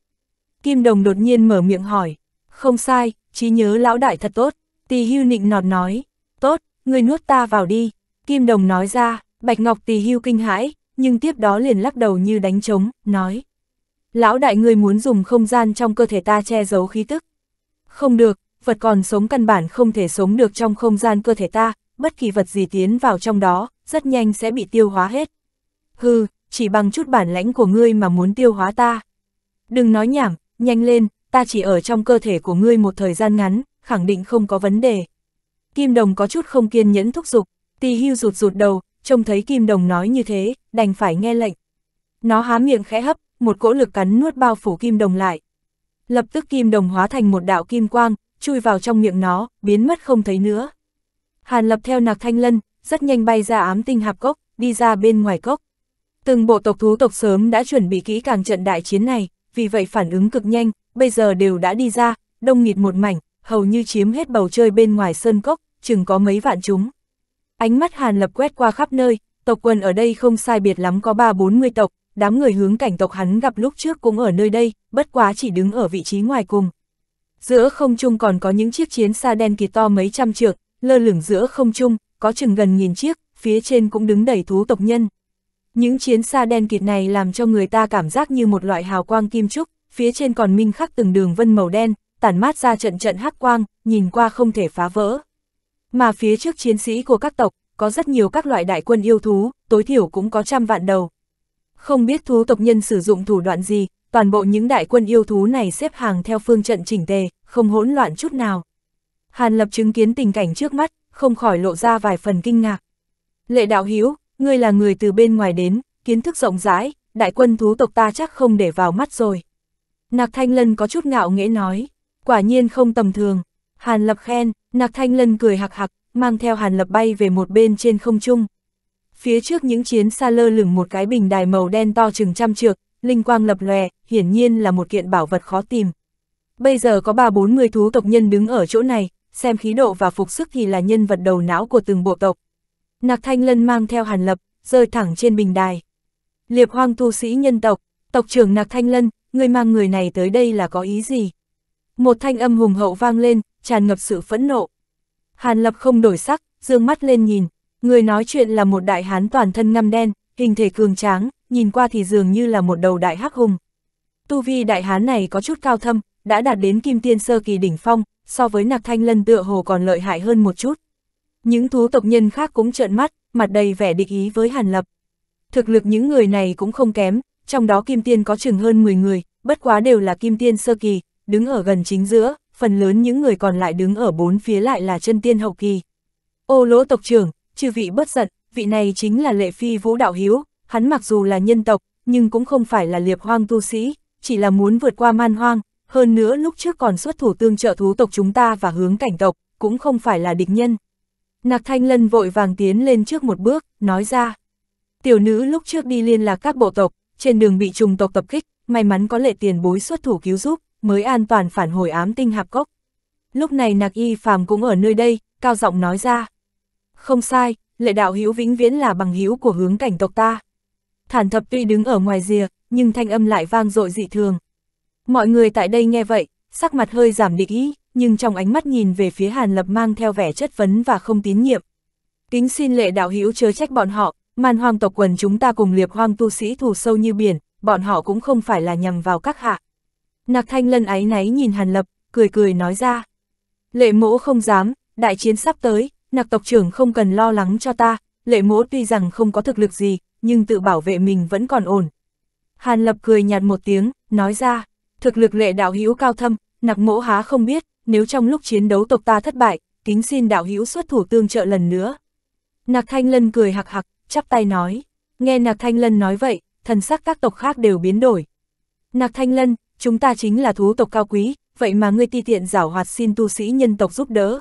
Kim Đồng đột nhiên mở miệng hỏi, không sai, trí nhớ lão đại thật tốt, Tì Hưu nịnh nọt nói, tốt, ngươi nuốt ta vào đi. Kim Đồng nói ra, Bạch Ngọc Tì Hưu kinh hãi, nhưng tiếp đó liền lắc đầu như đánh trống, nói. Lão đại ngươi muốn dùng không gian trong cơ thể ta che giấu khí tức. Không được, vật còn sống căn bản không thể sống được trong không gian cơ thể ta, bất kỳ vật gì tiến vào trong đó, rất nhanh sẽ bị tiêu hóa hết. Hừ, chỉ bằng chút bản lãnh của ngươi mà muốn tiêu hóa ta. Đừng nói nhảm, nhanh lên, ta chỉ ở trong cơ thể của ngươi một thời gian ngắn, khẳng định không có vấn đề. Kim Đồng có chút không kiên nhẫn thúc giục, Tì Hưu rụt rụt đầu, trông thấy Kim Đồng nói như thế, đành phải nghe lệnh. Nó há miệng khẽ hấp, một cỗ lực cắn nuốt bao phủ Kim Đồng lại. Lập tức Kim Đồng hóa thành một đạo kim quang, chui vào trong miệng nó, biến mất không thấy nữa. Hàn Lập theo Nạc Thanh Lân, rất nhanh bay ra ám tinh hạp cốc, đi ra bên ngoài cốc. Từng bộ tộc thú tộc sớm đã chuẩn bị kỹ càng trận đại chiến này, vì vậy phản ứng cực nhanh, bây giờ đều đã đi ra, đông nghịt một mảnh, hầu như chiếm hết bầu chơi bên ngoài sơn cốc, chừng có mấy vạn chúng. Ánh mắt Hàn Lập quét qua khắp nơi, tộc quần ở đây không sai biệt lắm có ba bốn mươi tộc, đám người hướng cảnh tộc hắn gặp lúc trước cũng ở nơi đây, bất quá chỉ đứng ở vị trí ngoài cùng. Giữa không trung còn có những chiếc chiến xa đen kỳ to mấy trăm trượng, lơ lửng giữa không trung, có chừng gần nghìn chiếc, phía trên cũng đứng đầy thú tộc nhân. Những chiến xa đen kịt này làm cho người ta cảm giác như một loại hào quang kim trúc, phía trên còn minh khắc từng đường vân màu đen, tản mát ra trận trận hắc quang, nhìn qua không thể phá vỡ. Mà phía trước chiến sĩ của các tộc, có rất nhiều các loại đại quân yêu thú, tối thiểu cũng có trăm vạn đầu. Không biết thú tộc nhân sử dụng thủ đoạn gì, toàn bộ những đại quân yêu thú này xếp hàng theo phương trận chỉnh tề, không hỗn loạn chút nào. Hàn Lập chứng kiến tình cảnh trước mắt, không khỏi lộ ra vài phần kinh ngạc. Lệ đạo Hiếu, ngươi là người từ bên ngoài đến, kiến thức rộng rãi, đại quân thú tộc ta chắc không để vào mắt rồi. Nạc Thanh Lân có chút ngạo nghễ nói, quả nhiên không tầm thường. Hàn Lập khen, Nạc Thanh Lân cười hạc hạc, mang theo Hàn Lập bay về một bên trên không trung. Phía trước những chiến xa lơ lửng một cái bình đài màu đen to chừng trăm trượng, linh quang lập lòe, hiển nhiên là một kiện bảo vật khó tìm. Bây giờ có ba bốn người thú tộc nhân đứng ở chỗ này, xem khí độ và phục sức thì là nhân vật đầu não của từng bộ tộc. Nạc Thanh Lân mang theo Hàn Lập, rơi thẳng trên bình đài. Liệp hoang tu sĩ nhân tộc, tộc trưởng Nạc Thanh Lân, người mang người này tới đây là có ý gì? Một thanh âm hùng hậu vang lên, tràn ngập sự phẫn nộ. Hàn Lập không đổi sắc, dương mắt lên nhìn, người nói chuyện là một đại hán toàn thân ngăm đen, hình thể cường tráng, nhìn qua thì dường như là một đầu đại hắc hùng. Tu vi đại hán này có chút cao thâm, đã đạt đến kim tiên sơ kỳ đỉnh phong, so với nạc thanh lân tựa hồ còn lợi hại hơn một chút. Những thú tộc nhân khác cũng trợn mắt, mặt đầy vẻ địch ý với Hàn Lập. Thực lực những người này cũng không kém, trong đó kim tiên có chừng hơn 10 người, bất quá đều là kim tiên sơ kỳ, đứng ở gần chính giữa, phần lớn những người còn lại đứng ở bốn phía lại là chân tiên hậu kỳ. Ô lỗ tộc trưởng, chư vị bất giận, vị này chính là lệ phi vũ đạo hiếu, hắn mặc dù là nhân tộc, nhưng cũng không phải là liệp hoang tu sĩ, chỉ là muốn vượt qua man hoang, hơn nữa lúc trước còn xuất thủ tương trợ thú tộc chúng ta và hướng cảnh tộc, cũng không phải là địch nhân. Nạc Thanh Lân vội vàng tiến lên trước một bước, nói ra. Tiểu nữ lúc trước đi liên lạc các bộ tộc, trên đường bị trùng tộc tập kích, may mắn có lệ tiền bối xuất thủ cứu giúp, mới an toàn phản hồi ám tinh hạp cốc. Lúc này Nạc Y Phàm cũng ở nơi đây, cao giọng nói ra. Không sai, lệ đạo hữu vĩnh viễn là bằng hữu của hướng cảnh tộc ta. Thản thập tuy đứng ở ngoài rìa, nhưng thanh âm lại vang dội dị thường. Mọi người tại đây nghe vậy, sắc mặt hơi giảm địch ý, nhưng trong ánh mắt nhìn về phía Hàn Lập mang theo vẻ chất vấn và không tín nhiệm. Kính xin lệ đạo hữu chớ trách bọn họ, man hoang tộc quần chúng ta cùng liệp hoang tu sĩ thù sâu như biển, bọn họ cũng không phải là nhằm vào các hạ, Nạc Thanh Lân áy náy nhìn Hàn Lập, cười cười nói ra. Lệ mỗ không dám, đại chiến sắp tới, nạc tộc trưởng không cần lo lắng cho ta, lệ mỗ tuy rằng không có thực lực gì, nhưng tự bảo vệ mình vẫn còn ổn. Hàn Lập cười nhạt một tiếng, nói ra, thực lực lệ đạo hữu cao thâm, nạc mỗ há không biết, nếu trong lúc chiến đấu tộc ta thất bại, kính xin đạo hữu xuất thủ tương trợ lần nữa. Nạc Thanh Lân cười hạc hạc, chắp tay nói, nghe Nạc Thanh Lân nói vậy, thần sắc các tộc khác đều biến đổi. Nạc Thanh Lân, chúng ta chính là thú tộc cao quý, vậy mà ngươi ti tiện giảo hoạt xin tu sĩ nhân tộc giúp đỡ.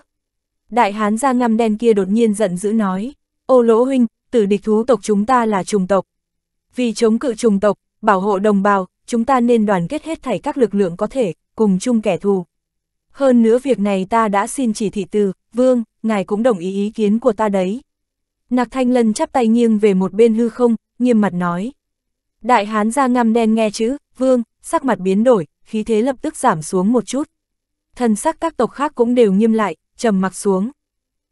Đại hán da ngăm đen kia đột nhiên giận dữ nói, ô lỗ huynh, tử địch thú tộc chúng ta là trùng tộc. Vì chống cự trùng tộc, bảo hộ đồng bào, chúng ta nên đoàn kết hết thảy các lực lượng có thể, cùng chung kẻ thù. Hơn nữa việc này ta đã xin chỉ thị từ, vương, ngài cũng đồng ý ý kiến của ta đấy. Nạc Thanh Lân chắp tay nghiêng về một bên hư không, nghiêm mặt nói. Đại hán da ngăm đen nghe chữ, vương, sắc mặt biến đổi, khí thế lập tức giảm xuống một chút. Thần sắc các tộc khác cũng đều nghiêm lại, trầm mặc xuống.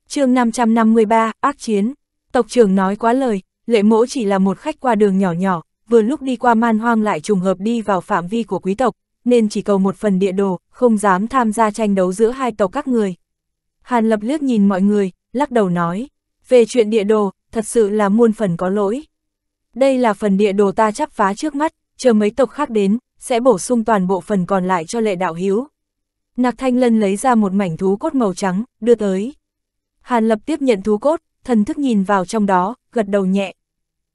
chương 553, ác chiến. Tộc trưởng nói quá lời, lệ mỗ chỉ là một khách qua đường nhỏ nhỏ, vừa lúc đi qua man hoang lại trùng hợp đi vào phạm vi của quý tộc, nên chỉ cầu một phần địa đồ, không dám tham gia tranh đấu giữa hai tộc các người. Hàn lập liếc nhìn mọi người, lắc đầu nói, về chuyện địa đồ, thật sự là muôn phần có lỗi. Đây là phần địa đồ ta chắp phá trước mắt, chờ mấy tộc khác đến, sẽ bổ sung toàn bộ phần còn lại cho lệ đạo hiếu. Nạc Thanh Lân lấy ra một mảnh thú cốt màu trắng, đưa tới. Hàn Lập tiếp nhận thú cốt, thần thức nhìn vào trong đó, gật đầu nhẹ.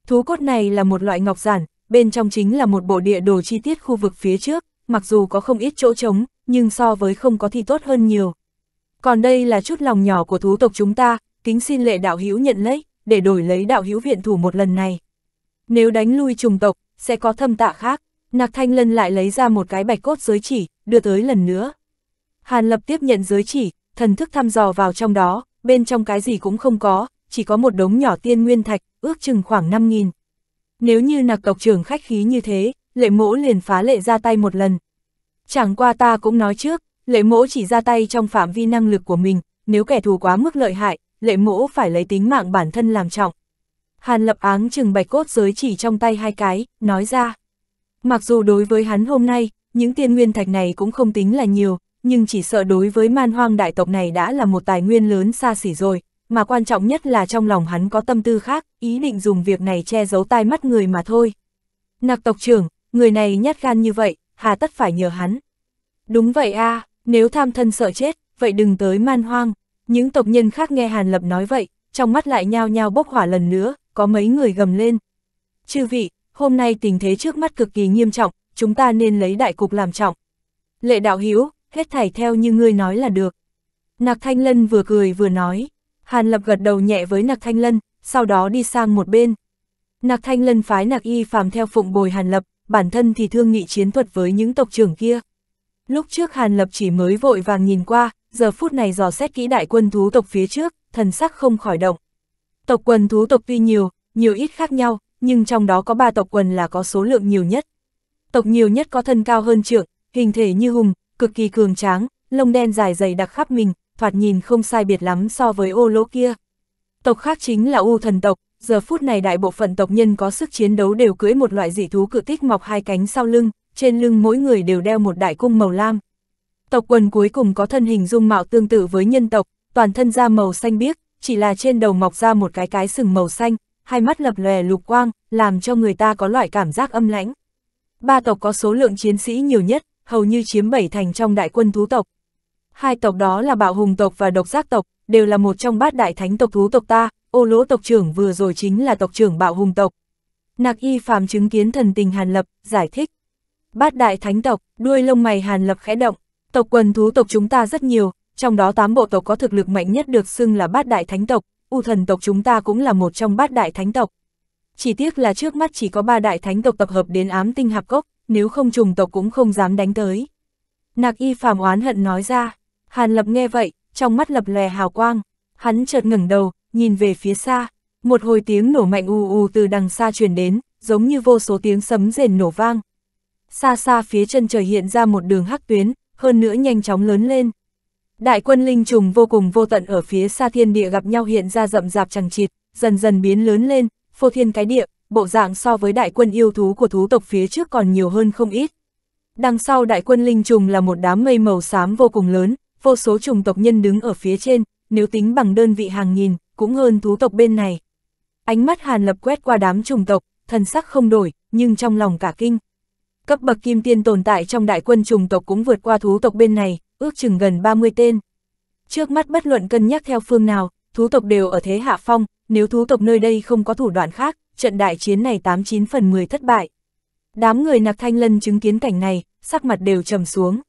Thú cốt này là một loại ngọc giản, bên trong chính là một bộ địa đồ chi tiết khu vực phía trước, mặc dù có không ít chỗ trống, nhưng so với không có thì tốt hơn nhiều. Còn đây là chút lòng nhỏ của thú tộc chúng ta, kính xin lệ đạo hiếu nhận lấy, để đổi lấy đạo hiếu viện thủ một lần này. Nếu đánh lui trùng tộc, sẽ có thâm tạ khác. Nạc Thanh Lân lại lấy ra một cái bạch cốt giới chỉ, đưa tới lần nữa. Hàn Lập tiếp nhận giới chỉ, thần thức thăm dò vào trong đó, bên trong cái gì cũng không có, chỉ có một đống nhỏ tiên nguyên thạch, ước chừng khoảng 5.000. Nếu như nạc tộc trưởng khách khí như thế, lệ mỗ liền phá lệ ra tay một lần. Chẳng qua ta cũng nói trước, lệ mỗ chỉ ra tay trong phạm vi năng lực của mình, nếu kẻ thù quá mức lợi hại, lệ mỗ phải lấy tính mạng bản thân làm trọng. Hàn lập áng chừng bạch cốt giới chỉ trong tay hai cái, nói ra. Mặc dù đối với hắn hôm nay, những tiên nguyên thạch này cũng không tính là nhiều, nhưng chỉ sợ đối với man hoang đại tộc này đã là một tài nguyên lớn xa xỉ rồi, mà quan trọng nhất là trong lòng hắn có tâm tư khác, ý định dùng việc này che giấu tai mắt người mà thôi. Nặc tộc trưởng, người này nhát gan như vậy, hà tất phải nhờ hắn. Đúng vậy a à, nếu tham thân sợ chết, vậy đừng tới man hoang. Những tộc nhân khác nghe Hàn Lập nói vậy, trong mắt lại nhao nhao bốc hỏa lần nữa, có mấy người gầm lên. Chư vị, hôm nay tình thế trước mắt cực kỳ nghiêm trọng, chúng ta nên lấy đại cục làm trọng. Lệ đạo hiếu, hết thảy theo như ngươi nói là được. Nạc Thanh Lân vừa cười vừa nói, Hàn Lập gật đầu nhẹ với Nạc Thanh Lân, sau đó đi sang một bên. Nạc Thanh Lân phái Nạc Y phàm theo phụng bồi Hàn Lập, bản thân thì thương nghị chiến thuật với những tộc trưởng kia. Lúc trước Hàn Lập chỉ mới vội vàng nhìn qua, giờ phút này dò xét kỹ đại quân thú tộc phía trước, thần sắc không khỏi động. Tộc quần thú tộc tuy nhiều, nhiều ít khác nhau, nhưng trong đó có ba tộc quần là có số lượng nhiều nhất. Tộc nhiều nhất có thân cao hơn trượng, hình thể như hùng, cực kỳ cường tráng, lông đen dài dày đặc khắp mình, thoạt nhìn không sai biệt lắm so với ô lỗ kia. Tộc khác chính là U thần tộc, giờ phút này đại bộ phận tộc nhân có sức chiến đấu đều cưỡi một loại dị thú cự tích mọc hai cánh sau lưng, trên lưng mỗi người đều đeo một đại cung màu lam. Tộc quần cuối cùng có thân hình dung mạo tương tự với nhân tộc, toàn thân da màu xanh biếc, chỉ là trên đầu mọc ra một cái cái sừng màu xanh, hai mắt lập lòe lục quang, làm cho người ta có loại cảm giác âm lãnh. Ba tộc có số lượng chiến sĩ nhiều nhất, hầu như chiếm bảy thành trong đại quân thú tộc. Hai tộc đó là Bạo Hùng tộc và Độc Giác tộc, đều là một trong bát đại thánh tộc thú tộc ta, ô lỗ tộc trưởng vừa rồi chính là tộc trưởng Bạo Hùng tộc. Nạc y phàm chứng kiến thần tình Hàn Lập, giải thích. Bát đại thánh tộc, đuôi lông mày Hàn Lập khẽ động, tộc quần thú tộc chúng ta rất nhiều, trong đó tám bộ tộc có thực lực mạnh nhất được xưng là bát đại thánh tộc, U thần tộc chúng ta cũng là một trong bát đại thánh tộc. Chỉ tiếc là trước mắt chỉ có ba đại thánh tộc tập hợp đến ám tinh hạp cốc, nếu không trùng tộc cũng không dám đánh tới. Nạc y phàm oán hận nói ra, Hàn Lập nghe vậy, trong mắt lập lè hào quang, hắn chợt ngẩng đầu, nhìn về phía xa, một hồi tiếng nổ mạnh u u từ đằng xa truyền đến, giống như vô số tiếng sấm rền nổ vang. Xa xa phía chân trời hiện ra một đường hắc tuyến, hơn nữa nhanh chóng lớn lên, Đại quân linh trùng vô cùng vô tận ở phía xa thiên địa gặp nhau hiện ra rậm rạp chẳng chịt, dần dần biến lớn lên, phô thiên cái địa, bộ dạng so với đại quân yêu thú của thú tộc phía trước còn nhiều hơn không ít. Đằng sau đại quân linh trùng là một đám mây màu xám vô cùng lớn, vô số trùng tộc nhân đứng ở phía trên, nếu tính bằng đơn vị hàng nghìn, cũng hơn thú tộc bên này. Ánh mắt Hàn Lập quét qua đám trùng tộc, thần sắc không đổi, nhưng trong lòng cả kinh. Cấp bậc kim tiên tồn tại trong đại quân trùng tộc cũng vượt qua thú tộc bên này, ước chừng gần 30 tên. Trước mắt bất luận cân nhắc theo phương nào, thú tộc đều ở thế hạ phong, nếu thú tộc nơi đây không có thủ đoạn khác, trận đại chiến này 89 phần 10 thất bại. Đám người nạc thanh lân chứng kiến cảnh này, sắc mặt đều trầm xuống.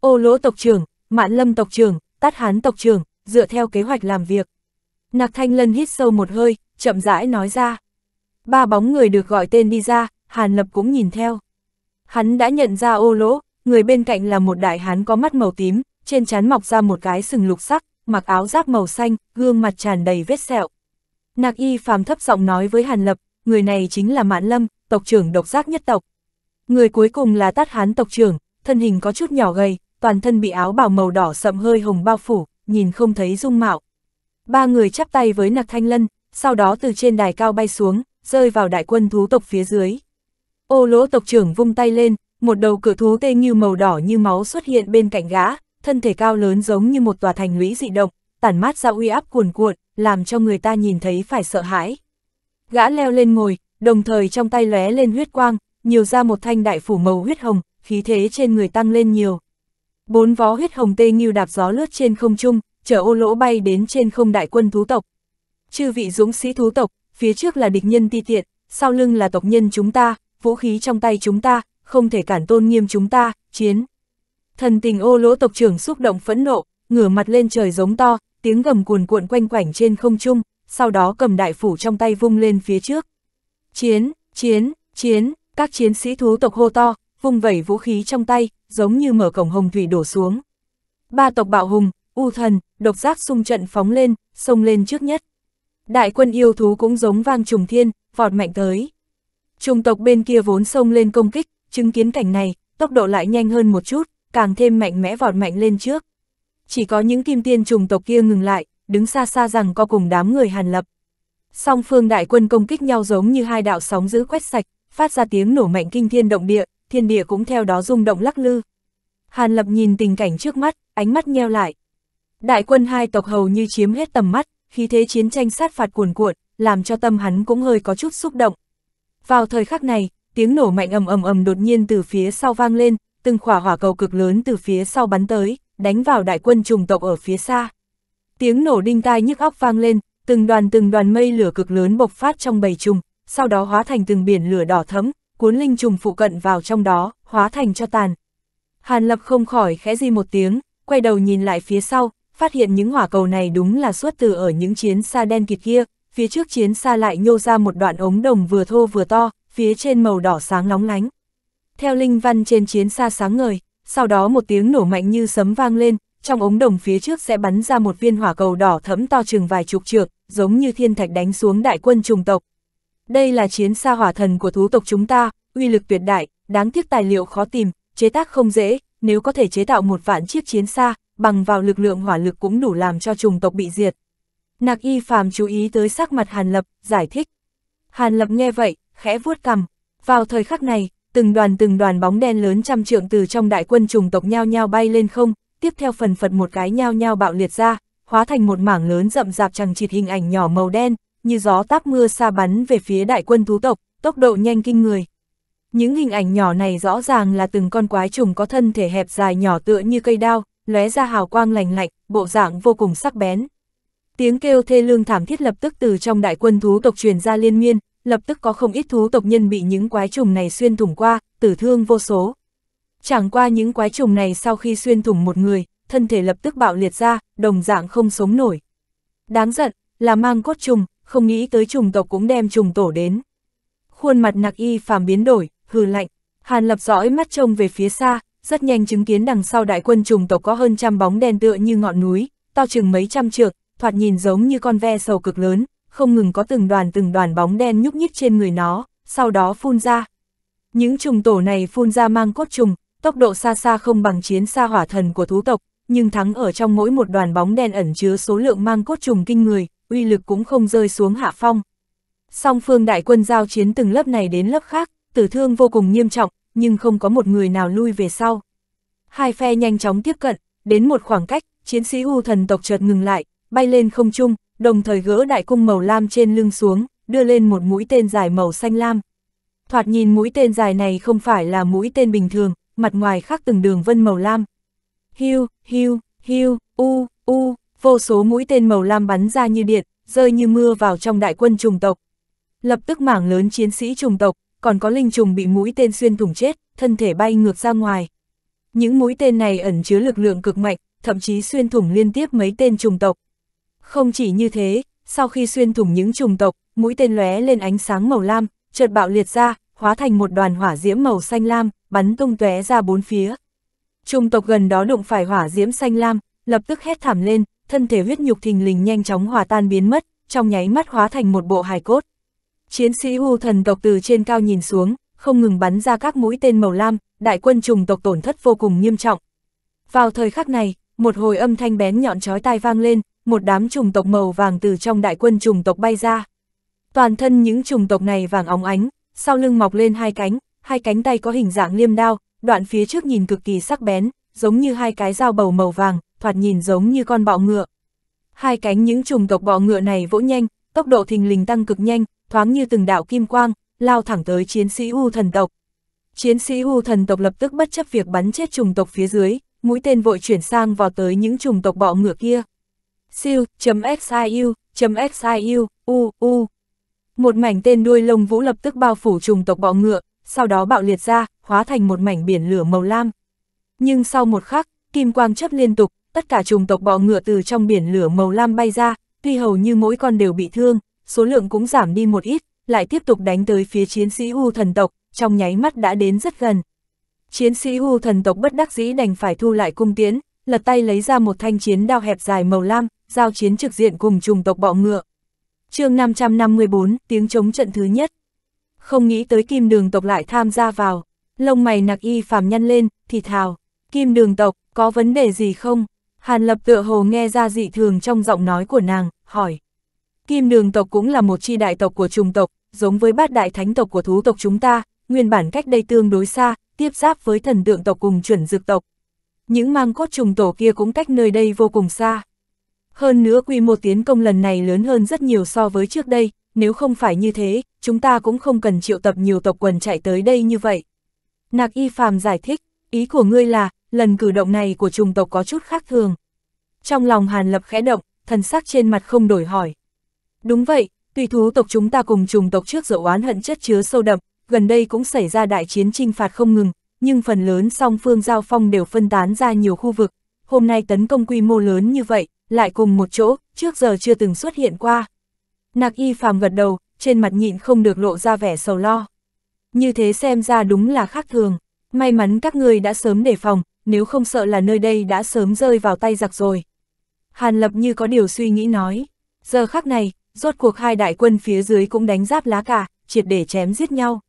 Ô lỗ tộc trưởng, mạn lâm tộc trưởng, tát hán tộc trưởng, dựa theo kế hoạch làm việc. Nạc thanh lân hít sâu một hơi, chậm rãi nói ra. Ba bóng người được gọi tên đi ra, Hàn Lập cũng nhìn theo. Hắn đã nhận ra ô lỗ, người bên cạnh là một đại hán có mắt màu tím, trên trán mọc ra một cái sừng lục sắc, mặc áo giáp màu xanh, gương mặt tràn đầy vết sẹo. Nạc y phàm thấp giọng nói với Hàn Lập, người này chính là Mạn Lâm, tộc trưởng độc giác nhất tộc. Người cuối cùng là tát hán tộc trưởng, thân hình có chút nhỏ gầy, toàn thân bị áo bào màu đỏ sậm hơi hồng bao phủ, nhìn không thấy dung mạo. Ba người chắp tay với Nạc Thanh Lân, sau đó từ trên đài cao bay xuống, rơi vào đại quân thú tộc phía dưới. Ô lỗ tộc trưởng vung tay lên, một đầu cửa thú tê như màu đỏ như máu xuất hiện bên cạnh gã, thân thể cao lớn giống như một tòa thành lũy dị động, tản mát ra uy áp cuồn cuộn, làm cho người ta nhìn thấy phải sợ hãi. Gã leo lên ngồi, đồng thời trong tay lóe lên huyết quang, nhiều ra một thanh đại phủ màu huyết hồng, khí thế trên người tăng lên nhiều. Bốn vó huyết hồng tê như đạp gió lướt trên không trung, chở ô lỗ bay đến trên không đại quân thú tộc. Chư vị dũng sĩ thú tộc, phía trước là địch nhân ti tiện, sau lưng là tộc nhân chúng ta, vũ khí trong tay chúng ta, không thể cản tôn nghiêm chúng ta, chiến. Thần tình ô lỗ tộc trưởng xúc động phẫn nộ, ngửa mặt lên trời giống to, tiếng gầm cuồn cuộn quanh quảnh trên không trung, sau đó cầm đại phủ trong tay vung lên phía trước. Chiến, chiến, chiến, các chiến sĩ thú tộc hô to, vung vẩy vũ khí trong tay, giống như mở cổng hồng thủy đổ xuống. Ba tộc bạo hùng, u thần, độc giác xung trận phóng lên, xông lên trước nhất. Đại quân yêu thú cũng giống vang trùng thiên, vọt mạnh tới. trung tộc bên kia vốn xông lên công kích, chứng kiến cảnh này, tốc độ lại nhanh hơn một chút, càng thêm mạnh mẽ vọt mạnh lên trước. Chỉ có những kim tiên trùng tộc kia ngừng lại, đứng xa xa rằng co cùng đám người hàn lập. Song phương đại quân công kích nhau giống như hai đạo sóng giữ quét sạch, phát ra tiếng nổ mạnh kinh thiên động địa, thiên địa cũng theo đó rung động lắc lư. Hàn lập nhìn tình cảnh trước mắt, ánh mắt nheo lại. Đại quân hai tộc hầu như chiếm hết tầm mắt, khí thế chiến tranh sát phạt cuồn cuộn, làm cho tâm hắn cũng hơi có chút xúc động. Vào thời khắc này, tiếng nổ mạnh ầm ầm ầm đột nhiên từ phía sau vang lên, từng khỏa hỏa cầu cực lớn từ phía sau bắn tới, đánh vào đại quân trùng tộc ở phía xa. Tiếng nổ đinh tai nhức óc vang lên, từng đoàn từng đoàn mây lửa cực lớn bộc phát trong bầy trùng, sau đó hóa thành từng biển lửa đỏ thẫm, cuốn linh trùng phụ cận vào trong đó, hóa thành cho tàn. Hàn Lập không khỏi khẽ di một tiếng, quay đầu nhìn lại phía sau, phát hiện những hỏa cầu này đúng là xuất từ ở những chiến xa đen kịt kia, phía trước chiến xa lại nhô ra một đoạn ống đồng vừa thô vừa to, phía trên màu đỏ sáng nóng lánh. Theo linh văn trên chiến xa sáng ngời, sau đó một tiếng nổ mạnh như sấm vang lên, trong ống đồng phía trước sẽ bắn ra một viên hỏa cầu đỏ thẫm to chừng vài chục trượng, giống như thiên thạch đánh xuống đại quân trùng tộc. Đây là chiến xa hỏa thần của thú tộc chúng ta, uy lực tuyệt đại, đáng tiếc tài liệu khó tìm, chế tác không dễ, nếu có thể chế tạo một vạn chiếc chiến xa, bằng vào lực lượng hỏa lực cũng đủ làm cho trùng tộc bị diệt. Nạc y phàm chú ý tới sắc mặt Hàn Lập, giải thích. Hàn Lập nghe vậy, khẽ vuốt cằm. Vào thời khắc này, từng đoàn từng đoàn bóng đen lớn trăm trượng từ trong đại quân trùng tộc nhao nhao bay lên không, tiếp theo phần phật một cái nhao nhao bạo liệt ra, hóa thành một mảng lớn rậm rạp chẳng chịt hình ảnh nhỏ màu đen, như gió táp mưa xa bắn về phía đại quân thú tộc, tốc độ nhanh kinh người. Những hình ảnh nhỏ này rõ ràng là từng con quái trùng có thân thể hẹp dài nhỏ tựa như cây đao, lóe ra hào quang lành lạnh, bộ dạng vô cùng sắc bén. Tiếng kêu thê lương thảm thiết lập tức từ trong đại quân thú tộc truyền ra liên miên, lập tức có không ít thú tộc nhân bị những quái trùng này xuyên thủng qua, tử thương vô số. Chẳng qua những quái trùng này sau khi xuyên thủng một người, thân thể lập tức bạo liệt ra, đồng dạng không sống nổi. Đáng giận, là mang cốt trùng, không nghĩ tới trùng tộc cũng đem trùng tổ đến. Khuôn mặt nặc y phàm biến đổi, hừ lạnh, hàn lập dõi mắt trông về phía xa, rất nhanh chứng kiến đằng sau đại quân trùng tộc có hơn trăm bóng đen tựa như ngọn núi, to chừng mấy trăm trượng, thoạt nhìn giống như con ve sầu cực lớn, không ngừng có từng đoàn từng đoàn bóng đen nhúc nhích trên người nó, sau đó phun ra. Những trùng tổ này phun ra mang cốt trùng, tốc độ xa xa không bằng chiến xa hỏa thần của thú tộc, nhưng thắng ở trong mỗi một đoàn bóng đen ẩn chứa số lượng mang cốt trùng kinh người, uy lực cũng không rơi xuống hạ phong. Song phương đại quân giao chiến từng lớp này đến lớp khác, tử thương vô cùng nghiêm trọng, nhưng không có một người nào lui về sau. Hai phe nhanh chóng tiếp cận, đến một khoảng cách, chiến sĩ U thần tộc chợt ngừng lại, bay lên không trung, đồng thời gỡ đại cung màu lam trên lưng xuống, đưa lên một mũi tên dài màu xanh lam. Thoạt nhìn mũi tên dài này không phải là mũi tên bình thường, mặt ngoài khác từng đường vân màu lam. Hiu, hiu, hiu, u, u, vô số mũi tên màu lam bắn ra như điện, rơi như mưa vào trong đại quân trùng tộc. Lập tức mảng lớn chiến sĩ trùng tộc, còn có linh trùng bị mũi tên xuyên thủng chết, thân thể bay ngược ra ngoài. Những mũi tên này ẩn chứa lực lượng cực mạnh, thậm chí xuyên thủng liên tiếp mấy tên trùng tộc. Không chỉ như thế, sau khi xuyên thủng những trùng tộc, mũi tên lóe lên ánh sáng màu lam, chợt bạo liệt ra, hóa thành một đoàn hỏa diễm màu xanh lam, bắn tung tóe ra bốn phía. Trùng tộc gần đó đụng phải hỏa diễm xanh lam, lập tức hét thảm lên, thân thể huyết nhục thình lình nhanh chóng hòa tan biến mất, trong nháy mắt hóa thành một bộ hài cốt. Chiến sĩ U thần tộc từ trên cao nhìn xuống, không ngừng bắn ra các mũi tên màu lam, đại quân trùng tộc tổn thất vô cùng nghiêm trọng. Vào thời khắc này, một hồi âm thanh bén nhọn chói tai vang lên, một đám trùng tộc màu vàng từ trong đại quân trùng tộc bay ra. Toàn thân những trùng tộc này vàng óng ánh, sau lưng mọc lên hai cánh, hai cánh tay có hình dạng liêm đao, đoạn phía trước nhìn cực kỳ sắc bén, giống như hai cái dao bầu màu vàng, thoạt nhìn giống như con bọ ngựa. Hai cánh những trùng tộc bọ ngựa này vỗ nhanh, tốc độ thình lình tăng cực nhanh, thoáng như từng đạo kim quang, lao thẳng tới chiến sĩ U thần tộc. Chiến sĩ U thần tộc lập tức bất chấp việc bắn chết trùng tộc phía dưới, mũi tên vội chuyển sang vào tới những trùng tộc bọ ngựa kia siêu.xiu, .xiu, u, u. Một mảnh tên đuôi lông vũ lập tức bao phủ trùng tộc bọ ngựa, sau đó bạo liệt ra, hóa thành một mảnh biển lửa màu lam. Nhưng sau một khắc, kim quang chấp liên tục, tất cả trùng tộc bọ ngựa từ trong biển lửa màu lam bay ra, tuy hầu như mỗi con đều bị thương, số lượng cũng giảm đi một ít, lại tiếp tục đánh tới phía chiến sĩ U thần tộc, trong nháy mắt đã đến rất gần. Chiến sĩ U thần tộc bất đắc dĩ đành phải thu lại cung tiến, lật tay lấy ra một thanh chiến đao hẹp dài màu lam, giao chiến trực diện cùng chủng tộc bọ ngựa. chương 554, tiếng chống trận thứ nhất. Không nghĩ tới kim đường tộc lại tham gia vào, lông mày nạc y phàm nhăn lên, thì thào, kim đường tộc, có vấn đề gì không? Hàn lập tựa hồ nghe ra dị thường trong giọng nói của nàng, hỏi. Kim đường tộc cũng là một chi đại tộc của trùng tộc, giống với bát đại thánh tộc của thú tộc chúng ta, nguyên bản cách đây tương đối xa, tiếp giáp với thần tượng tộc cùng chuẩn dược tộc. Những mang cốt trùng tổ kia cũng cách nơi đây vô cùng xa. Hơn nữa quy mô tiến công lần này lớn hơn rất nhiều so với trước đây, nếu không phải như thế, chúng ta cũng không cần triệu tập nhiều tộc quần chạy tới đây như vậy. Nạc Y Phàm giải thích, ý của ngươi là, lần cử động này của trùng tộc có chút khác thường. Trong lòng Hàn Lập khẽ động, thần sắc trên mặt không đổi hỏi. Đúng vậy, tùy thú tộc chúng ta cùng trùng tộc trước dậu oán hận chất chứa sâu đậm, gần đây cũng xảy ra đại chiến trinh phạt không ngừng, nhưng phần lớn song phương giao phong đều phân tán ra nhiều khu vực. Hôm nay tấn công quy mô lớn như vậy, lại cùng một chỗ, trước giờ chưa từng xuất hiện qua. Nạc y phàm gật đầu, trên mặt nhịn không được lộ ra vẻ sầu lo. Như thế xem ra đúng là khác thường, may mắn các người đã sớm đề phòng, nếu không sợ là nơi đây đã sớm rơi vào tay giặc rồi. Hàn lập như có điều suy nghĩ nói, giờ khắc này, rốt cuộc hai đại quân phía dưới cũng đánh giáp lá cả, triệt để chém giết nhau.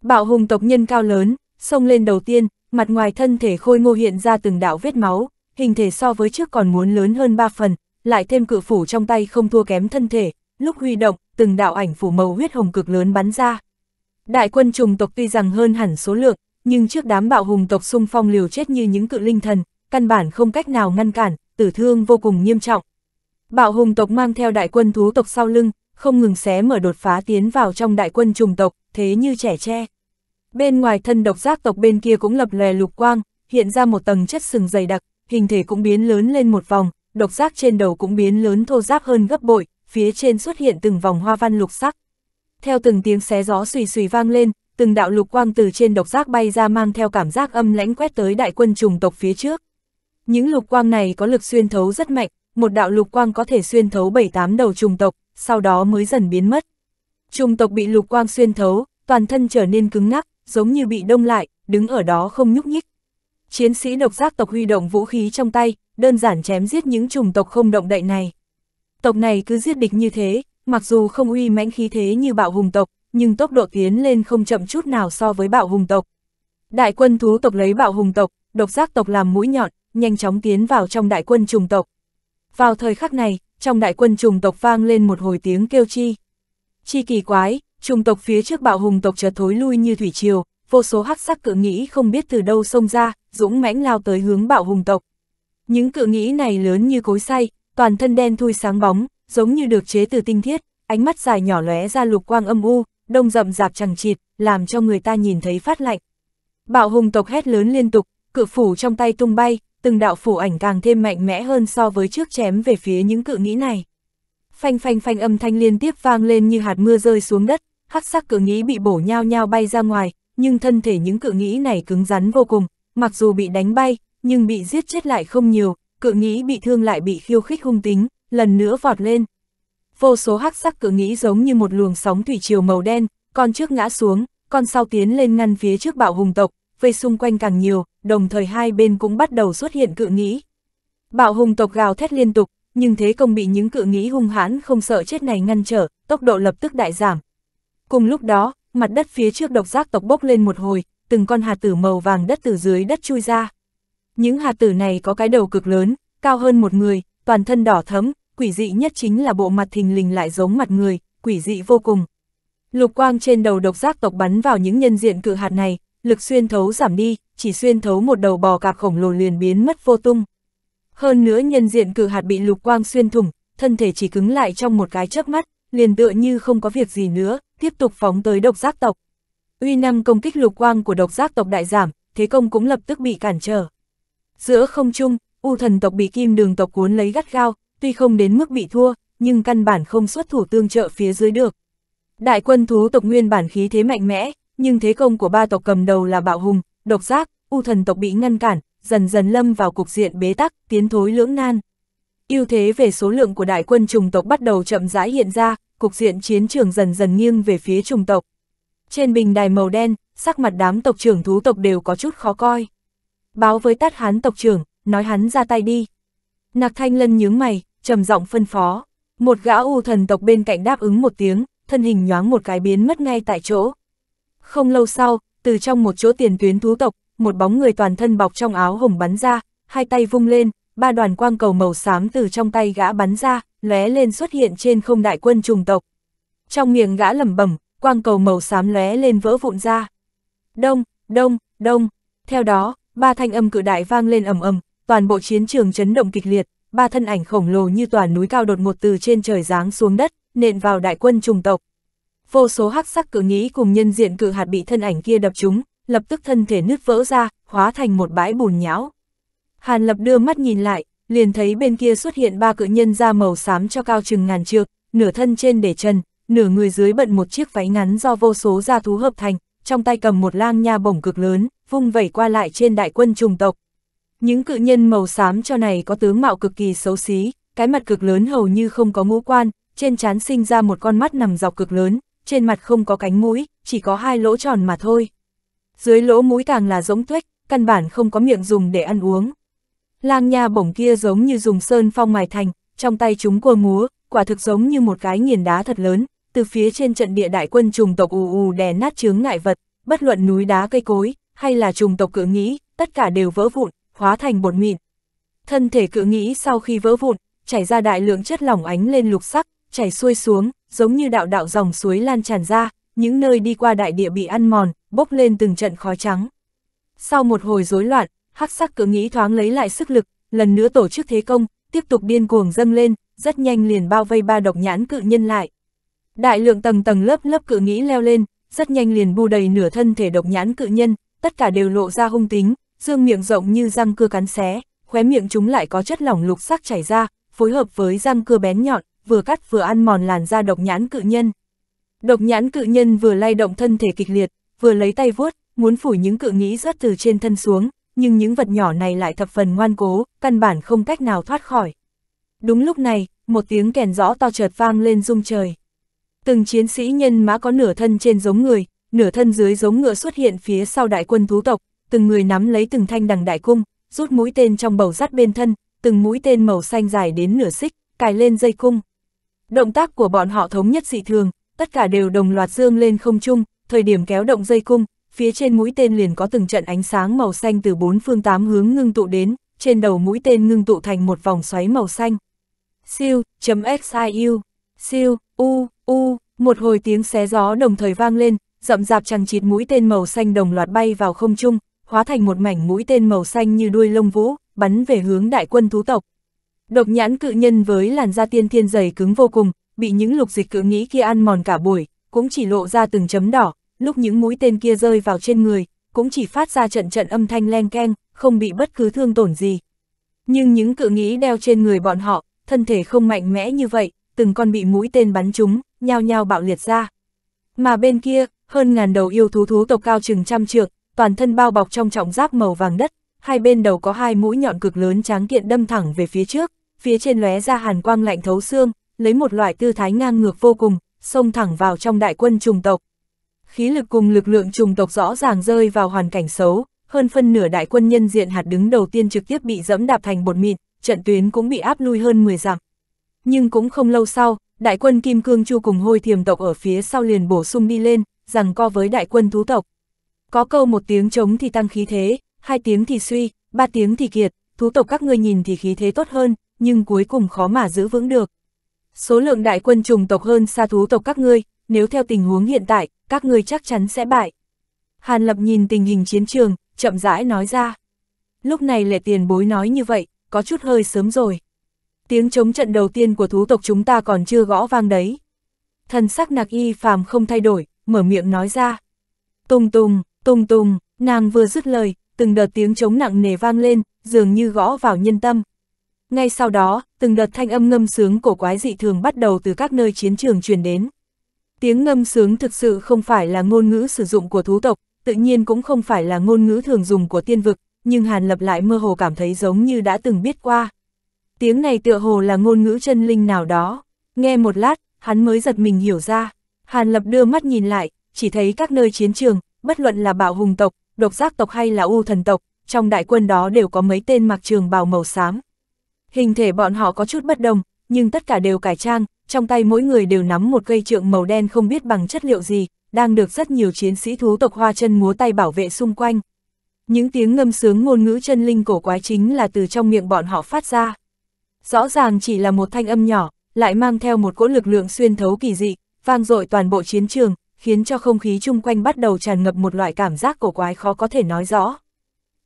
Bạo hùng tộc nhân cao lớn, xông lên đầu tiên, mặt ngoài thân thể khôi ngô hiện ra từng đạo vết máu, hình thể so với trước còn muốn lớn hơn 3 phần, lại thêm cự phủ trong tay không thua kém thân thể, lúc huy động, từng đạo ảnh phủ màu huyết hồng cực lớn bắn ra. Đại quân trùng tộc tuy rằng hơn hẳn số lượng, nhưng trước đám bạo hùng tộc xung phong liều chết như những cự linh thần, căn bản không cách nào ngăn cản, tử thương vô cùng nghiêm trọng. Bạo hùng tộc mang theo đại quân thú tộc sau lưng, không ngừng xé mở đột phá tiến vào trong đại quân trùng tộc, thế như trẻ tre. Bên ngoài thân độc giác tộc bên kia cũng lập lè lục quang, hiện ra một tầng chất sừng dày đặc, hình thể cũng biến lớn lên một vòng, độc giác trên đầu cũng biến lớn thô giáp hơn gấp bội, phía trên xuất hiện từng vòng hoa văn lục sắc. Theo từng tiếng xé gió xùy xùy vang lên, từng đạo lục quang từ trên độc giác bay ra mang theo cảm giác âm lãnh quét tới đại quân trùng tộc phía trước. Những lục quang này có lực xuyên thấu rất mạnh, một đạo lục quang có thể xuyên thấu 7 tám đầu trùng tộc, sau đó mới dần biến mất. Trùng tộc bị lục quang xuyên thấu, toàn thân trở nên cứng ngắc, giống như bị đông lại, đứng ở đó không nhúc nhích chiến sĩ độc giác tộc huy động vũ khí trong tay, đơn giản chém giết những chủng tộc không động đậy này. Tộc này cứ giết địch như thế, mặc dù không uy mãnh khí thế như bạo hùng tộc, nhưng tốc độ tiến lên không chậm chút nào so với bạo hùng tộc. Đại quân thú tộc lấy bạo hùng tộc, độc giác tộc làm mũi nhọn, nhanh chóng tiến vào trong đại quân trùng tộc. Vào thời khắc này, trong đại quân trùng tộc vang lên một hồi tiếng kêu chi. Chi kỳ quái, trùng tộc phía trước bạo hùng tộc chợt thối lui như thủy triều, vô số hắc sắc cự nghĩ không biết từ đâu xông ra, dũng mãnh lao tới hướng bạo hùng tộc. Những cự nghĩ này lớn như cối xay, toàn thân đen thui sáng bóng, giống như được chế từ tinh thiết, ánh mắt dài nhỏ lóe ra lục quang âm u, đông rậm rạp chẳng chịt, làm cho người ta nhìn thấy phát lạnh. Bạo hùng tộc hét lớn liên tục, cự phủ trong tay tung bay, từng đạo phủ ảnh càng thêm mạnh mẽ hơn so với trước chém về phía những cự nghĩ này. Phanh phanh phanh âm thanh liên tiếp vang lên như hạt mưa rơi xuống đất, hắc sắc cự nghĩ bị bổ nhao nhao bay ra ngoài, nhưng thân thể những cự nghĩ này cứng rắn vô cùng, mặc dù bị đánh bay, nhưng bị giết chết lại không nhiều, cự nghĩ bị thương lại bị khiêu khích hung tính, lần nữa vọt lên. Vô số hắc sắc cự nghĩ giống như một luồng sóng thủy triều màu đen, con trước ngã xuống, con sau tiến lên ngăn phía trước bạo hùng tộc, vây xung quanh càng nhiều, đồng thời hai bên cũng bắt đầu xuất hiện cự nghĩ. Bạo hùng tộc gào thét liên tục, nhưng thế công bị những cự nghĩ hung hãn không sợ chết này ngăn trở, tốc độ lập tức đại giảm. Cùng lúc đó, mặt đất phía trước độc giác tộc bốc lên một hồi, từng con hạt tử màu vàng đất từ dưới đất chui ra. Những hạt tử này có cái đầu cực lớn, cao hơn một người, toàn thân đỏ thấm, quỷ dị nhất chính là bộ mặt thình lình lại giống mặt người, quỷ dị vô cùng. Lục quang trên đầu độc giác tộc bắn vào những nhân diện cự hạt này, lực xuyên thấu giảm đi, chỉ xuyên thấu một đầu bò cạp khổng lồ liền biến mất vô tung. Hơn nữa nhân diện cự hạt bị lục quang xuyên thủng, thân thể chỉ cứng lại trong một cái chớp mắt, liền tựa như không có việc gì nữa, tiếp tục phóng tới độc giác tộc. Uy năng công kích lục quang của độc giác tộc đại giảm, thế công cũng lập tức bị cản trở. Giữa không trung, U thần tộc bị kim đường tộc cuốn lấy gắt gao, tuy không đến mức bị thua, nhưng căn bản không xuất thủ tương trợ phía dưới được. Đại quân thú tộc nguyên bản khí thế mạnh mẽ, nhưng thế công của ba tộc cầm đầu là bạo hùng, độc giác, U thần tộc bị ngăn cản, dần dần lâm vào cục diện bế tắc, tiến thối lưỡng nan. ưu thế về số lượng của đại quân trùng tộc bắt đầu chậm rãi hiện ra, cục diện chiến trường dần dần nghiêng về phía trùng tộc. Trên bình đài màu đen, sắc mặt đám tộc trưởng thú tộc đều có chút khó coi. Báo với tát hán tộc trưởng, nói hắn ra tay đi. Nạc thanh lân nhướng mày, trầm giọng phân phó. Một gã u thần tộc bên cạnh đáp ứng một tiếng, thân hình nhoáng một cái biến mất ngay tại chỗ. Không lâu sau, từ trong một chỗ tiền tuyến thú tộc, một bóng người toàn thân bọc trong áo hồng bắn ra, hai tay vung lên, ba đoàn quang cầu màu xám từ trong tay gã bắn ra, lóe lên xuất hiện trên không đại quân trùng tộc. Trong miệng gã lẩm bẩm, quang cầu màu xám lóe lên vỡ vụn ra. Đông, đông, đông. Theo đó, ba thanh âm cự đại vang lên ầm ầm, toàn bộ chiến trường chấn động kịch liệt, ba thân ảnh khổng lồ như tòa núi cao đột ngột từ trên trời giáng xuống đất, nện vào đại quân trùng tộc. Vô số hắc sắc cự nghĩ cùng nhân diện cự hạt bị thân ảnh kia đập trúng, lập tức thân thể nứt vỡ ra, hóa thành một bãi bùn nhão. Hàn Lập đưa mắt nhìn lại, liền thấy bên kia xuất hiện ba cự nhân da màu xám cho cao chừng ngàn trượng, nửa thân trên để chân, nửa người dưới bận một chiếc váy ngắn do vô số gia thú hợp thành, trong tay cầm một lang nha bổng cực lớn, vung vẩy qua lại trên đại quân trùng tộc. Những cự nhân màu xám cho này có tướng mạo cực kỳ xấu xí, cái mặt cực lớn hầu như không có ngũ quan, trên trán sinh ra một con mắt nằm dọc cực lớn, trên mặt không có cánh mũi, chỉ có hai lỗ tròn mà thôi. Dưới lỗ mũi càng là giống tuếch, căn bản không có miệng dùng để ăn uống. Lang nha bổng kia giống như dùng sơn phong mài thành, trong tay chúng cua múa, quả thực giống như một cái nghiền đá thật lớn, từ phía trên trận địa đại quân trùng tộc ù ù đè nát chướng ngại vật, bất luận núi đá cây cối, hay là trùng tộc cự nghĩ, tất cả đều vỡ vụn, hóa thành bột mịn. Thân thể cự nghĩ sau khi vỡ vụn, chảy ra đại lượng chất lỏng ánh lên lục sắc, chảy xuôi xuống, giống như đạo đạo dòng suối lan tràn ra, những nơi đi qua đại địa bị ăn mòn, bốc lên từng trận khói trắng. Sau một hồi rối loạn, hắc sắc cự nghĩ thoáng lấy lại sức lực, lần nữa tổ chức thế công, tiếp tục điên cuồng dâng lên, rất nhanh liền bao vây ba độc nhãn cự nhân lại. Đại lượng tầng tầng lớp lớp cự nghĩ leo lên, rất nhanh liền bù đầy nửa thân thể độc nhãn cự nhân, tất cả đều lộ ra hung tính, dương miệng rộng như răng cưa cắn xé, khóe miệng chúng lại có chất lỏng lục sắc chảy ra, phối hợp với răng cưa bén nhọn, vừa cắt vừa ăn mòn làn da độc nhãn cự nhân. Độc nhãn cự nhân vừa lay động thân thể kịch liệt, vừa lấy tay vuốt, muốn phủi những cự nghĩ rớt từ trên thân xuống, nhưng những vật nhỏ này lại thập phần ngoan cố, căn bản không cách nào thoát khỏi. Đúng lúc này, một tiếng kèn rõ to chợt vang lên rung trời. Từng chiến sĩ nhân mã có nửa thân trên giống người, nửa thân dưới giống ngựa xuất hiện phía sau đại quân thú tộc, từng người nắm lấy từng thanh đằng đại cung, rút mũi tên trong bầu sắt bên thân, từng mũi tên màu xanh dài đến nửa xích, cài lên dây cung. Động tác của bọn họ thống nhất dị thường, tất cả đều đồng loạt dương lên không trung, thời điểm kéo động dây cung, phía trên mũi tên liền có từng trận ánh sáng màu xanh từ bốn phương tám hướng ngưng tụ đến, trên đầu mũi tên ngưng tụ thành một vòng xoáy màu xanh. Siêu, chấm xiu, siêu, u, u, một hồi tiếng xé gió đồng thời vang lên, rậm rạp chẳng chịt mũi tên màu xanh đồng loạt bay vào không trung, hóa thành một mảnh mũi tên màu xanh như đuôi lông vũ, bắn về hướng đại quân thú tộc. Độc nhãn cự nhân với làn da tiên thiên dày cứng vô cùng, bị những lục dịch cự nghĩ kia ăn mòn cả buổi, cũng chỉ lộ ra từng chấm đỏ, lúc những mũi tên kia rơi vào trên người, cũng chỉ phát ra trận trận âm thanh len keng, không bị bất cứ thương tổn gì. Nhưng những cự nghĩ đeo trên người bọn họ, thân thể không mạnh mẽ như vậy, từng con bị mũi tên bắn trúng, nhao nhao bạo liệt ra. Mà bên kia, hơn ngàn đầu yêu thú thú tộc cao chừng trăm trượng, toàn thân bao bọc trong trọng giáp màu vàng đất, hai bên đầu có hai mũi nhọn cực lớn tráng kiện đâm thẳng về phía trước, phía trên lóe ra hàn quang lạnh thấu xương, lấy một loại tư thái ngang ngược vô cùng, xông thẳng vào trong đại quân trùng tộc khí lực cùng lực lượng trùng tộc rõ ràng rơi vào hoàn cảnh xấu, hơn phân nửa đại quân nhân diện hạt đứng đầu tiên trực tiếp bị dẫm đạp thành bột mịn, trận tuyến cũng bị áp lui hơn 10 dặm. Nhưng cũng không lâu sau, đại quân Kim Cương Chu cùng hôi thiềm tộc ở phía sau liền bổ sung đi lên, rằng co với đại quân thú tộc. Có câu một tiếng chống thì tăng khí thế, hai tiếng thì suy, ba tiếng thì kiệt, thú tộc các ngươi nhìn thì khí thế tốt hơn, nhưng cuối cùng khó mà giữ vững được. Số lượng đại quân trùng tộc hơn xa thú tộc các ngươi, nếu theo tình huống hiện tại, các ngươi chắc chắn sẽ bại. Hàn Lập nhìn tình hình chiến trường, chậm rãi nói ra. Lúc này lệ tiền bối nói như vậy, có chút hơi sớm rồi. Tiếng chống trận đầu tiên của thú tộc chúng ta còn chưa gõ vang đấy. Thần sắc nạc y phàm không thay đổi, mở miệng nói ra. Tùng tùng, tùng tùng, nàng vừa dứt lời, từng đợt tiếng chống nặng nề vang lên, dường như gõ vào nhân tâm. Ngay sau đó, từng đợt thanh âm ngâm sướng cổ quái dị thường bắt đầu từ các nơi chiến trường truyền đến. Tiếng ngâm sướng thực sự không phải là ngôn ngữ sử dụng của thú tộc, tự nhiên cũng không phải là ngôn ngữ thường dùng của tiên vực, nhưng Hàn Lập lại mơ hồ cảm thấy giống như đã từng biết qua. Tiếng này tựa hồ là ngôn ngữ chân linh nào đó. Nghe một lát, hắn mới giật mình hiểu ra. Hàn Lập đưa mắt nhìn lại, chỉ thấy các nơi chiến trường, bất luận là bạo hùng tộc, độc giác tộc hay là u thần tộc, trong đại quân đó đều có mấy tên mặc trường bào màu xám. Hình thể bọn họ có chút bất đồng, nhưng tất cả đều cải trang, trong tay mỗi người đều nắm một cây trượng màu đen không biết bằng chất liệu gì, đang được rất nhiều chiến sĩ thú tộc hoa chân múa tay bảo vệ xung quanh. Những tiếng ngâm sướng ngôn ngữ chân linh cổ quái chính là từ trong miệng bọn họ phát ra. Rõ ràng chỉ là một thanh âm nhỏ, lại mang theo một cỗ lực lượng xuyên thấu kỳ dị, vang dội toàn bộ chiến trường, khiến cho không khí chung quanh bắt đầu tràn ngập một loại cảm giác cổ quái khó có thể nói rõ.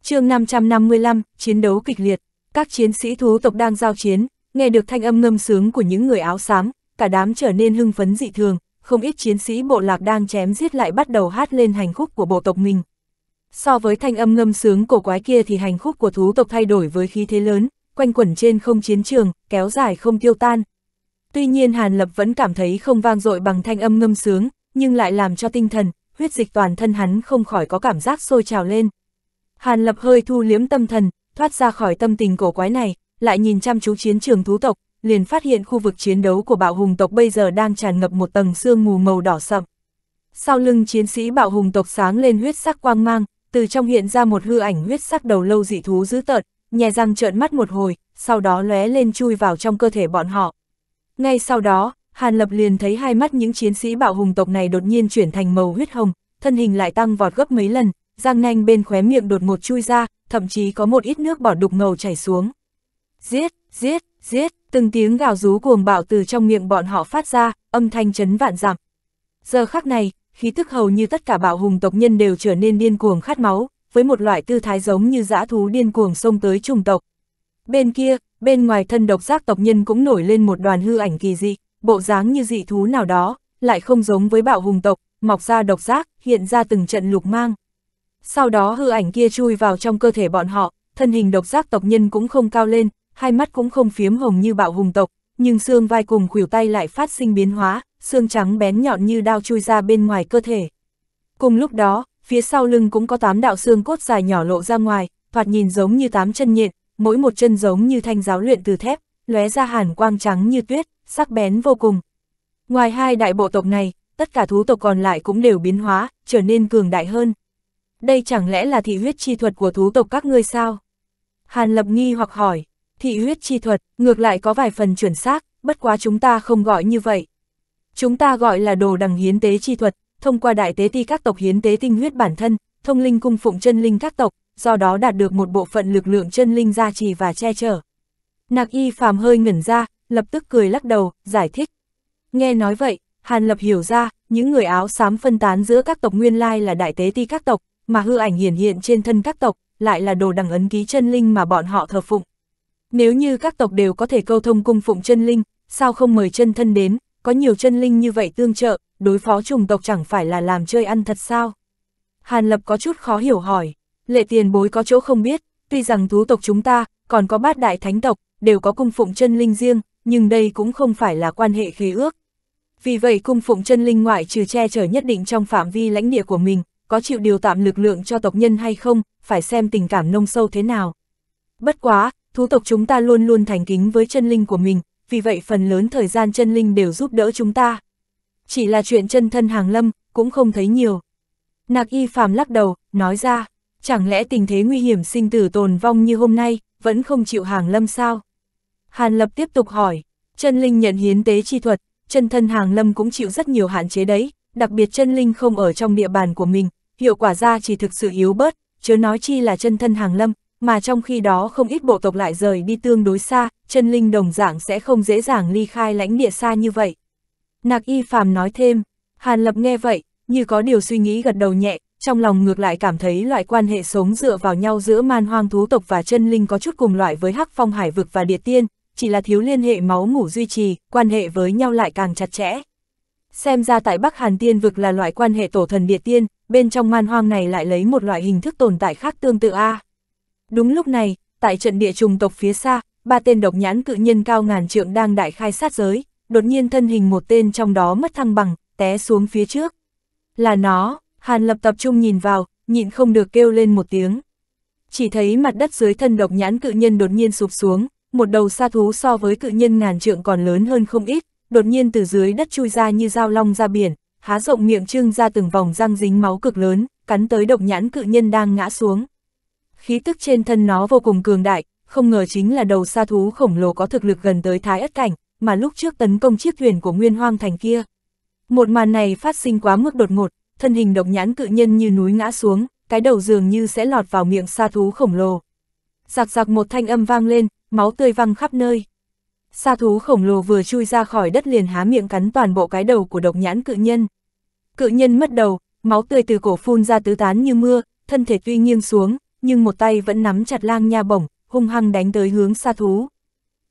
chương 555, chiến đấu kịch liệt, các chiến sĩ thú tộc đang giao chiến, nghe được thanh âm ngâm sướng của những người áo xám, cả đám trở nên hưng phấn dị thường, không ít chiến sĩ bộ lạc đang chém giết lại bắt đầu hát lên hành khúc của bộ tộc mình. So với thanh âm ngâm sướng cổ quái kia thì hành khúc của thú tộc thay đổi với khí thế lớn, quanh quẩn trên không chiến trường, kéo dài không tiêu tan. Tuy nhiên Hàn Lập vẫn cảm thấy không vang dội bằng thanh âm ngâm sướng, nhưng lại làm cho tinh thần, huyết dịch toàn thân hắn không khỏi có cảm giác sôi trào lên. Hàn Lập hơi thu liếm tâm thần, thoát ra khỏi tâm tình cổ quái này, lại nhìn chăm chú chiến trường thú tộc, liền phát hiện khu vực chiến đấu của bạo hùng tộc bây giờ đang tràn ngập một tầng sương mù màu đỏ sậm. Sau lưng chiến sĩ bạo hùng tộc sáng lên huyết sắc quang mang, từ trong hiện ra một hư ảnh huyết sắc đầu lâu dị thú dữ tợn, nhè răng trợn mắt một hồi, sau đó lóe lên chui vào trong cơ thể bọn họ. Ngay sau đó, Hàn Lập liền thấy hai mắt những chiến sĩ bạo hùng tộc này đột nhiên chuyển thành màu huyết hồng, thân hình lại tăng vọt gấp mấy lần, răng nanh bên khóe miệng đột ngột chui ra, thậm chí có một ít nước bỏ đục ngầu chảy xuống. Giết, giết, giết. Từng tiếng gào rú cuồng bạo từ trong miệng bọn họ phát ra, âm thanh chấn vạn giảm. Giờ khắc này, khí tức hầu như tất cả bạo hùng tộc nhân đều trở nên điên cuồng khát máu, với một loại tư thái giống như dã thú điên cuồng xông tới trùng tộc. Bên kia, bên ngoài thân độc giác tộc nhân cũng nổi lên một đoàn hư ảnh kỳ dị, bộ dáng như dị thú nào đó, lại không giống với bạo hùng tộc, mọc ra độc giác, hiện ra từng trận lục mang. Sau đó hư ảnh kia chui vào trong cơ thể bọn họ, thân hình độc giác tộc nhân cũng không cao lên, hai mắt cũng không phiếm hồng như bạo hùng tộc, nhưng xương vai cùng khuỷu tay lại phát sinh biến hóa, xương trắng bén nhọn như đao chui ra bên ngoài cơ thể. Cùng lúc đó, phía sau lưng cũng có tám đạo xương cốt dài nhỏ lộ ra ngoài, thoạt nhìn giống như tám chân nhện, mỗi một chân giống như thanh giáo luyện từ thép, lóe ra hàn quang trắng như tuyết, sắc bén vô cùng. Ngoài hai đại bộ tộc này, tất cả thú tộc còn lại cũng đều biến hóa, trở nên cường đại hơn. Đây chẳng lẽ là thị huyết chi thuật của thú tộc các ngươi sao? Hàn Lập nghi hoặc hỏi thị huyết chi thuật, ngược lại có vài phần chuẩn xác, bất quá chúng ta không gọi như vậy. Chúng ta gọi là đồ đằng hiến tế chi thuật, thông qua đại tế ti các tộc hiến tế tinh huyết bản thân, thông linh cung phụng chân linh các tộc, do đó đạt được một bộ phận lực lượng chân linh gia trì và che chở. Nạc y phàm hơi ngẩn ra, lập tức cười lắc đầu, giải thích. Nghe nói vậy, Hàn Lập hiểu ra, những người áo xám phân tán giữa các tộc nguyên lai là đại tế ti các tộc, mà hư ảnh hiển hiện trên thân các tộc, lại là đồ đằng ấn ký chân linh mà bọn họ thờ phụng. Nếu như các tộc đều có thể câu thông cung phụng chân linh, sao không mời chân thân đến, có nhiều chân linh như vậy tương trợ, đối phó trùng tộc chẳng phải là làm chơi ăn thật sao? Hàn Lập có chút khó hiểu hỏi, lệ tiền bối có chỗ không biết, tuy rằng thú tộc chúng ta, còn có bát đại thánh tộc, đều có cung phụng chân linh riêng, nhưng đây cũng không phải là quan hệ khí ước. Vì vậy cung phụng chân linh ngoại trừ che chở nhất định trong phạm vi lãnh địa của mình, có chịu điều tạm lực lượng cho tộc nhân hay không, phải xem tình cảm nông sâu thế nào. Bất quá, thú tộc chúng ta luôn luôn thành kính với chân linh của mình, vì vậy phần lớn thời gian chân linh đều giúp đỡ chúng ta. Chỉ là chuyện chân thân hàng lâm, cũng không thấy nhiều. Nạc y phàm lắc đầu, nói ra, chẳng lẽ tình thế nguy hiểm sinh tử tồn vong như hôm nay, vẫn không chịu hàng lâm sao? Hàn lập tiếp tục hỏi, chân linh nhận hiến tế chi thuật, chân thân hàng lâm cũng chịu rất nhiều hạn chế đấy, đặc biệt chân linh không ở trong địa bàn của mình, hiệu quả ra chỉ thực sự yếu bớt, chứ nói chi là chân thân hàng lâm, mà trong khi đó không ít bộ tộc lại rời đi tương đối xa, chân linh đồng dạng sẽ không dễ dàng ly khai lãnh địa xa như vậy. Nạc y Phạm nói thêm, Hàn Lập nghe vậy, như có điều suy nghĩ gật đầu nhẹ, trong lòng ngược lại cảm thấy loại quan hệ sống dựa vào nhau giữa man hoang thú tộc và chân linh có chút cùng loại với hắc phong hải vực và địa tiên, chỉ là thiếu liên hệ máu ngủ duy trì, quan hệ với nhau lại càng chặt chẽ. Xem ra tại Bắc Hàn Tiên vực là loại quan hệ tổ thần địa tiên, bên trong man hoang này lại lấy một loại hình thức tồn tại khác tương tự A. À. Đúng lúc này, tại trận địa trùng tộc phía xa, ba tên độc nhãn cự nhân cao ngàn trượng đang đại khai sát giới, đột nhiên thân hình một tên trong đó mất thăng bằng, té xuống phía trước. Là nó, Hàn Lập tập trung nhìn vào, nhịn không được kêu lên một tiếng. Chỉ thấy mặt đất dưới thân độc nhãn cự nhân đột nhiên sụp xuống, một đầu sa thú so với cự nhân ngàn trượng còn lớn hơn không ít, đột nhiên từ dưới đất chui ra như dao long ra biển, há rộng miệng trưng ra từng vòng răng dính máu cực lớn, cắn tới độc nhãn cự nhân đang ngã xuống khí tức trên thân nó vô cùng cường đại, không ngờ chính là đầu sa thú khổng lồ có thực lực gần tới thái ất cảnh, mà lúc trước tấn công chiếc thuyền của Nguyên Hoang Thành kia. Một màn này phát sinh quá mức đột ngột, thân hình độc nhãn cự nhân như núi ngã xuống, cái đầu dường như sẽ lọt vào miệng sa thú khổng lồ. Giặc giặc một thanh âm vang lên, máu tươi văng khắp nơi. Sa thú khổng lồ vừa chui ra khỏi đất liền há miệng cắn toàn bộ cái đầu của độc nhãn cự nhân. Cự nhân mất đầu, máu tươi từ cổ phun ra tứ tán như mưa, thân thể tuy nghiêng xuống, nhưng một tay vẫn nắm chặt lang nha bổng, hung hăng đánh tới hướng sa thú.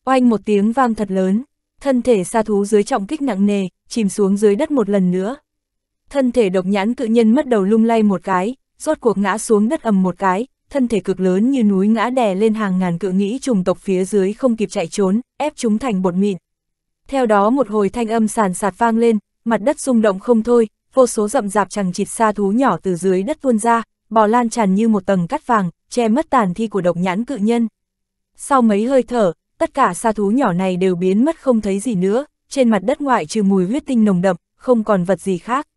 Oanh một tiếng vang thật lớn, thân thể sa thú dưới trọng kích nặng nề, chìm xuống dưới đất một lần nữa. Thân thể độc nhãn cự nhân mất đầu lung lay một cái, rốt cuộc ngã xuống đất ầm một cái, thân thể cực lớn như núi ngã đè lên hàng ngàn cự nghĩ trùng tộc phía dưới không kịp chạy trốn, ép chúng thành bột mịn. Theo đó một hồi thanh âm sàn sạt vang lên, mặt đất rung động không thôi, vô số rậm rạp chẳng chịt sa thú nhỏ từ dưới đất tuôn ra, bò lan tràn như một tầng cắt vàng, che mất tàn thi của độc nhãn cự nhân. Sau mấy hơi thở, tất cả sa thú nhỏ này đều biến mất không thấy gì nữa, trên mặt đất ngoại trừ mùi huyết tinh nồng đậm, không còn vật gì khác.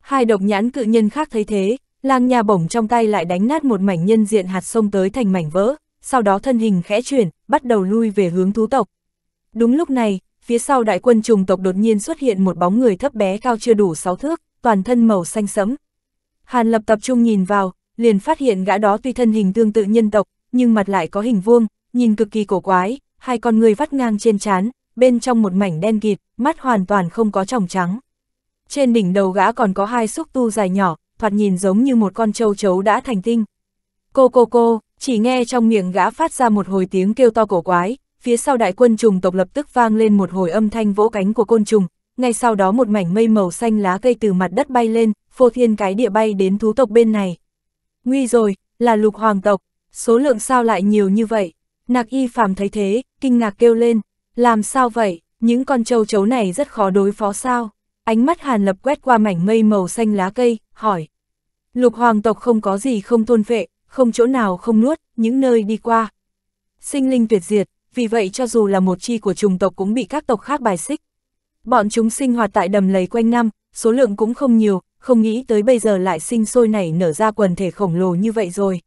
Hai độc nhãn cự nhân khác thấy thế, lang nhà bổng trong tay lại đánh nát một mảnh nhân diện hạt sông tới thành mảnh vỡ, sau đó thân hình khẽ chuyển, bắt đầu lui về hướng thú tộc. Đúng lúc này, phía sau đại quân trùng tộc đột nhiên xuất hiện một bóng người thấp bé cao chưa đủ 6 thước, toàn thân màu xanh sẫm, Hàn Lập tập trung nhìn vào, liền phát hiện gã đó tuy thân hình tương tự nhân tộc, nhưng mặt lại có hình vuông, nhìn cực kỳ cổ quái, hai con người vắt ngang trên trán, bên trong một mảnh đen kịt, mắt hoàn toàn không có tròng trắng. Trên đỉnh đầu gã còn có hai xúc tu dài nhỏ, thoạt nhìn giống như một con châu chấu đã thành tinh. Cô cô cô, chỉ nghe trong miệng gã phát ra một hồi tiếng kêu to cổ quái, phía sau đại quân trùng tộc lập tức vang lên một hồi âm thanh vỗ cánh của côn trùng, ngay sau đó một mảnh mây màu xanh lá cây từ mặt đất bay lên, phô thiên cái địa bay đến thú tộc bên này. Nguy rồi, là lục hoàng tộc, số lượng sao lại nhiều như vậy? Nạc y phàm thấy thế, kinh ngạc kêu lên, làm sao vậy, những con châu chấu này rất khó đối phó sao? Ánh mắt hàn lập quét qua mảnh mây màu xanh lá cây, hỏi. Lục hoàng tộc không có gì không thôn vệ, không chỗ nào không nuốt, những nơi đi qua. Sinh linh tuyệt diệt, vì vậy cho dù là một chi của trùng tộc cũng bị các tộc khác bài xích. Bọn chúng sinh hoạt tại đầm lầy quanh năm, số lượng cũng không nhiều, không nghĩ tới bây giờ lại sinh sôi nảy nở ra quần thể khổng lồ như vậy rồi.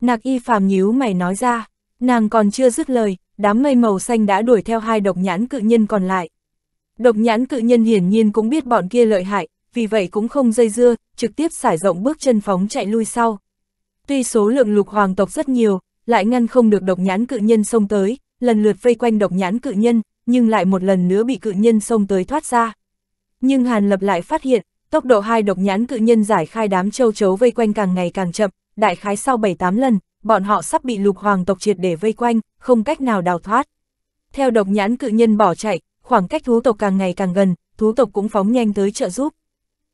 Nạc y phàm nhíu mày nói ra, nàng còn chưa dứt lời, đám mây màu xanh đã đuổi theo hai độc nhãn cự nhân còn lại. Độc nhãn cự nhân hiển nhiên cũng biết bọn kia lợi hại, vì vậy cũng không dây dưa, trực tiếp xải rộng bước chân phóng chạy lui sau. Tuy số lượng lục hoàng tộc rất nhiều, lại ngăn không được độc nhãn cự nhân xông tới, lần lượt vây quanh độc nhãn cự nhân, nhưng lại một lần nữa bị cự nhân xông tới thoát ra. Nhưng Hàn Lập lại phát hiện, Tốc độ hai độc nhãn cự nhân giải khai đám châu chấu vây quanh càng ngày càng chậm, đại khái sau 7-8 lần, bọn họ sắp bị lục hoàng tộc triệt để vây quanh, không cách nào đào thoát. Theo độc nhãn cự nhân bỏ chạy, khoảng cách thú tộc càng ngày càng gần, thú tộc cũng phóng nhanh tới trợ giúp.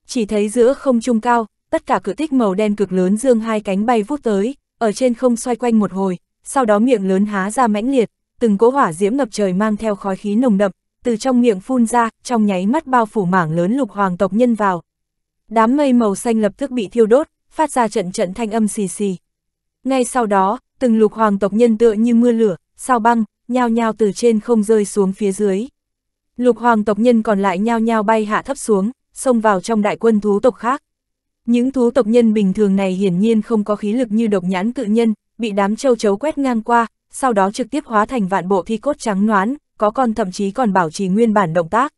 Chỉ thấy giữa không trung cao, tất cả cự tích màu đen cực lớn dương hai cánh bay vút tới, ở trên không xoay quanh một hồi, sau đó miệng lớn há ra mãnh liệt, từng cỗ hỏa diễm ngập trời mang theo khói khí nồng đậm, từ trong miệng phun ra, trong nháy mắt bao phủ mảng lớn lục hoàng tộc nhân vào, Đám mây màu xanh lập tức bị thiêu đốt, phát ra trận trận thanh âm xì xì. Ngay sau đó, từng lục hoàng tộc nhân tựa như mưa lửa, sao băng, nhao nhao từ trên không rơi xuống phía dưới. Lục hoàng tộc nhân còn lại nhao nhao bay hạ thấp xuống, xông vào trong đại quân thú tộc khác. Những thú tộc nhân bình thường này hiển nhiên không có khí lực như độc nhãn cự nhân, bị đám châu chấu quét ngang qua, sau đó trực tiếp hóa thành vạn bộ thi cốt trắng noán, có con thậm chí còn bảo trì nguyên bản động tác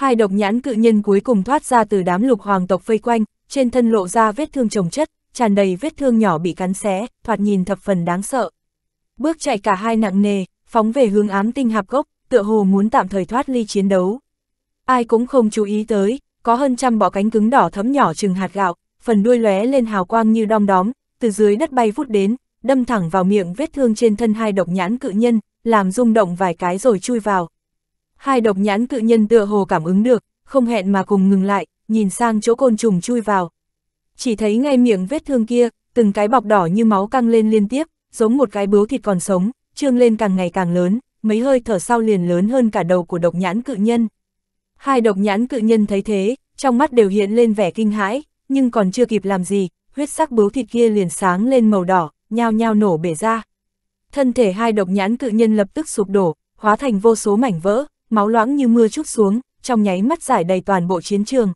hai độc nhãn cự nhân cuối cùng thoát ra từ đám lục hoàng tộc vây quanh, trên thân lộ ra vết thương trồng chất, tràn đầy vết thương nhỏ bị cắn xé, thoạt nhìn thập phần đáng sợ. Bước chạy cả hai nặng nề, phóng về hướng ám tinh hạp gốc, tựa hồ muốn tạm thời thoát ly chiến đấu. Ai cũng không chú ý tới, có hơn trăm bọ cánh cứng đỏ thấm nhỏ chừng hạt gạo, phần đuôi lóe lên hào quang như đom đóm, từ dưới đất bay vút đến, đâm thẳng vào miệng vết thương trên thân hai độc nhãn cự nhân, làm rung động vài cái rồi chui vào, Hai độc nhãn cự nhân tựa hồ cảm ứng được, không hẹn mà cùng ngừng lại, nhìn sang chỗ côn trùng chui vào. Chỉ thấy ngay miệng vết thương kia, từng cái bọc đỏ như máu căng lên liên tiếp, giống một cái bướu thịt còn sống, trương lên càng ngày càng lớn, mấy hơi thở sau liền lớn hơn cả đầu của độc nhãn cự nhân. Hai độc nhãn cự nhân thấy thế, trong mắt đều hiện lên vẻ kinh hãi, nhưng còn chưa kịp làm gì, huyết sắc bướu thịt kia liền sáng lên màu đỏ, nhao nhao nổ bể ra. Thân thể hai độc nhãn cự nhân lập tức sụp đổ, hóa thành vô số mảnh vỡ, máu loãng như mưa chút xuống, trong nháy mắt giải đầy toàn bộ chiến trường.